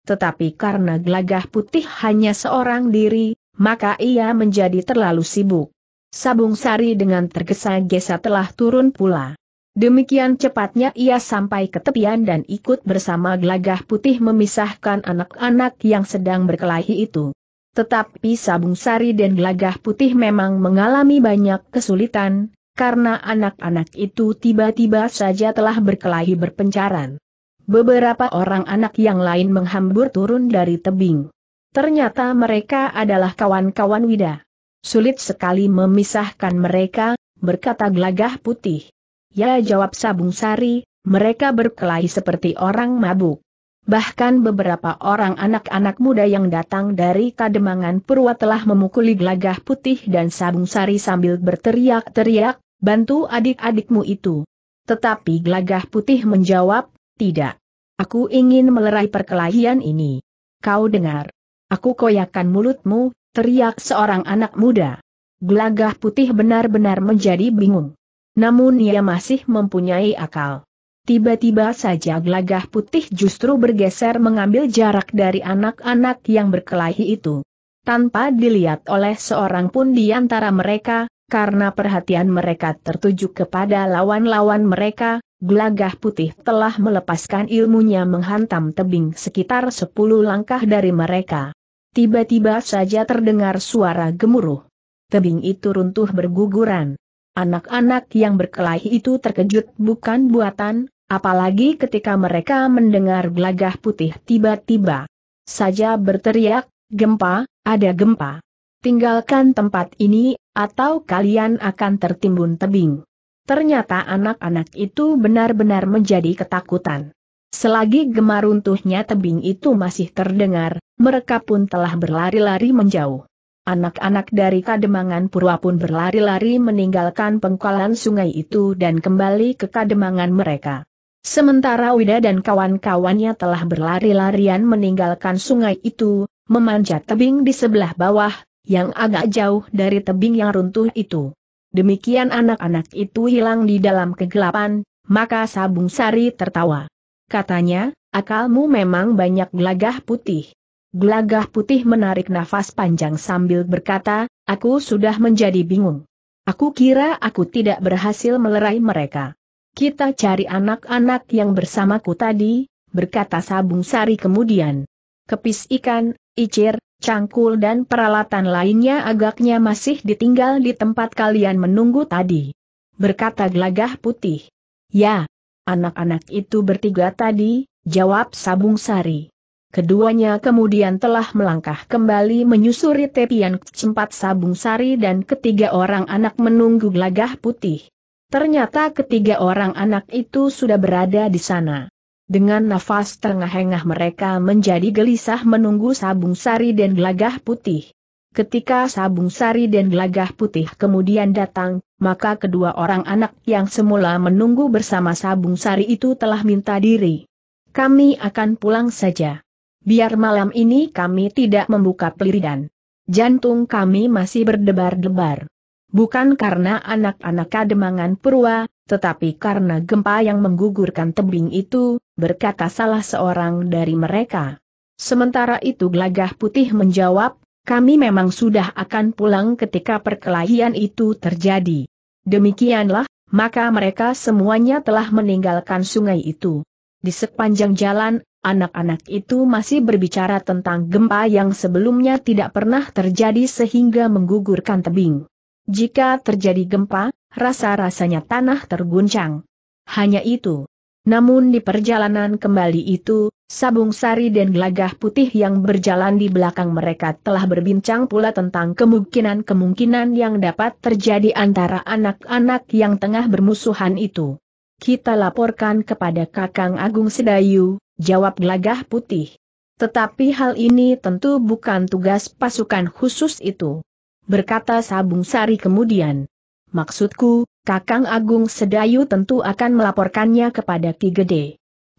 Tetapi karena Glagah putih hanya seorang diri, maka ia menjadi terlalu sibuk. Sabung Sari dengan tergesa-gesa telah turun pula. Demikian cepatnya ia sampai ke tepian dan ikut bersama gelagah putih memisahkan anak-anak yang sedang berkelahi itu. Tetapi Sabung Sari dan gelagah putih memang mengalami banyak kesulitan, karena anak-anak itu tiba-tiba saja telah berkelahi berpencaran. Beberapa orang anak yang lain menghambur turun dari tebing. Ternyata mereka adalah kawan-kawan Wida. Sulit sekali memisahkan mereka, berkata gelagah putih. Ya jawab Sabung Sari, mereka berkelahi seperti orang mabuk. Bahkan beberapa orang anak-anak muda yang datang dari Kademangan Purwa telah memukuli gelagah putih dan Sabung Sari sambil berteriak-teriak, bantu adik-adikmu itu. Tetapi gelagah putih menjawab, tidak. Aku ingin melerai perkelahian ini. Kau dengar. Aku koyakan mulutmu, teriak seorang anak muda. Gelagah putih benar-benar menjadi bingung namun ia masih mempunyai akal. Tiba-tiba saja gelagah putih justru bergeser mengambil jarak dari anak-anak yang berkelahi itu. Tanpa dilihat oleh seorang pun di antara mereka, karena perhatian mereka tertuju kepada lawan-lawan mereka, gelagah putih telah melepaskan ilmunya menghantam tebing sekitar sepuluh langkah dari mereka. Tiba-tiba saja terdengar suara gemuruh. Tebing itu runtuh berguguran. Anak-anak yang berkelahi itu terkejut bukan buatan, apalagi ketika mereka mendengar gelagah putih tiba-tiba. Saja berteriak, gempa, ada gempa. Tinggalkan tempat ini, atau kalian akan tertimbun tebing. Ternyata anak-anak itu benar-benar menjadi ketakutan. Selagi gemar runtuhnya tebing itu masih terdengar, mereka pun telah berlari-lari menjauh. Anak-anak dari Kademangan Purwa pun berlari-lari meninggalkan pengkalan sungai itu dan kembali ke Kademangan mereka. Sementara Wida dan kawan-kawannya telah berlari-larian meninggalkan sungai itu, memanjat tebing di sebelah bawah, yang agak jauh dari tebing yang runtuh itu. Demikian anak-anak itu hilang di dalam kegelapan, maka Sabung Sari tertawa. Katanya, akalmu memang banyak gelagah putih. Gelagah putih menarik nafas panjang sambil berkata, aku sudah menjadi bingung. Aku kira aku tidak berhasil melerai mereka. Kita cari anak-anak yang bersamaku tadi, berkata Sabung Sari kemudian. Kepis ikan, icir, cangkul dan peralatan lainnya agaknya masih ditinggal di tempat kalian menunggu tadi. Berkata gelagah putih. Ya, anak-anak itu bertiga tadi, jawab Sabung Sari. Keduanya kemudian telah melangkah kembali menyusuri tepian sempat sabung sari dan ketiga orang anak menunggu gelagah putih. Ternyata ketiga orang anak itu sudah berada di sana. Dengan nafas terengah-engah mereka menjadi gelisah menunggu sabung sari dan gelagah putih. Ketika sabung sari dan gelagah putih kemudian datang, maka kedua orang anak yang semula menunggu bersama sabung sari itu telah minta diri. Kami akan pulang saja. Biar malam ini kami tidak membuka peliridan. Jantung kami masih berdebar-debar. Bukan karena anak-anak kademangan Purwa, tetapi karena gempa yang menggugurkan tebing itu, berkata salah seorang dari mereka. Sementara itu gelagah putih menjawab, kami memang sudah akan pulang ketika perkelahian itu terjadi. Demikianlah, maka mereka semuanya telah meninggalkan sungai itu. Di sepanjang jalan, Anak-anak itu masih berbicara tentang gempa yang sebelumnya tidak pernah terjadi sehingga menggugurkan tebing. Jika terjadi gempa, rasa-rasanya tanah terguncang. Hanya itu. Namun di perjalanan kembali itu, Sabung Sari dan Gelagah Putih yang berjalan di belakang mereka telah berbincang pula tentang kemungkinan-kemungkinan yang dapat terjadi antara anak-anak yang tengah bermusuhan itu. Kita laporkan kepada Kakang Agung Sedayu, jawab gelagah putih. Tetapi hal ini tentu bukan tugas pasukan khusus itu. Berkata Sabung Sari kemudian. Maksudku, Kakang Agung Sedayu tentu akan melaporkannya kepada Ki Gede.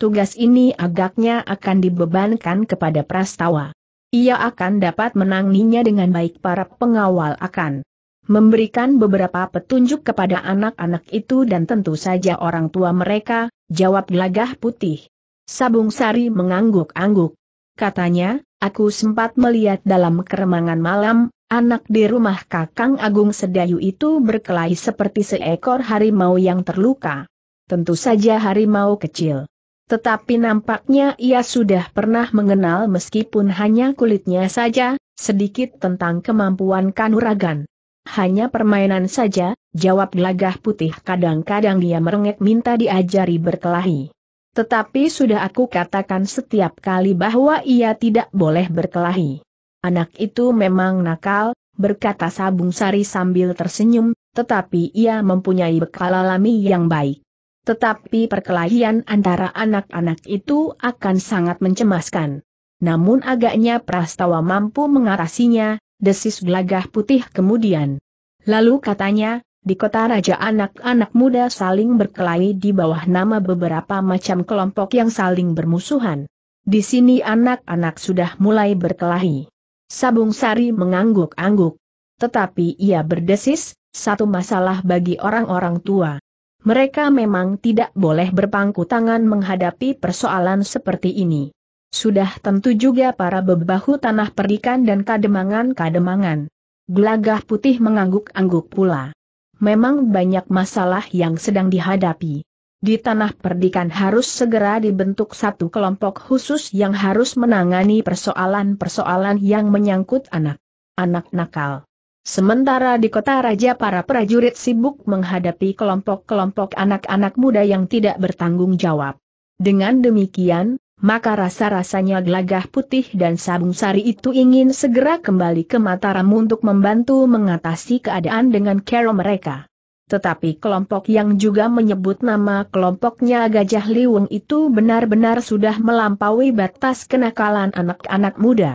Tugas ini agaknya akan dibebankan kepada Prastawa. Ia akan dapat menanginya dengan baik para pengawal akan memberikan beberapa petunjuk kepada anak-anak itu dan tentu saja orang tua mereka, jawab gelagah putih. Sabung Sari mengangguk-angguk. Katanya, aku sempat melihat dalam keremangan malam, anak di rumah Kakang Agung Sedayu itu berkelahi seperti seekor harimau yang terluka. Tentu saja harimau kecil. Tetapi nampaknya ia sudah pernah mengenal meskipun hanya kulitnya saja, sedikit tentang kemampuan kanuragan. Hanya permainan saja, jawab gelagah putih kadang-kadang dia merengek minta diajari berkelahi. Tetapi sudah aku katakan setiap kali bahwa ia tidak boleh berkelahi. Anak itu memang nakal, berkata Sabung Sari sambil tersenyum, tetapi ia mempunyai bekal alami yang baik. Tetapi perkelahian antara anak-anak itu akan sangat mencemaskan. Namun agaknya Prastawa mampu mengatasinya, desis gelagah putih kemudian. Lalu katanya, di kota raja anak-anak muda saling berkelahi di bawah nama beberapa macam kelompok yang saling bermusuhan. Di sini anak-anak sudah mulai berkelahi. Sabung Sari mengangguk-angguk. Tetapi ia berdesis, satu masalah bagi orang-orang tua. Mereka memang tidak boleh berpangku tangan menghadapi persoalan seperti ini. Sudah tentu juga para bebahu tanah perikan dan kademangan-kademangan. Gelagah putih mengangguk-angguk pula memang banyak masalah yang sedang dihadapi. Di tanah perdikan harus segera dibentuk satu kelompok khusus yang harus menangani persoalan-persoalan yang menyangkut anak. Anak nakal. Sementara di kota raja para prajurit sibuk menghadapi kelompok-kelompok anak-anak muda yang tidak bertanggung jawab. Dengan demikian, maka rasa-rasanya gelagah putih dan sabung sari itu ingin segera kembali ke Mataram untuk membantu mengatasi keadaan dengan kero mereka. Tetapi kelompok yang juga menyebut nama kelompoknya Gajah Liwung itu benar-benar sudah melampaui batas kenakalan anak-anak muda.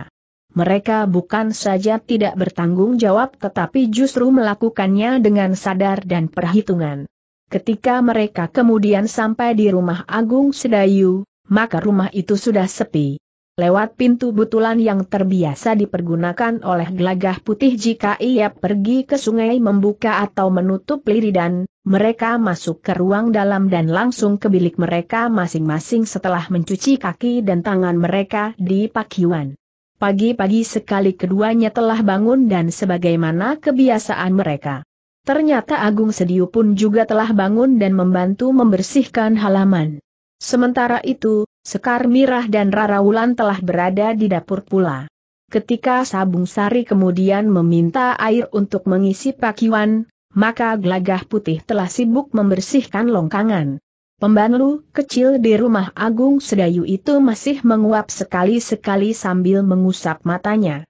Mereka bukan saja tidak bertanggung jawab tetapi justru melakukannya dengan sadar dan perhitungan. Ketika mereka kemudian sampai di rumah Agung Sedayu, maka rumah itu sudah sepi. Lewat pintu butulan yang terbiasa dipergunakan oleh gelagah putih jika ia pergi ke sungai membuka atau menutup liridan, mereka masuk ke ruang dalam dan langsung ke bilik mereka masing-masing setelah mencuci kaki dan tangan mereka di pakiwan. Pagi-pagi sekali keduanya telah bangun dan sebagaimana kebiasaan mereka. Ternyata Agung Sediu pun juga telah bangun dan membantu membersihkan halaman. Sementara itu, Sekar Mirah dan Rara Wulan telah berada di dapur pula. Ketika Sabung Sari kemudian meminta air untuk mengisi pakiwan, maka Glagah putih telah sibuk membersihkan longkangan. Pembantu kecil di rumah Agung Sedayu itu masih menguap sekali-sekali sambil mengusap matanya.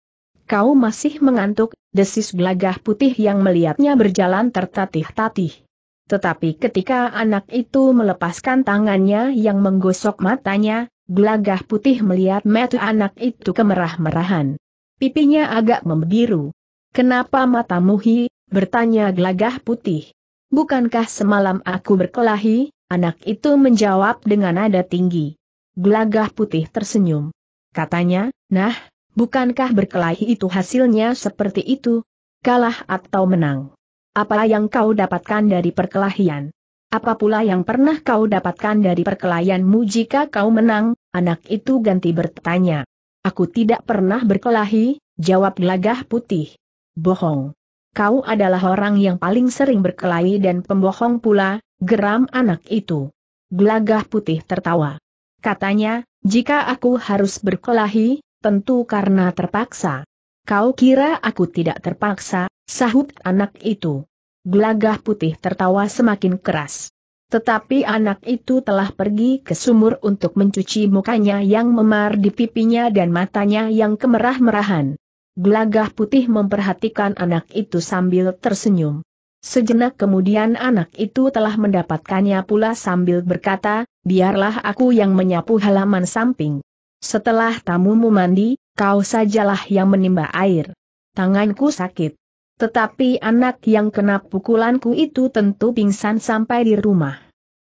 Kau masih mengantuk, desis Glagah putih yang melihatnya berjalan tertatih-tatih. Tetapi ketika anak itu melepaskan tangannya yang menggosok matanya, gelagah putih melihat mata anak itu kemerah-merahan. Pipinya agak membiru. Kenapa matamu hi? bertanya gelagah putih. Bukankah semalam aku berkelahi? Anak itu menjawab dengan nada tinggi. Gelagah putih tersenyum. Katanya, nah, bukankah berkelahi itu hasilnya seperti itu? Kalah atau menang? Apa yang kau dapatkan dari perkelahian? Apa pula yang pernah kau dapatkan dari perkelahianmu jika kau menang? Anak itu ganti bertanya. Aku tidak pernah berkelahi, jawab gelagah putih. Bohong. Kau adalah orang yang paling sering berkelahi dan pembohong pula, geram anak itu. Gelagah putih tertawa. Katanya, jika aku harus berkelahi, tentu karena terpaksa. Kau kira aku tidak terpaksa, Sahut anak itu. Gelagah putih tertawa semakin keras. Tetapi anak itu telah pergi ke sumur untuk mencuci mukanya yang memar di pipinya dan matanya yang kemerah-merahan. Gelagah putih memperhatikan anak itu sambil tersenyum. Sejenak kemudian anak itu telah mendapatkannya pula sambil berkata, biarlah aku yang menyapu halaman samping. Setelah tamumu mandi, kau sajalah yang menimba air. Tanganku sakit. Tetapi anak yang kena pukulanku itu tentu pingsan sampai di rumah.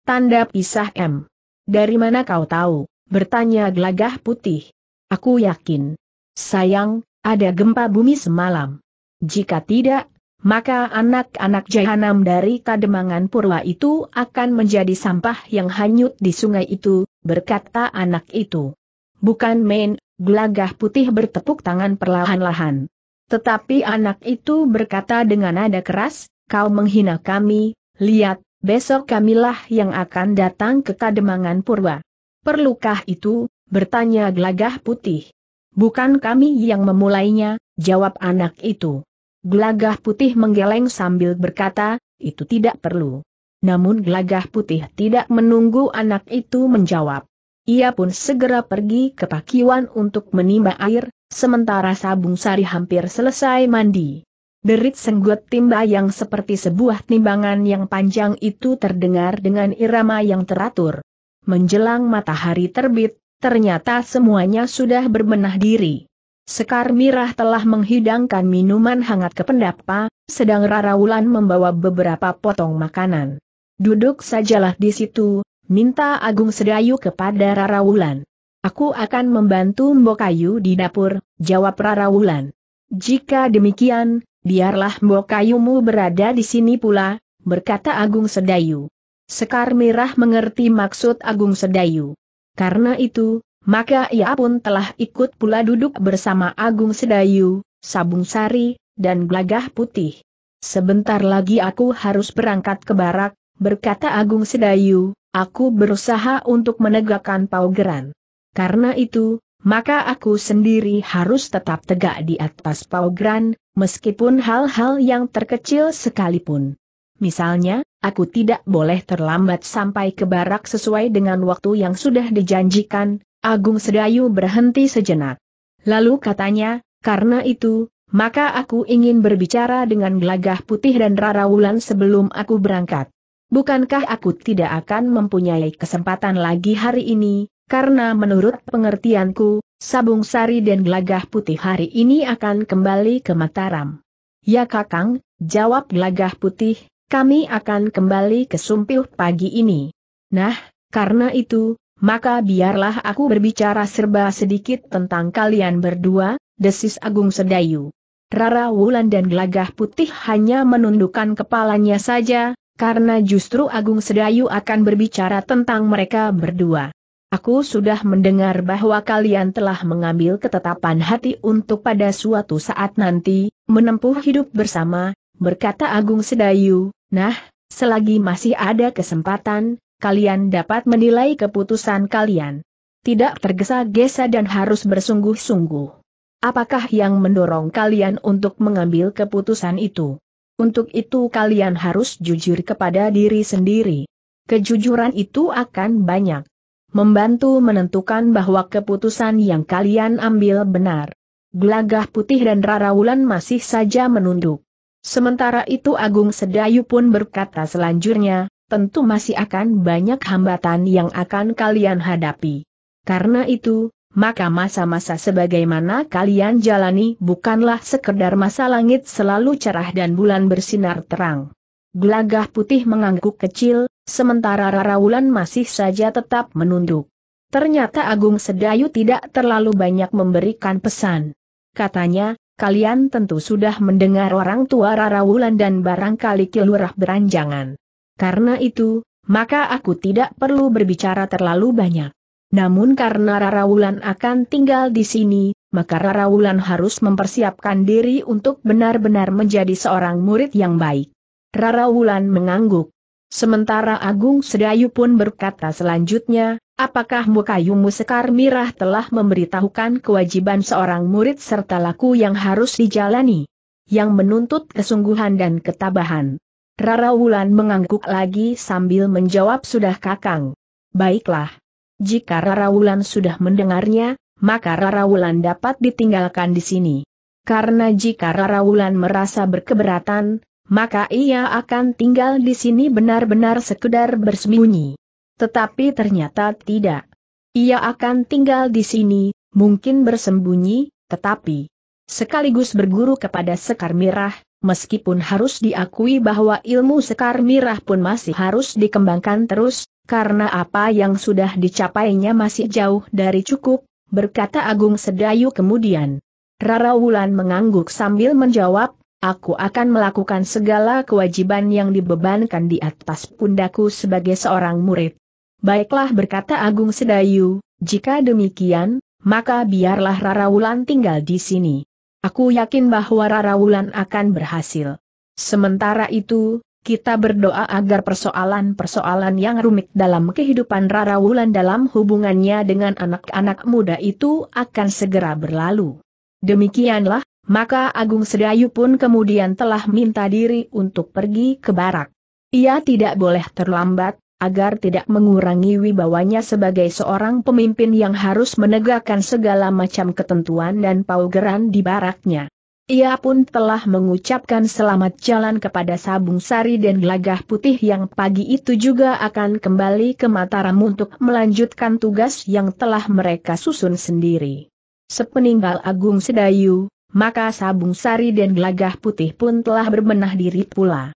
Tanda pisah M. Dari mana kau tahu? Bertanya gelagah putih. Aku yakin. Sayang, ada gempa bumi semalam. Jika tidak, maka anak-anak jahanam dari Kademangan Purwa itu akan menjadi sampah yang hanyut di sungai itu, berkata anak itu. Bukan main, gelagah putih bertepuk tangan perlahan-lahan. Tetapi anak itu berkata dengan nada keras, kau menghina kami, lihat, besok kamilah yang akan datang ke Kademangan Purwa. Perlukah itu, bertanya glagah putih. Bukan kami yang memulainya, jawab anak itu. glagah putih menggeleng sambil berkata, itu tidak perlu. Namun glagah putih tidak menunggu anak itu menjawab. Ia pun segera pergi ke pakiwan untuk menimba air, sementara Sabung Sari hampir selesai mandi. Derit senggut timba yang seperti sebuah timbangan yang panjang itu terdengar dengan irama yang teratur. Menjelang matahari terbit, ternyata semuanya sudah berbenah diri. Sekar Mirah telah menghidangkan minuman hangat ke pendapa, sedang Rara Wulan membawa beberapa potong makanan. Duduk sajalah di situ, minta Agung Sedayu kepada Rara Wulan. Aku akan membantu Mbok Kayu di dapur, jawab Rara Wulan. Jika demikian, biarlah Mbok Kayumu berada di sini pula, berkata Agung Sedayu. Sekar Mirah mengerti maksud Agung Sedayu. Karena itu, maka ia pun telah ikut pula duduk bersama Agung Sedayu, Sabung Sari, dan Glagah Putih. Sebentar lagi aku harus berangkat ke barak, berkata Agung Sedayu, aku berusaha untuk menegakkan paugeran. Karena itu, maka aku sendiri harus tetap tegak di atas paugran, meskipun hal-hal yang terkecil sekalipun. Misalnya, aku tidak boleh terlambat sampai ke barak sesuai dengan waktu yang sudah dijanjikan, Agung Sedayu berhenti sejenak. Lalu katanya, karena itu, maka aku ingin berbicara dengan Gelagah Putih dan Rara Wulan sebelum aku berangkat. Bukankah aku tidak akan mempunyai kesempatan lagi hari ini, karena menurut pengertianku, Sabung Sari dan Gelagah Putih hari ini akan kembali ke Mataram. Ya Kakang, jawab Gelagah Putih, kami akan kembali ke Sumpil pagi ini. Nah, karena itu, maka biarlah aku berbicara serba sedikit tentang kalian berdua, desis Agung Sedayu. Rara Wulan dan Gelagah Putih hanya menundukkan kepalanya saja, karena justru Agung Sedayu akan berbicara tentang mereka berdua. Aku sudah mendengar bahwa kalian telah mengambil ketetapan hati untuk pada suatu saat nanti, menempuh hidup bersama, berkata Agung Sedayu, nah, selagi masih ada kesempatan, kalian dapat menilai keputusan kalian. Tidak tergesa-gesa dan harus bersungguh-sungguh. Apakah yang mendorong kalian untuk mengambil keputusan itu? Untuk itu kalian harus jujur kepada diri sendiri. Kejujuran itu akan banyak membantu menentukan bahwa keputusan yang kalian ambil benar. Gelagah putih dan Raraulan masih saja menunduk. Sementara itu Agung Sedayu pun berkata selanjutnya, tentu masih akan banyak hambatan yang akan kalian hadapi. Karena itu, maka masa-masa sebagaimana kalian jalani bukanlah sekedar masa langit selalu cerah dan bulan bersinar terang. Gelagah putih mengangguk kecil, sementara Rara Wulan masih saja tetap menunduk. Ternyata Agung Sedayu tidak terlalu banyak memberikan pesan. Katanya, kalian tentu sudah mendengar orang tua Rara Wulan dan barangkali kilurah beranjangan. Karena itu, maka aku tidak perlu berbicara terlalu banyak. Namun karena Rara Wulan akan tinggal di sini, maka Rara Wulan harus mempersiapkan diri untuk benar-benar menjadi seorang murid yang baik. Rara Wulan mengangguk. Sementara Agung Sedayu pun berkata selanjutnya, apakah Mukayumu Sekar Mirah telah memberitahukan kewajiban seorang murid serta laku yang harus dijalani? Yang menuntut kesungguhan dan ketabahan. Rara Wulan mengangguk lagi sambil menjawab sudah kakang. Baiklah. Jika Rara Wulan sudah mendengarnya, maka Rara Wulan dapat ditinggalkan di sini. Karena jika Rara Wulan merasa berkeberatan, maka ia akan tinggal di sini benar-benar sekedar bersembunyi. Tetapi ternyata tidak. Ia akan tinggal di sini, mungkin bersembunyi, tetapi sekaligus berguru kepada Sekar Mirah, meskipun harus diakui bahwa ilmu Sekar Mirah pun masih harus dikembangkan terus, karena apa yang sudah dicapainya masih jauh dari cukup, berkata Agung Sedayu kemudian. Rara Wulan mengangguk sambil menjawab, Aku akan melakukan segala kewajiban yang dibebankan di atas pundaku sebagai seorang murid. Baiklah berkata Agung Sedayu, jika demikian, maka biarlah Rarawulan tinggal di sini. Aku yakin bahwa Rarawulan akan berhasil. Sementara itu, kita berdoa agar persoalan-persoalan yang rumit dalam kehidupan Rarawulan dalam hubungannya dengan anak-anak muda itu akan segera berlalu. Demikianlah, maka Agung Sedayu pun kemudian telah minta diri untuk pergi ke barak. Ia tidak boleh terlambat, agar tidak mengurangi wibawanya sebagai seorang pemimpin yang harus menegakkan segala macam ketentuan dan paugeran di baraknya. Ia pun telah mengucapkan selamat jalan kepada Sabung Sari dan Gelagah Putih yang pagi itu juga akan kembali ke Mataram untuk melanjutkan tugas yang telah mereka susun sendiri. Sepeninggal Agung Sedayu, maka sabung sari dan gelagah putih pun telah berbenah diri pula.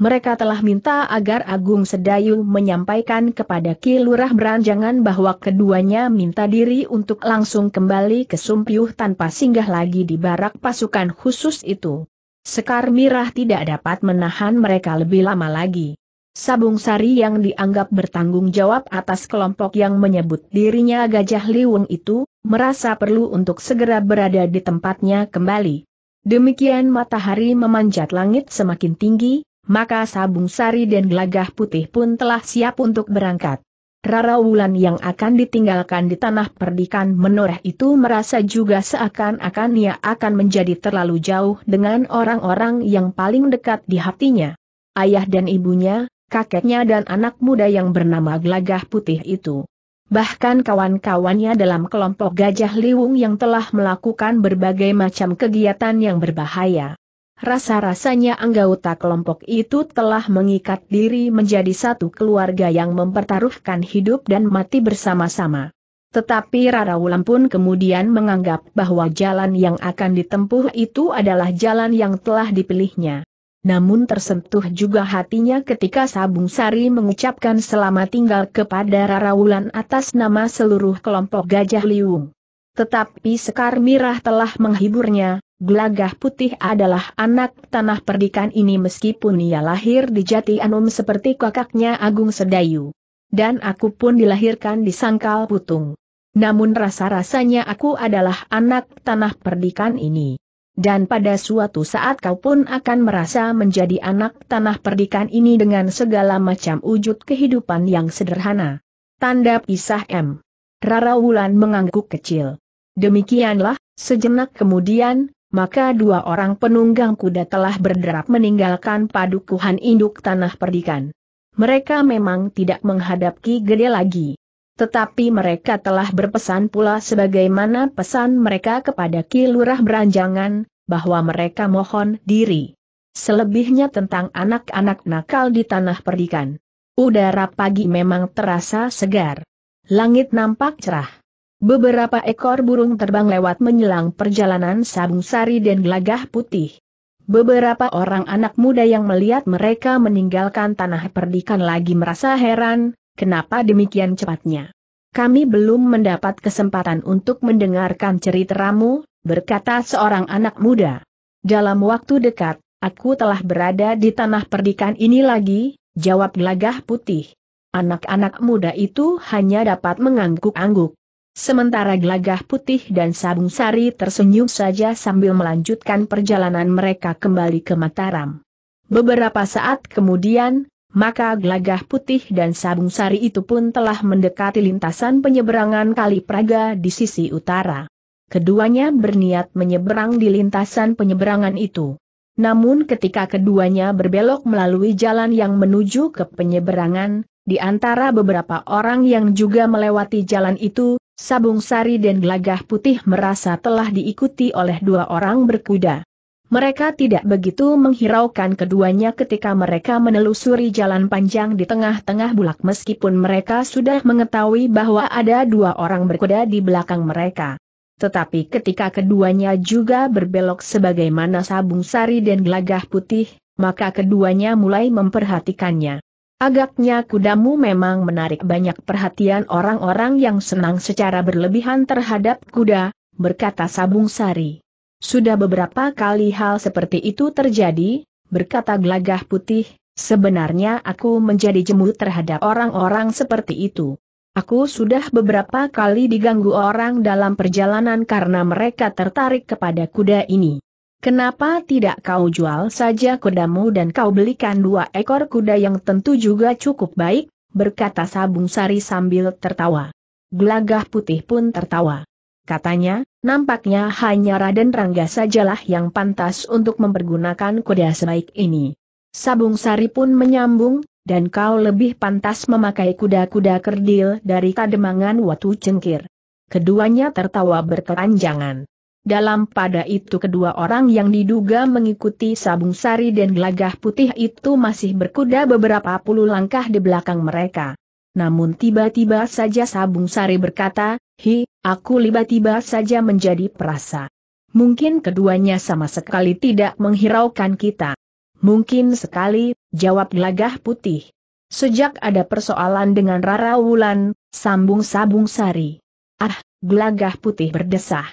Mereka telah minta agar Agung Sedayu menyampaikan kepada Ki Lurah Beranjangan bahwa keduanya minta diri untuk langsung kembali ke Sumpiuh tanpa singgah lagi di barak pasukan khusus itu. Sekar Mirah tidak dapat menahan mereka lebih lama lagi. Sabung Sari yang dianggap bertanggung jawab atas kelompok yang menyebut dirinya Gajah Liwung itu, merasa perlu untuk segera berada di tempatnya kembali. Demikian matahari memanjat langit semakin tinggi, maka Sabung Sari dan Gelagah Putih pun telah siap untuk berangkat. Rara Wulan yang akan ditinggalkan di tanah perdikan menoreh itu merasa juga seakan-akan ia akan menjadi terlalu jauh dengan orang-orang yang paling dekat di hatinya ayah dan ibunya, kakeknya dan anak muda yang bernama Glagah Putih itu. Bahkan kawan-kawannya dalam kelompok Gajah Liwung yang telah melakukan berbagai macam kegiatan yang berbahaya. Rasa-rasanya anggota kelompok itu telah mengikat diri menjadi satu keluarga yang mempertaruhkan hidup dan mati bersama-sama. Tetapi Rara Wulan pun kemudian menganggap bahwa jalan yang akan ditempuh itu adalah jalan yang telah dipilihnya namun tersentuh juga hatinya ketika Sabung Sari mengucapkan selamat tinggal kepada Rara Wulan atas nama seluruh kelompok Gajah Liung. Tetapi Sekar Mirah telah menghiburnya, Gelagah Putih adalah anak tanah perdikan ini meskipun ia lahir di Jati Anum seperti kakaknya Agung Sedayu. Dan aku pun dilahirkan di Sangkal Putung. Namun rasa-rasanya aku adalah anak tanah perdikan ini dan pada suatu saat kau pun akan merasa menjadi anak tanah perdikan ini dengan segala macam wujud kehidupan yang sederhana. Tanda pisah M. Rara Wulan mengangguk kecil. Demikianlah, sejenak kemudian, maka dua orang penunggang kuda telah berderap meninggalkan padukuhan induk tanah perdikan. Mereka memang tidak menghadapi Ki Gede lagi. Tetapi mereka telah berpesan pula sebagaimana pesan mereka kepada Ki Beranjangan, bahwa mereka mohon diri. Selebihnya tentang anak-anak nakal di tanah perdikan. Udara pagi memang terasa segar. Langit nampak cerah. Beberapa ekor burung terbang lewat menyelang perjalanan sabung sari dan gelagah putih. Beberapa orang anak muda yang melihat mereka meninggalkan tanah perdikan lagi merasa heran, Kenapa demikian cepatnya? Kami belum mendapat kesempatan untuk mendengarkan ceritamu, berkata seorang anak muda. Dalam waktu dekat, aku telah berada di tanah perdikan ini lagi, jawab gelagah putih. Anak-anak muda itu hanya dapat mengangguk-angguk. Sementara gelagah putih dan sabung sari tersenyum saja sambil melanjutkan perjalanan mereka kembali ke Mataram. Beberapa saat kemudian, maka gelagah putih dan sabung sari itu pun telah mendekati lintasan penyeberangan Kali Praga di sisi utara. Keduanya berniat menyeberang di lintasan penyeberangan itu. Namun ketika keduanya berbelok melalui jalan yang menuju ke penyeberangan, di antara beberapa orang yang juga melewati jalan itu, Sabung Sari dan Gelagah Putih merasa telah diikuti oleh dua orang berkuda. Mereka tidak begitu menghiraukan keduanya ketika mereka menelusuri jalan panjang di tengah-tengah bulak meskipun mereka sudah mengetahui bahwa ada dua orang berkuda di belakang mereka. Tetapi ketika keduanya juga berbelok sebagaimana sabung sari dan gelagah putih, maka keduanya mulai memperhatikannya. Agaknya kudamu memang menarik banyak perhatian orang-orang yang senang secara berlebihan terhadap kuda, berkata Sabung Sari. Sudah beberapa kali hal seperti itu terjadi, berkata gelagah putih, sebenarnya aku menjadi jemu terhadap orang-orang seperti itu. Aku sudah beberapa kali diganggu orang dalam perjalanan karena mereka tertarik kepada kuda ini. Kenapa tidak kau jual saja kudamu dan kau belikan dua ekor kuda yang tentu juga cukup baik, berkata Sabung Sari sambil tertawa. Gelagah putih pun tertawa. Katanya, nampaknya hanya Raden Rangga sajalah yang pantas untuk mempergunakan kuda sebaik ini. Sabung Sari pun menyambung, dan kau lebih pantas memakai kuda-kuda kerdil dari kademangan Watu Cengkir. Keduanya tertawa berkepanjangan. Dalam pada itu kedua orang yang diduga mengikuti Sabung Sari dan Gelagah Putih itu masih berkuda beberapa puluh langkah di belakang mereka. Namun tiba-tiba saja Sabung Sari berkata, Hi, aku tiba-tiba saja menjadi perasa. Mungkin keduanya sama sekali tidak menghiraukan kita. Mungkin sekali, jawab gelagah putih. Sejak ada persoalan dengan Rara Wulan, sambung Sabung Sari. Ah, gelagah putih berdesah.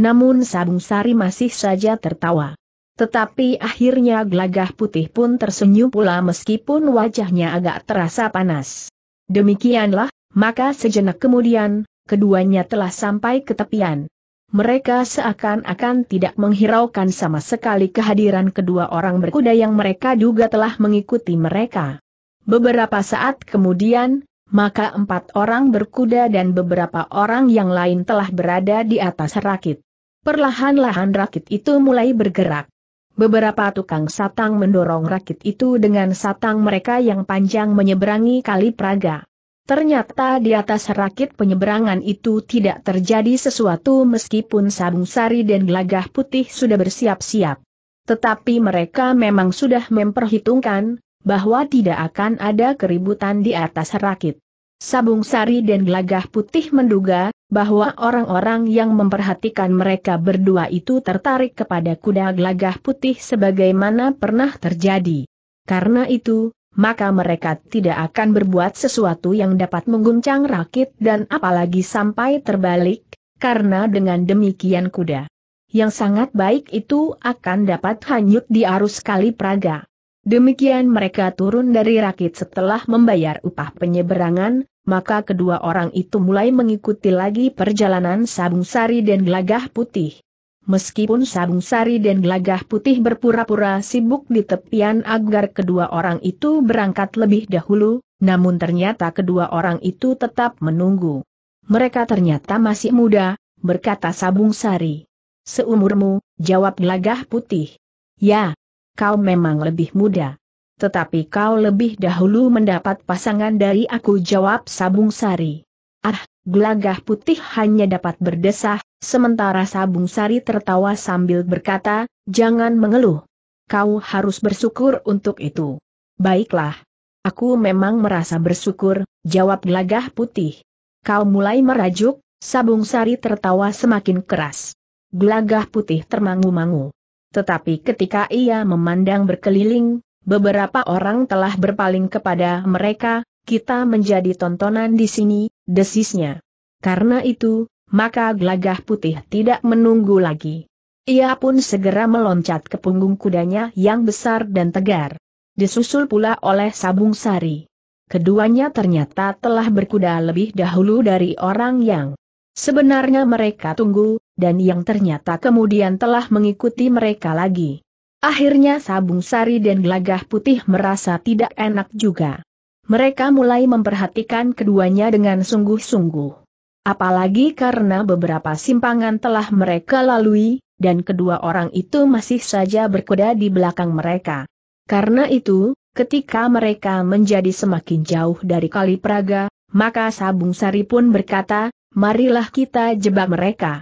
Namun Sabung Sari masih saja tertawa. Tetapi akhirnya gelagah putih pun tersenyum pula meskipun wajahnya agak terasa panas. Demikianlah, maka sejenak kemudian, keduanya telah sampai ke tepian. Mereka seakan-akan tidak menghiraukan sama sekali kehadiran kedua orang berkuda yang mereka juga telah mengikuti mereka. Beberapa saat kemudian, maka empat orang berkuda dan beberapa orang yang lain telah berada di atas rakit. Perlahan-lahan rakit itu mulai bergerak. Beberapa tukang satang mendorong rakit itu dengan satang mereka yang panjang menyeberangi kali Praga. Ternyata di atas rakit penyeberangan itu tidak terjadi sesuatu meskipun Sabung Sari dan Gelagah Putih sudah bersiap-siap. Tetapi mereka memang sudah memperhitungkan, bahwa tidak akan ada keributan di atas rakit. Sabung Sari dan Gelagah Putih menduga, bahwa orang-orang yang memperhatikan mereka berdua itu tertarik kepada kuda Gelagah Putih sebagaimana pernah terjadi. Karena itu, maka mereka tidak akan berbuat sesuatu yang dapat mengguncang rakit dan apalagi sampai terbalik, karena dengan demikian kuda yang sangat baik itu akan dapat hanyut di arus kali Praga. Demikian mereka turun dari rakit setelah membayar upah penyeberangan, maka kedua orang itu mulai mengikuti lagi perjalanan Sabung Sari dan Gelagah Putih. Meskipun Sabung Sari dan Gelagah Putih berpura-pura sibuk di tepian agar kedua orang itu berangkat lebih dahulu, namun ternyata kedua orang itu tetap menunggu. Mereka ternyata masih muda, berkata Sabung Sari. Seumurmu, jawab Gelagah Putih. Ya, kau memang lebih muda. Tetapi kau lebih dahulu mendapat pasangan dari aku jawab Sabung Sari. Ah, gelagah putih hanya dapat berdesah, sementara Sabung Sari tertawa sambil berkata, jangan mengeluh. Kau harus bersyukur untuk itu. Baiklah. Aku memang merasa bersyukur, jawab gelagah putih. Kau mulai merajuk, Sabung Sari tertawa semakin keras. Gelagah putih termangu-mangu. Tetapi ketika ia memandang berkeliling, beberapa orang telah berpaling kepada mereka, kita menjadi tontonan di sini, desisnya. Karena itu, maka gelagah putih tidak menunggu lagi. Ia pun segera meloncat ke punggung kudanya yang besar dan tegar. Disusul pula oleh Sabung Sari. Keduanya ternyata telah berkuda lebih dahulu dari orang yang sebenarnya mereka tunggu, dan yang ternyata kemudian telah mengikuti mereka lagi. Akhirnya Sabung Sari dan Gelagah Putih merasa tidak enak juga mereka mulai memperhatikan keduanya dengan sungguh-sungguh. Apalagi karena beberapa simpangan telah mereka lalui, dan kedua orang itu masih saja berkuda di belakang mereka. Karena itu, ketika mereka menjadi semakin jauh dari Kali Praga, maka Sabung Sari pun berkata, marilah kita jebak mereka.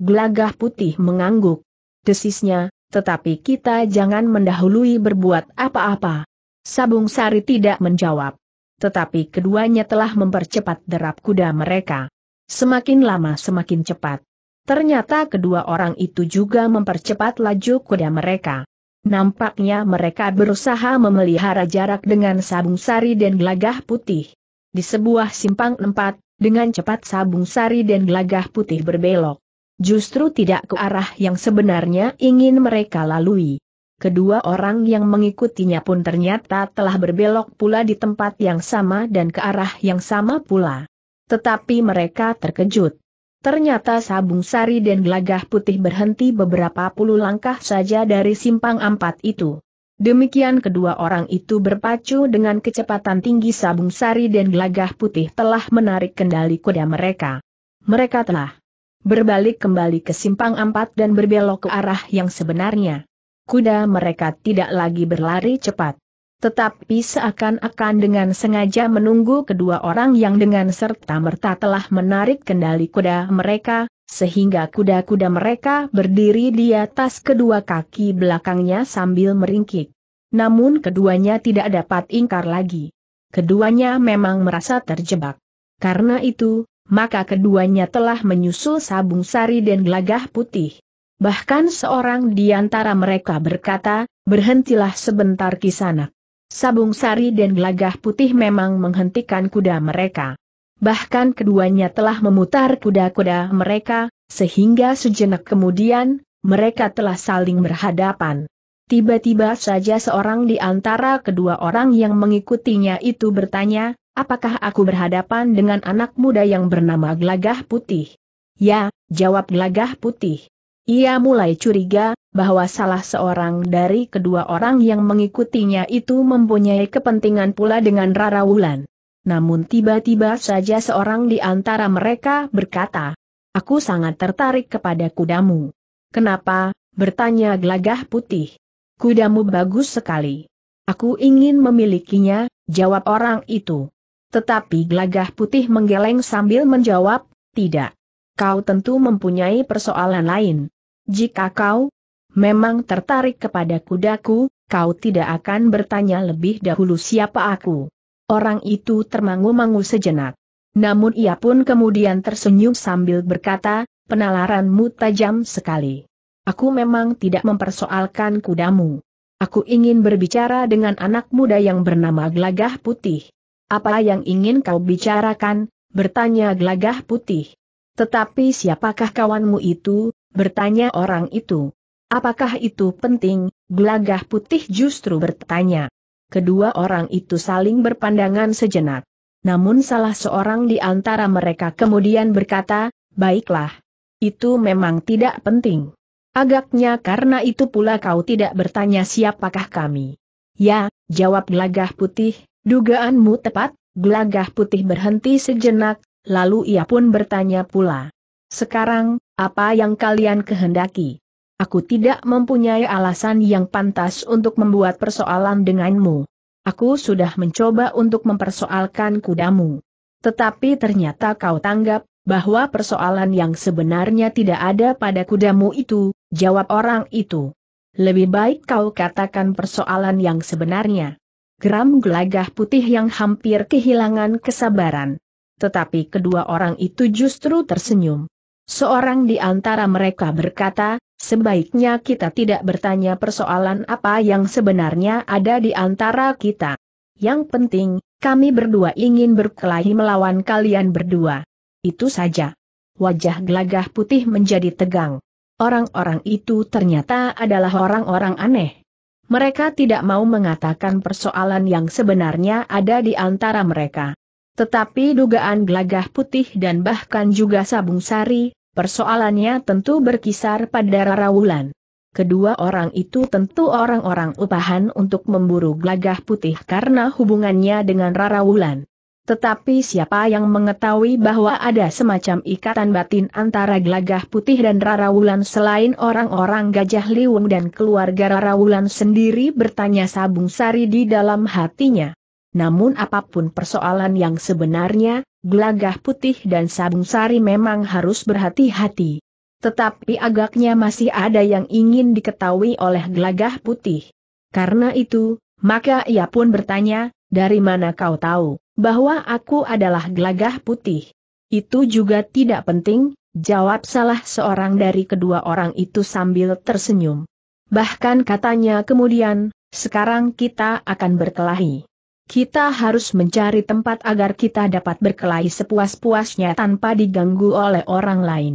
Gelagah putih mengangguk. Desisnya, tetapi kita jangan mendahului berbuat apa-apa. Sabung Sari tidak menjawab tetapi keduanya telah mempercepat derap kuda mereka. Semakin lama semakin cepat. Ternyata kedua orang itu juga mempercepat laju kuda mereka. Nampaknya mereka berusaha memelihara jarak dengan sabung sari dan gelagah putih. Di sebuah simpang empat, dengan cepat sabung sari dan gelagah putih berbelok. Justru tidak ke arah yang sebenarnya ingin mereka lalui. Kedua orang yang mengikutinya pun ternyata telah berbelok pula di tempat yang sama dan ke arah yang sama pula. Tetapi mereka terkejut. Ternyata Sabung Sari dan Gelagah Putih berhenti beberapa puluh langkah saja dari simpang empat itu. Demikian kedua orang itu berpacu dengan kecepatan tinggi Sabung Sari dan Gelagah Putih telah menarik kendali kuda mereka. Mereka telah berbalik kembali ke simpang empat dan berbelok ke arah yang sebenarnya kuda mereka tidak lagi berlari cepat. Tetapi seakan-akan dengan sengaja menunggu kedua orang yang dengan serta-merta telah menarik kendali kuda mereka, sehingga kuda-kuda mereka berdiri di atas kedua kaki belakangnya sambil meringkik. Namun keduanya tidak dapat ingkar lagi. Keduanya memang merasa terjebak. Karena itu, maka keduanya telah menyusul sabung sari dan gelagah putih. Bahkan seorang di antara mereka berkata, berhentilah sebentar kisanak. Sabung sari dan gelagah putih memang menghentikan kuda mereka. Bahkan keduanya telah memutar kuda-kuda mereka, sehingga sejenak kemudian, mereka telah saling berhadapan. Tiba-tiba saja seorang di antara kedua orang yang mengikutinya itu bertanya, apakah aku berhadapan dengan anak muda yang bernama Gelagah Putih? Ya, jawab Gelagah Putih. Ia mulai curiga bahwa salah seorang dari kedua orang yang mengikutinya itu mempunyai kepentingan pula dengan Rara Wulan. Namun tiba-tiba saja seorang di antara mereka berkata, Aku sangat tertarik kepada kudamu. Kenapa? bertanya gelagah putih. Kudamu bagus sekali. Aku ingin memilikinya, jawab orang itu. Tetapi gelagah putih menggeleng sambil menjawab, tidak. Kau tentu mempunyai persoalan lain. Jika kau memang tertarik kepada kudaku, kau tidak akan bertanya lebih dahulu siapa aku. Orang itu termangu-mangu sejenak. Namun ia pun kemudian tersenyum sambil berkata, penalaranmu tajam sekali. Aku memang tidak mempersoalkan kudamu. Aku ingin berbicara dengan anak muda yang bernama Gelagah Putih. Apa yang ingin kau bicarakan? bertanya Gelagah Putih. Tetapi siapakah kawanmu itu, bertanya orang itu. Apakah itu penting? Gelagah putih justru bertanya. Kedua orang itu saling berpandangan sejenak. Namun salah seorang di antara mereka kemudian berkata, baiklah. Itu memang tidak penting. Agaknya karena itu pula kau tidak bertanya siapakah kami. Ya, jawab gelagah putih, dugaanmu tepat, gelagah putih berhenti sejenak, lalu ia pun bertanya pula. Sekarang, apa yang kalian kehendaki? Aku tidak mempunyai alasan yang pantas untuk membuat persoalan denganmu. Aku sudah mencoba untuk mempersoalkan kudamu. Tetapi ternyata kau tanggap, bahwa persoalan yang sebenarnya tidak ada pada kudamu itu, jawab orang itu. Lebih baik kau katakan persoalan yang sebenarnya. Geram gelagah putih yang hampir kehilangan kesabaran. Tetapi kedua orang itu justru tersenyum. Seorang di antara mereka berkata, sebaiknya kita tidak bertanya persoalan apa yang sebenarnya ada di antara kita. Yang penting, kami berdua ingin berkelahi melawan kalian berdua. Itu saja. Wajah gelagah putih menjadi tegang. Orang-orang itu ternyata adalah orang-orang aneh. Mereka tidak mau mengatakan persoalan yang sebenarnya ada di antara mereka. Tetapi dugaan gelagah putih dan bahkan juga sabung sari, persoalannya tentu berkisar pada rarawulan. Kedua orang itu tentu orang-orang upahan untuk memburu gelagah putih karena hubungannya dengan Rara Wulan. Tetapi siapa yang mengetahui bahwa ada semacam ikatan batin antara Glagah putih dan Rara Wulan selain orang-orang Gajah Liwung dan keluarga Rara Wulan sendiri bertanya Sabung Sari di dalam hatinya. Namun apapun persoalan yang sebenarnya, gelagah putih dan sabung sari memang harus berhati-hati. Tetapi agaknya masih ada yang ingin diketahui oleh gelagah putih. Karena itu, maka ia pun bertanya, dari mana kau tahu, bahwa aku adalah gelagah putih? Itu juga tidak penting, jawab salah seorang dari kedua orang itu sambil tersenyum. Bahkan katanya kemudian, sekarang kita akan berkelahi. Kita harus mencari tempat agar kita dapat berkelahi sepuas-puasnya tanpa diganggu oleh orang lain.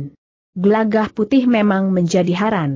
Gelagah putih memang menjadi haran.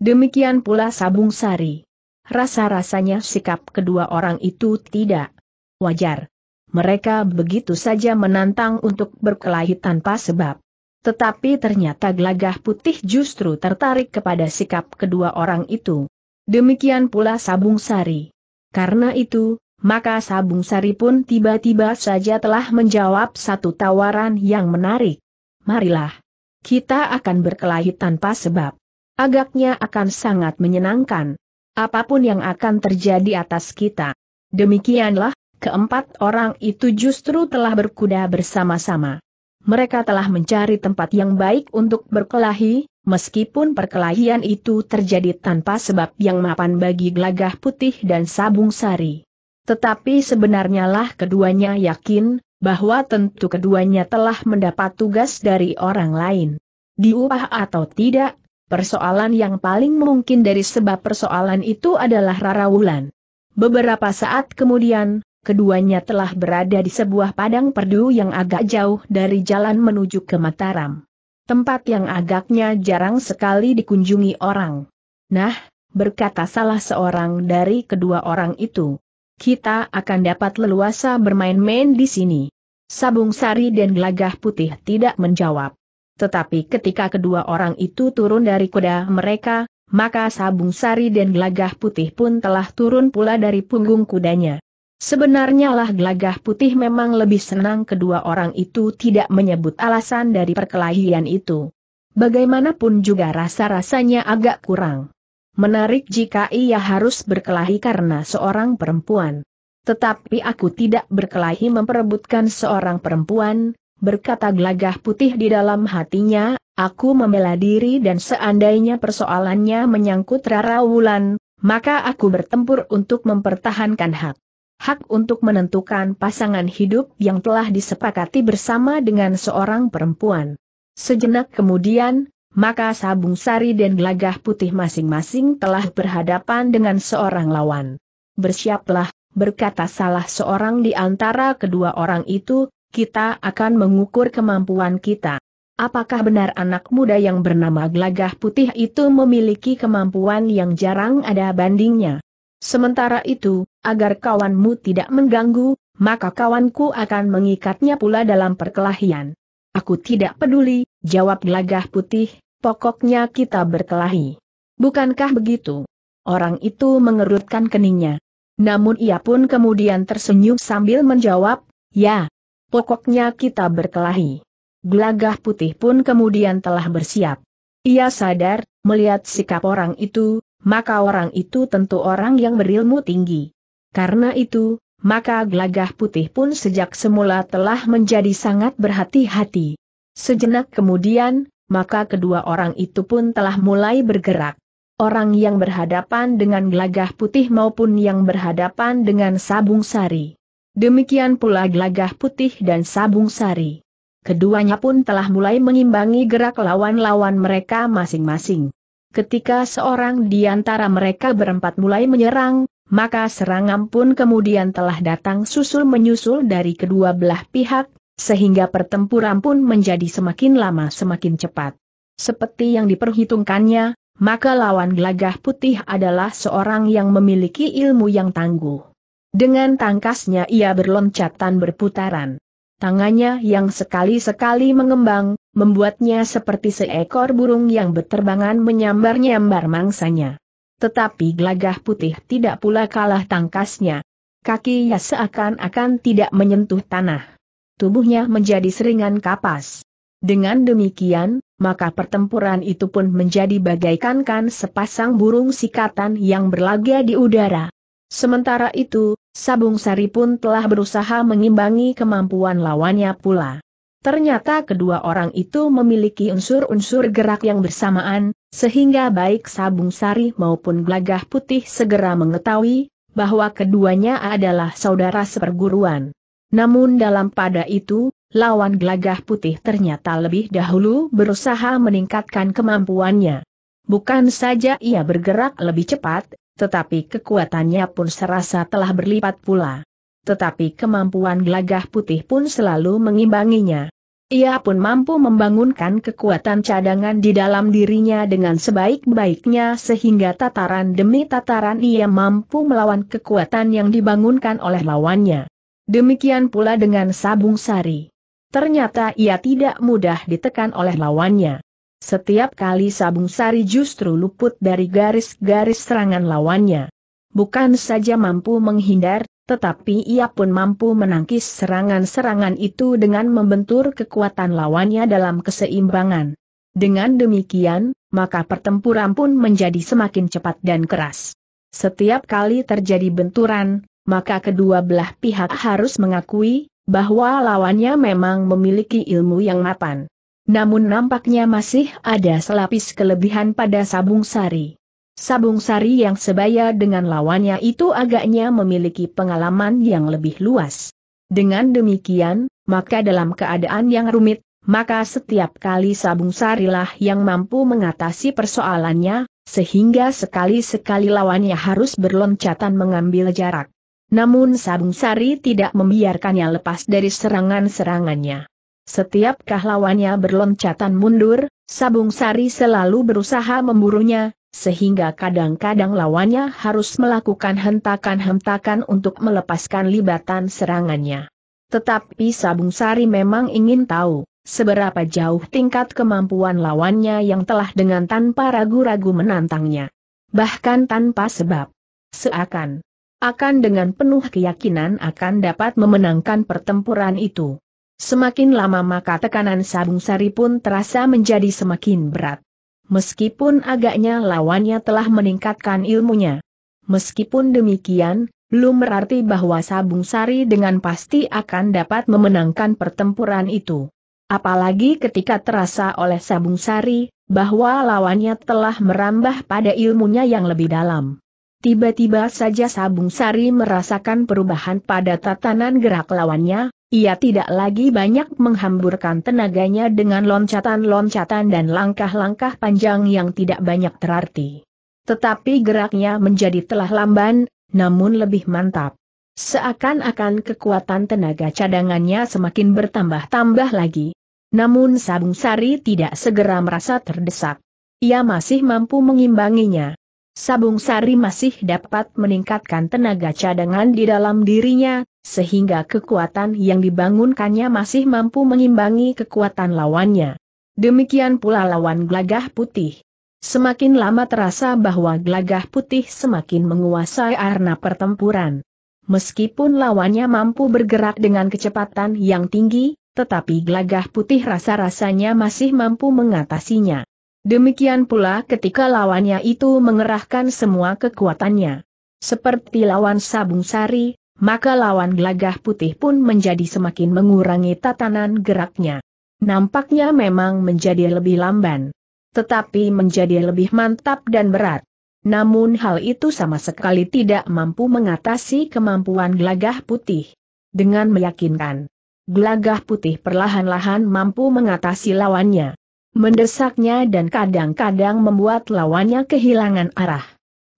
Demikian pula Sabung Sari. Rasa-rasanya sikap kedua orang itu tidak wajar. Mereka begitu saja menantang untuk berkelahi tanpa sebab. Tetapi ternyata gelagah putih justru tertarik kepada sikap kedua orang itu. Demikian pula Sabung Sari. Karena itu, maka Sabung Sari pun tiba-tiba saja telah menjawab satu tawaran yang menarik. Marilah. Kita akan berkelahi tanpa sebab. Agaknya akan sangat menyenangkan. Apapun yang akan terjadi atas kita. Demikianlah, keempat orang itu justru telah berkuda bersama-sama. Mereka telah mencari tempat yang baik untuk berkelahi, meskipun perkelahian itu terjadi tanpa sebab yang mapan bagi gelagah putih dan sabung sari. Tetapi sebenarnya lah keduanya yakin, bahwa tentu keduanya telah mendapat tugas dari orang lain. Diubah atau tidak, persoalan yang paling mungkin dari sebab persoalan itu adalah Rara Wulan. Beberapa saat kemudian, keduanya telah berada di sebuah padang perdu yang agak jauh dari jalan menuju ke Mataram. Tempat yang agaknya jarang sekali dikunjungi orang. Nah, berkata salah seorang dari kedua orang itu kita akan dapat leluasa bermain-main di sini. Sabung Sari dan Gelagah Putih tidak menjawab. Tetapi ketika kedua orang itu turun dari kuda mereka, maka Sabung Sari dan Gelagah Putih pun telah turun pula dari punggung kudanya. Sebenarnya lah Gelagah Putih memang lebih senang kedua orang itu tidak menyebut alasan dari perkelahian itu. Bagaimanapun juga rasa-rasanya agak kurang. Menarik jika ia harus berkelahi karena seorang perempuan. Tetapi aku tidak berkelahi memperebutkan seorang perempuan, berkata gelagah putih di dalam hatinya, aku membela diri dan seandainya persoalannya menyangkut Rara Wulan, maka aku bertempur untuk mempertahankan hak. Hak untuk menentukan pasangan hidup yang telah disepakati bersama dengan seorang perempuan. Sejenak kemudian, maka Sabung Sari dan Gelagah Putih masing-masing telah berhadapan dengan seorang lawan. Bersiaplah, berkata salah seorang di antara kedua orang itu, kita akan mengukur kemampuan kita. Apakah benar anak muda yang bernama Gelagah Putih itu memiliki kemampuan yang jarang ada bandingnya? Sementara itu, agar kawanmu tidak mengganggu, maka kawanku akan mengikatnya pula dalam perkelahian. Aku tidak peduli, jawab gelagah putih, pokoknya kita berkelahi. Bukankah begitu? Orang itu mengerutkan keningnya. Namun ia pun kemudian tersenyum sambil menjawab, ya, pokoknya kita berkelahi. Gelagah putih pun kemudian telah bersiap. Ia sadar, melihat sikap orang itu, maka orang itu tentu orang yang berilmu tinggi. Karena itu, maka gelagah putih pun sejak semula telah menjadi sangat berhati-hati. Sejenak kemudian, maka kedua orang itu pun telah mulai bergerak. Orang yang berhadapan dengan gelagah putih maupun yang berhadapan dengan sabung sari. Demikian pula gelagah putih dan sabung sari. Keduanya pun telah mulai mengimbangi gerak lawan-lawan mereka masing-masing. Ketika seorang di antara mereka berempat mulai menyerang, maka serangan pun kemudian telah datang susul menyusul dari kedua belah pihak, sehingga pertempuran pun menjadi semakin lama semakin cepat. Seperti yang diperhitungkannya, maka lawan gelagah putih adalah seorang yang memiliki ilmu yang tangguh. Dengan tangkasnya ia berloncatan berputaran. Tangannya yang sekali-sekali mengembang, membuatnya seperti seekor burung yang berterbangan menyambar-nyambar mangsanya. Tetapi gelagah putih tidak pula kalah tangkasnya. Kakinya seakan-akan tidak menyentuh tanah tubuhnya menjadi seringan kapas. Dengan demikian, maka pertempuran itu pun menjadi bagaikan kan sepasang burung sikatan yang berlaga di udara. Sementara itu, Sabung Sari pun telah berusaha mengimbangi kemampuan lawannya pula. Ternyata kedua orang itu memiliki unsur-unsur gerak yang bersamaan, sehingga baik Sabung Sari maupun Glagah Putih segera mengetahui bahwa keduanya adalah saudara seperguruan. Namun dalam pada itu, lawan gelagah putih ternyata lebih dahulu berusaha meningkatkan kemampuannya. Bukan saja ia bergerak lebih cepat, tetapi kekuatannya pun serasa telah berlipat pula. Tetapi kemampuan gelagah putih pun selalu mengimbanginya. Ia pun mampu membangunkan kekuatan cadangan di dalam dirinya dengan sebaik-baiknya sehingga tataran demi tataran ia mampu melawan kekuatan yang dibangunkan oleh lawannya. Demikian pula dengan Sabung Sari. Ternyata ia tidak mudah ditekan oleh lawannya. Setiap kali Sabung Sari justru luput dari garis-garis serangan lawannya. Bukan saja mampu menghindar, tetapi ia pun mampu menangkis serangan-serangan itu dengan membentur kekuatan lawannya dalam keseimbangan. Dengan demikian, maka pertempuran pun menjadi semakin cepat dan keras. Setiap kali terjadi benturan, maka kedua belah pihak harus mengakui bahwa lawannya memang memiliki ilmu yang mapan. Namun nampaknya masih ada selapis kelebihan pada Sabung Sari. Sabung Sari yang sebaya dengan lawannya itu agaknya memiliki pengalaman yang lebih luas. Dengan demikian, maka dalam keadaan yang rumit, maka setiap kali Sabung Sarilah yang mampu mengatasi persoalannya, sehingga sekali-sekali lawannya harus berloncatan mengambil jarak. Namun Sabung Sari tidak membiarkannya lepas dari serangan-serangannya. Setiap kahlawannya berloncatan mundur, Sabung Sari selalu berusaha memburunya, sehingga kadang-kadang lawannya harus melakukan hentakan-hentakan untuk melepaskan libatan serangannya. Tetapi Sabung Sari memang ingin tahu, seberapa jauh tingkat kemampuan lawannya yang telah dengan tanpa ragu-ragu menantangnya. Bahkan tanpa sebab. Seakan akan dengan penuh keyakinan akan dapat memenangkan pertempuran itu. Semakin lama maka tekanan sabung sari pun terasa menjadi semakin berat. Meskipun agaknya lawannya telah meningkatkan ilmunya. Meskipun demikian, belum berarti bahwa sabung sari dengan pasti akan dapat memenangkan pertempuran itu. Apalagi ketika terasa oleh sabung sari, bahwa lawannya telah merambah pada ilmunya yang lebih dalam. Tiba-tiba saja Sabung Sari merasakan perubahan pada tatanan gerak lawannya, ia tidak lagi banyak menghamburkan tenaganya dengan loncatan-loncatan dan langkah-langkah panjang yang tidak banyak terarti. Tetapi geraknya menjadi telah lamban, namun lebih mantap. Seakan-akan kekuatan tenaga cadangannya semakin bertambah-tambah lagi. Namun Sabung Sari tidak segera merasa terdesak. Ia masih mampu mengimbanginya. Sabung Sari masih dapat meningkatkan tenaga cadangan di dalam dirinya, sehingga kekuatan yang dibangunkannya masih mampu mengimbangi kekuatan lawannya. Demikian pula lawan Glagah putih. Semakin lama terasa bahwa Glagah putih semakin menguasai arena pertempuran. Meskipun lawannya mampu bergerak dengan kecepatan yang tinggi, tetapi Glagah putih rasa-rasanya masih mampu mengatasinya. Demikian pula ketika lawannya itu mengerahkan semua kekuatannya. Seperti lawan sabung sari, maka lawan gelagah putih pun menjadi semakin mengurangi tatanan geraknya. Nampaknya memang menjadi lebih lamban. Tetapi menjadi lebih mantap dan berat. Namun hal itu sama sekali tidak mampu mengatasi kemampuan gelagah putih. Dengan meyakinkan, gelagah putih perlahan-lahan mampu mengatasi lawannya mendesaknya dan kadang-kadang membuat lawannya kehilangan arah.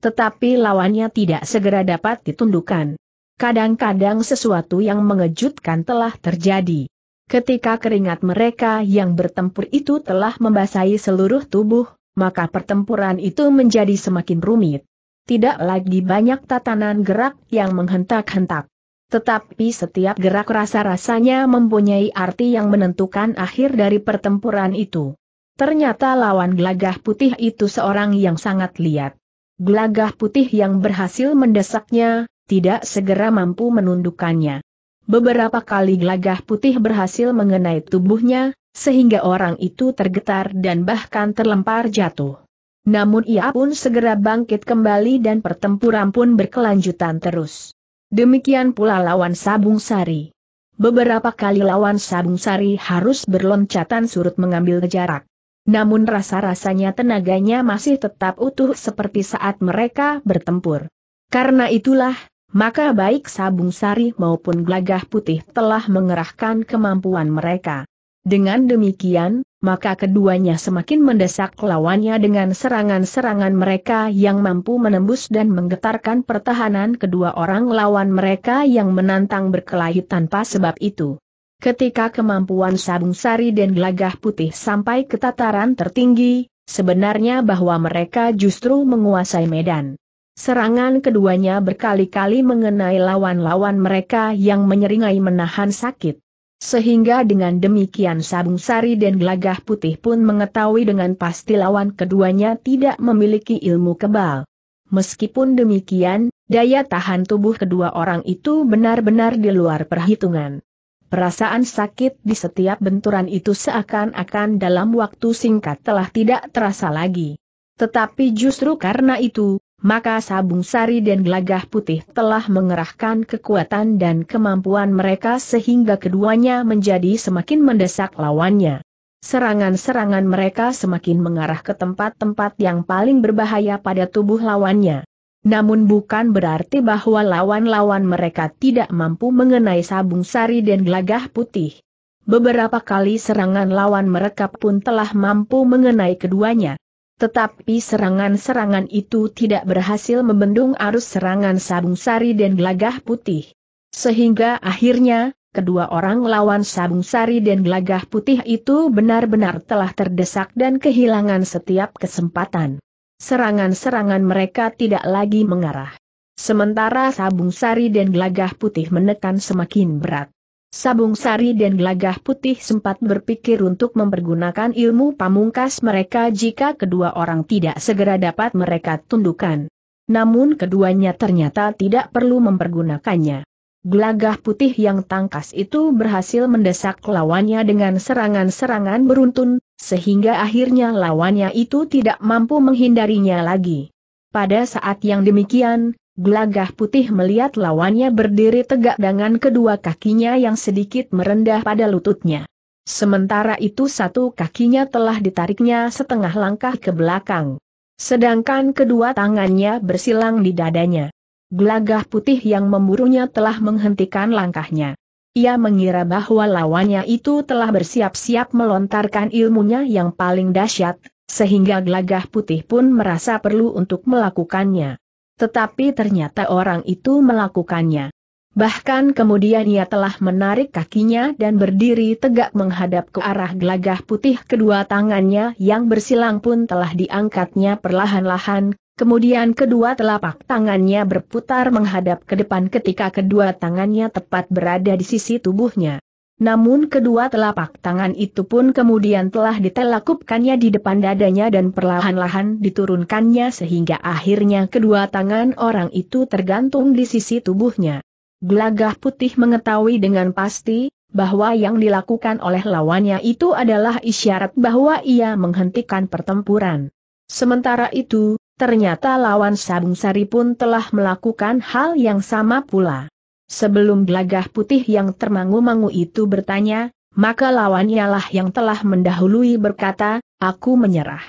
Tetapi lawannya tidak segera dapat ditundukkan. Kadang-kadang sesuatu yang mengejutkan telah terjadi. Ketika keringat mereka yang bertempur itu telah membasahi seluruh tubuh, maka pertempuran itu menjadi semakin rumit. Tidak lagi banyak tatanan gerak yang menghentak-hentak. Tetapi setiap gerak rasa-rasanya mempunyai arti yang menentukan akhir dari pertempuran itu. Ternyata lawan gelagah putih itu seorang yang sangat liat. Gelagah putih yang berhasil mendesaknya, tidak segera mampu menundukkannya. Beberapa kali gelagah putih berhasil mengenai tubuhnya, sehingga orang itu tergetar dan bahkan terlempar jatuh. Namun ia pun segera bangkit kembali dan pertempuran pun berkelanjutan terus. Demikian pula lawan Sabung Sari. Beberapa kali lawan Sabung Sari harus berloncatan surut mengambil jarak. Namun rasa-rasanya tenaganya masih tetap utuh seperti saat mereka bertempur. Karena itulah, maka baik Sabung Sari maupun Gelagah Putih telah mengerahkan kemampuan mereka. Dengan demikian, maka keduanya semakin mendesak lawannya dengan serangan-serangan mereka yang mampu menembus dan menggetarkan pertahanan kedua orang lawan mereka yang menantang berkelahi tanpa sebab itu. Ketika kemampuan sabung sari dan gelagah putih sampai ke tataran tertinggi, sebenarnya bahwa mereka justru menguasai medan. Serangan keduanya berkali-kali mengenai lawan-lawan mereka yang menyeringai menahan sakit. Sehingga dengan demikian Sabung Sari dan Gelagah Putih pun mengetahui dengan pasti lawan keduanya tidak memiliki ilmu kebal. Meskipun demikian, daya tahan tubuh kedua orang itu benar-benar di luar perhitungan. Perasaan sakit di setiap benturan itu seakan-akan dalam waktu singkat telah tidak terasa lagi. Tetapi justru karena itu, maka Sabung Sari dan Gelagah Putih telah mengerahkan kekuatan dan kemampuan mereka sehingga keduanya menjadi semakin mendesak lawannya. Serangan-serangan mereka semakin mengarah ke tempat-tempat yang paling berbahaya pada tubuh lawannya. Namun bukan berarti bahwa lawan-lawan mereka tidak mampu mengenai sabung sari dan gelagah putih. Beberapa kali serangan lawan mereka pun telah mampu mengenai keduanya. Tetapi serangan-serangan itu tidak berhasil membendung arus serangan sabung sari dan gelagah putih. Sehingga akhirnya, kedua orang lawan sabung sari dan gelagah putih itu benar-benar telah terdesak dan kehilangan setiap kesempatan serangan-serangan mereka tidak lagi mengarah. Sementara Sabung Sari dan Gelagah Putih menekan semakin berat. Sabung Sari dan Gelagah Putih sempat berpikir untuk mempergunakan ilmu pamungkas mereka jika kedua orang tidak segera dapat mereka tundukkan. Namun keduanya ternyata tidak perlu mempergunakannya. Gelagah putih yang tangkas itu berhasil mendesak lawannya dengan serangan-serangan beruntun, sehingga akhirnya lawannya itu tidak mampu menghindarinya lagi. Pada saat yang demikian, Gelagah putih melihat lawannya berdiri tegak dengan kedua kakinya yang sedikit merendah pada lututnya. Sementara itu satu kakinya telah ditariknya setengah langkah ke belakang. Sedangkan kedua tangannya bersilang di dadanya. Gelagah putih yang memburunya telah menghentikan langkahnya. Ia mengira bahwa lawannya itu telah bersiap-siap melontarkan ilmunya yang paling dahsyat, sehingga Glagah putih pun merasa perlu untuk melakukannya. Tetapi ternyata orang itu melakukannya. Bahkan kemudian ia telah menarik kakinya dan berdiri tegak menghadap ke arah Glagah putih kedua tangannya yang bersilang pun telah diangkatnya perlahan-lahan, Kemudian kedua telapak tangannya berputar menghadap ke depan ketika kedua tangannya tepat berada di sisi tubuhnya. Namun kedua telapak tangan itu pun kemudian telah ditelakupkannya di depan dadanya dan perlahan-lahan diturunkannya sehingga akhirnya kedua tangan orang itu tergantung di sisi tubuhnya. Gelagah putih mengetahui dengan pasti, bahwa yang dilakukan oleh lawannya itu adalah isyarat bahwa ia menghentikan pertempuran. Sementara itu, Ternyata lawan Sabung Sari pun telah melakukan hal yang sama pula. Sebelum gelagah putih yang termangu-mangu itu bertanya, maka lawannya lah yang telah mendahului berkata, aku menyerah.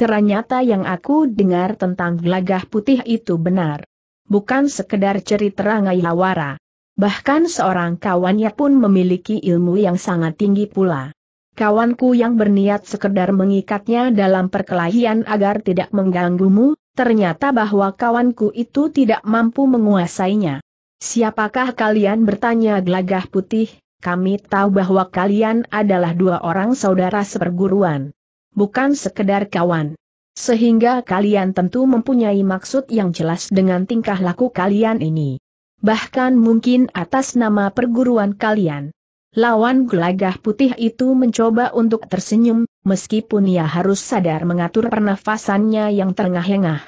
Ternyata yang aku dengar tentang gelagah putih itu benar. Bukan sekedar cerita Ngayawara. Bahkan seorang kawannya pun memiliki ilmu yang sangat tinggi pula kawanku yang berniat sekedar mengikatnya dalam perkelahian agar tidak mengganggumu, ternyata bahwa kawanku itu tidak mampu menguasainya. Siapakah kalian bertanya gelagah putih, kami tahu bahwa kalian adalah dua orang saudara seperguruan. Bukan sekedar kawan. Sehingga kalian tentu mempunyai maksud yang jelas dengan tingkah laku kalian ini. Bahkan mungkin atas nama perguruan kalian. Lawan gelagah putih itu mencoba untuk tersenyum, meskipun ia harus sadar mengatur pernafasannya yang terengah-engah.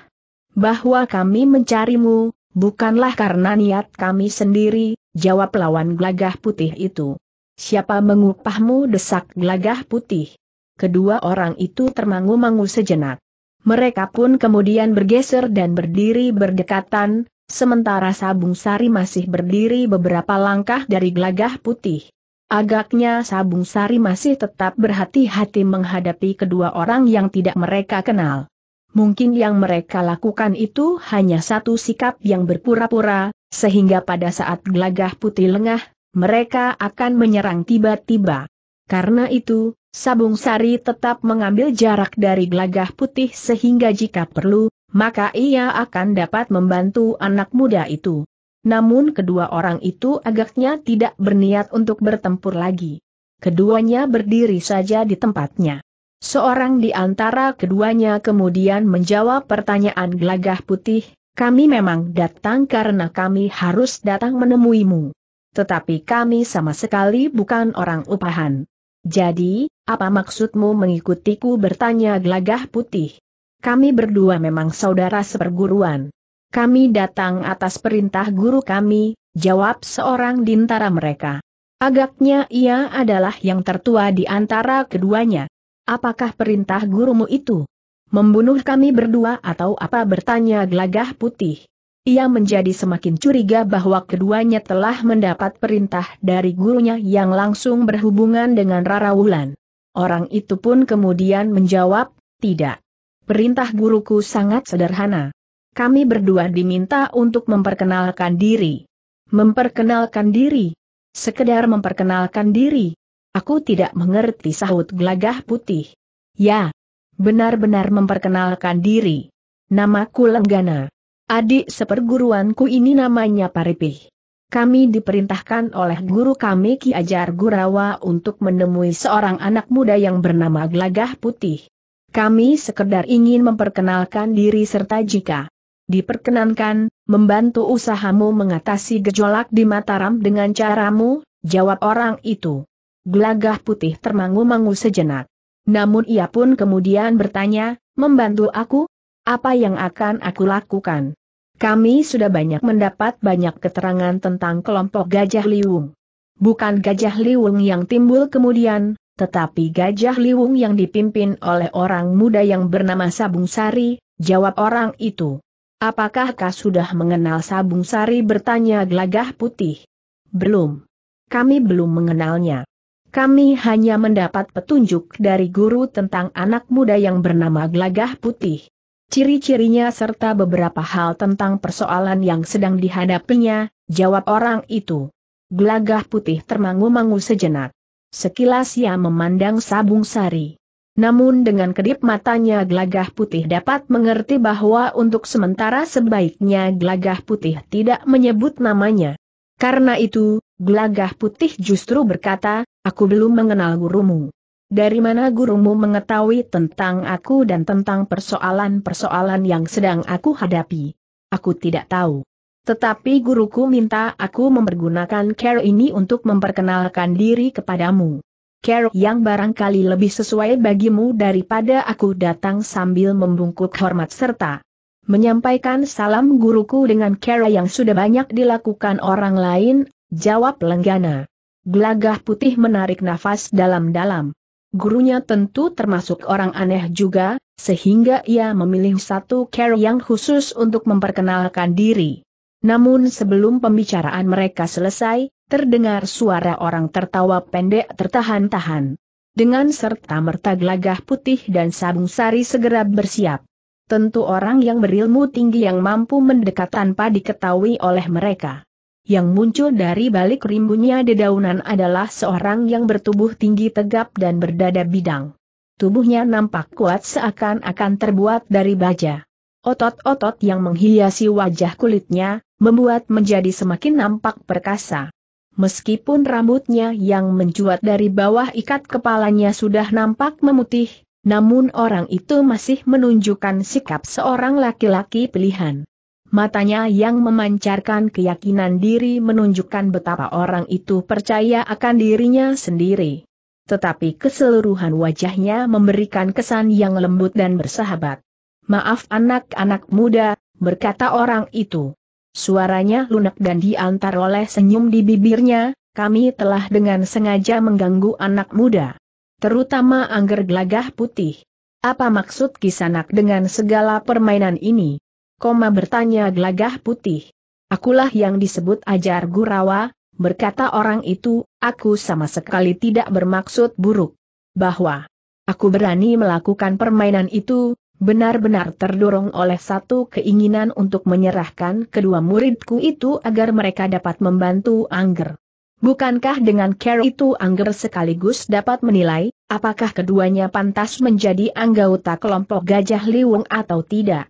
Bahwa kami mencarimu, bukanlah karena niat kami sendiri, jawab lawan gelagah putih itu. Siapa mengupahmu desak gelagah putih? Kedua orang itu termangu-mangu sejenak. Mereka pun kemudian bergeser dan berdiri berdekatan, sementara Sabung Sari masih berdiri beberapa langkah dari gelagah putih. Agaknya Sabung Sari masih tetap berhati-hati menghadapi kedua orang yang tidak mereka kenal. Mungkin yang mereka lakukan itu hanya satu sikap yang berpura-pura, sehingga pada saat gelagah putih lengah, mereka akan menyerang tiba-tiba. Karena itu, Sabung Sari tetap mengambil jarak dari gelagah putih sehingga jika perlu, maka ia akan dapat membantu anak muda itu. Namun kedua orang itu agaknya tidak berniat untuk bertempur lagi. Keduanya berdiri saja di tempatnya. Seorang di antara keduanya kemudian menjawab pertanyaan gelagah putih, kami memang datang karena kami harus datang menemuimu. Tetapi kami sama sekali bukan orang upahan. Jadi, apa maksudmu mengikutiku bertanya gelagah putih? Kami berdua memang saudara seperguruan. Kami datang atas perintah guru kami, jawab seorang di antara mereka. Agaknya ia adalah yang tertua di antara keduanya. Apakah perintah gurumu itu? Membunuh kami berdua atau apa bertanya gelagah putih. Ia menjadi semakin curiga bahwa keduanya telah mendapat perintah dari gurunya yang langsung berhubungan dengan Rara Wulan. Orang itu pun kemudian menjawab, tidak. Perintah guruku sangat sederhana kami berdua diminta untuk memperkenalkan diri. Memperkenalkan diri? Sekedar memperkenalkan diri? Aku tidak mengerti sahut gelagah putih. Ya, benar-benar memperkenalkan diri. Namaku Lenggana. Adik seperguruanku ini namanya Paripih. Kami diperintahkan oleh guru kami Ki Ajar Gurawa untuk menemui seorang anak muda yang bernama Gelagah Putih. Kami sekedar ingin memperkenalkan diri serta jika diperkenankan, membantu usahamu mengatasi gejolak di Mataram dengan caramu, jawab orang itu. Gelagah putih termangu-mangu sejenak. Namun ia pun kemudian bertanya, membantu aku? Apa yang akan aku lakukan? Kami sudah banyak mendapat banyak keterangan tentang kelompok Gajah Liwung. Bukan Gajah Liwung yang timbul kemudian, tetapi Gajah Liwung yang dipimpin oleh orang muda yang bernama Sabung Sari, jawab orang itu. Apakah kau sudah mengenal Sabung Sari bertanya gelagah putih? Belum. Kami belum mengenalnya. Kami hanya mendapat petunjuk dari guru tentang anak muda yang bernama Glagah Putih. Ciri-cirinya serta beberapa hal tentang persoalan yang sedang dihadapinya, jawab orang itu. Glagah Putih termangu-mangu sejenak. Sekilas ia memandang Sabung Sari. Namun dengan kedip matanya Glagah putih dapat mengerti bahwa untuk sementara sebaiknya Glagah putih tidak menyebut namanya. Karena itu, Glagah putih justru berkata, aku belum mengenal gurumu. Dari mana gurumu mengetahui tentang aku dan tentang persoalan-persoalan yang sedang aku hadapi? Aku tidak tahu. Tetapi guruku minta aku mempergunakan care ini untuk memperkenalkan diri kepadamu care yang barangkali lebih sesuai bagimu daripada aku datang sambil membungkuk hormat serta menyampaikan salam guruku dengan kero yang sudah banyak dilakukan orang lain, jawab Lenggana. Gelagah putih menarik nafas dalam-dalam. Gurunya tentu termasuk orang aneh juga, sehingga ia memilih satu care yang khusus untuk memperkenalkan diri. Namun sebelum pembicaraan mereka selesai, terdengar suara orang tertawa pendek tertahan-tahan. Dengan serta merta gelagah putih dan sabung sari segera bersiap. Tentu orang yang berilmu tinggi yang mampu mendekat tanpa diketahui oleh mereka. Yang muncul dari balik rimbunya dedaunan adalah seorang yang bertubuh tinggi tegap dan berdada bidang. Tubuhnya nampak kuat seakan-akan terbuat dari baja. Otot-otot yang menghiasi wajah kulitnya, membuat menjadi semakin nampak perkasa meskipun rambutnya yang mencuat dari bawah ikat kepalanya sudah nampak memutih, namun orang itu masih menunjukkan sikap seorang laki-laki pilihan. Matanya yang memancarkan keyakinan diri menunjukkan betapa orang itu percaya akan dirinya sendiri. Tetapi keseluruhan wajahnya memberikan kesan yang lembut dan bersahabat. Maaf anak-anak muda, berkata orang itu. Suaranya lunak dan diantar oleh senyum di bibirnya, kami telah dengan sengaja mengganggu anak muda. Terutama angger gelagah putih. Apa maksud kisanak dengan segala permainan ini? Koma bertanya gelagah putih. Akulah yang disebut ajar gurawa, berkata orang itu, aku sama sekali tidak bermaksud buruk. Bahwa aku berani melakukan permainan itu, benar-benar terdorong oleh satu keinginan untuk menyerahkan kedua muridku itu agar mereka dapat membantu Angger. Bukankah dengan care itu Angger sekaligus dapat menilai, apakah keduanya pantas menjadi anggota kelompok gajah liwung atau tidak?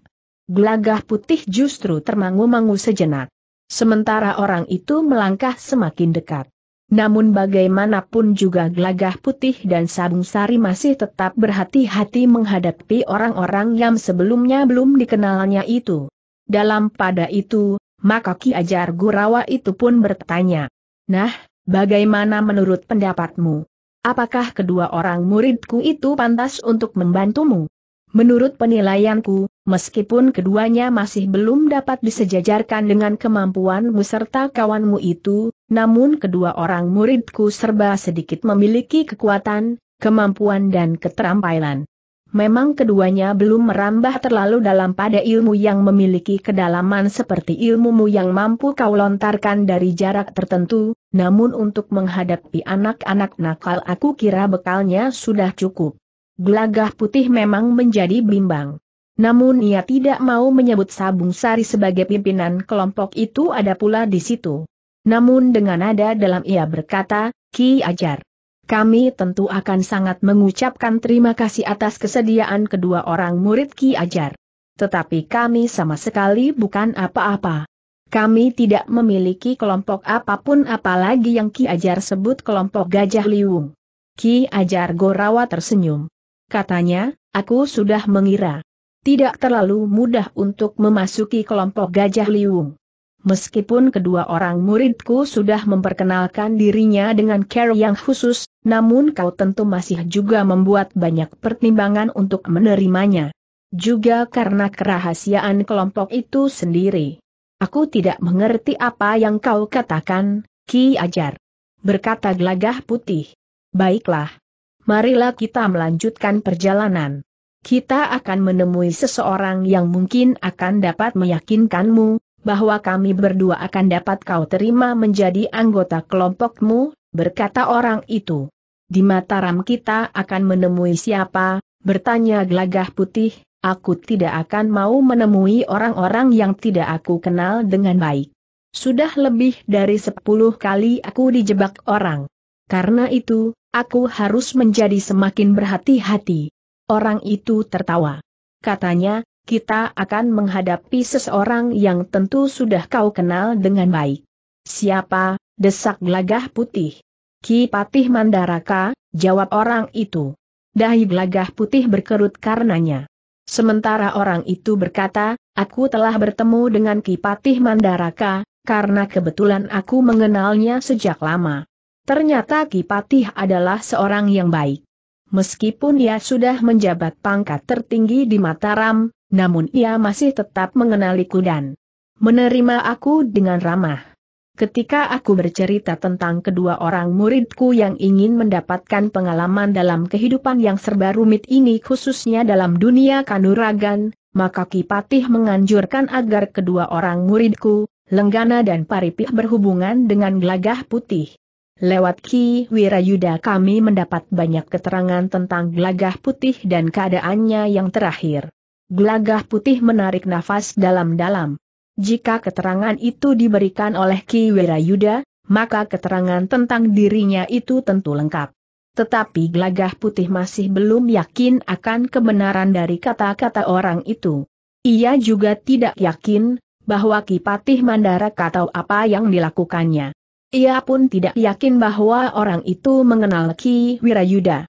Gelagah putih justru termangu-mangu sejenak. Sementara orang itu melangkah semakin dekat. Namun bagaimanapun juga gelagah putih dan sabung sari masih tetap berhati-hati menghadapi orang-orang yang sebelumnya belum dikenalnya itu. Dalam pada itu, maka Ki Ajar Gurawa itu pun bertanya. Nah, bagaimana menurut pendapatmu? Apakah kedua orang muridku itu pantas untuk membantumu? Menurut penilaianku, Meskipun keduanya masih belum dapat disejajarkan dengan kemampuanmu serta kawanmu itu, namun kedua orang muridku serba sedikit memiliki kekuatan, kemampuan dan keterampilan. Memang keduanya belum merambah terlalu dalam pada ilmu yang memiliki kedalaman seperti ilmumu yang mampu kau lontarkan dari jarak tertentu, namun untuk menghadapi anak-anak nakal aku kira bekalnya sudah cukup. Gelagah putih memang menjadi bimbang. Namun ia tidak mau menyebut Sabung Sari sebagai pimpinan kelompok itu ada pula di situ. Namun dengan nada dalam ia berkata, Ki Ajar. Kami tentu akan sangat mengucapkan terima kasih atas kesediaan kedua orang murid Ki Ajar. Tetapi kami sama sekali bukan apa-apa. Kami tidak memiliki kelompok apapun apalagi yang Ki Ajar sebut kelompok Gajah Liung. Ki Ajar Gorawa tersenyum. Katanya, aku sudah mengira tidak terlalu mudah untuk memasuki kelompok Gajah Liung. Meskipun kedua orang muridku sudah memperkenalkan dirinya dengan care yang khusus, namun kau tentu masih juga membuat banyak pertimbangan untuk menerimanya. Juga karena kerahasiaan kelompok itu sendiri. Aku tidak mengerti apa yang kau katakan, Ki Ajar. Berkata gelagah putih. Baiklah. Marilah kita melanjutkan perjalanan kita akan menemui seseorang yang mungkin akan dapat meyakinkanmu, bahwa kami berdua akan dapat kau terima menjadi anggota kelompokmu, berkata orang itu. Di Mataram kita akan menemui siapa, bertanya gelagah putih, aku tidak akan mau menemui orang-orang yang tidak aku kenal dengan baik. Sudah lebih dari sepuluh kali aku dijebak orang. Karena itu, aku harus menjadi semakin berhati-hati. Orang itu tertawa. Katanya, kita akan menghadapi seseorang yang tentu sudah kau kenal dengan baik. Siapa? Desak Glagah Putih. Ki Patih Mandaraka, jawab orang itu. Dahi Glagah Putih berkerut karenanya. Sementara orang itu berkata, aku telah bertemu dengan Ki Patih Mandaraka, karena kebetulan aku mengenalnya sejak lama. Ternyata Ki Patih adalah seorang yang baik. Meskipun ia sudah menjabat pangkat tertinggi di Mataram, namun ia masih tetap mengenaliku dan menerima aku dengan ramah. Ketika aku bercerita tentang kedua orang muridku yang ingin mendapatkan pengalaman dalam kehidupan yang serba rumit ini khususnya dalam dunia kanuragan, maka Kipatih menganjurkan agar kedua orang muridku, Lenggana dan Paripih berhubungan dengan gelagah putih. Lewat Ki Wirayuda kami mendapat banyak keterangan tentang gelagah putih dan keadaannya yang terakhir. Gelagah putih menarik nafas dalam-dalam. Jika keterangan itu diberikan oleh Ki Wirayuda, maka keterangan tentang dirinya itu tentu lengkap. Tetapi gelagah putih masih belum yakin akan kebenaran dari kata-kata orang itu. Ia juga tidak yakin bahwa Ki Patih Mandara tahu apa yang dilakukannya. Ia pun tidak yakin bahwa orang itu mengenal Ki Wirayuda.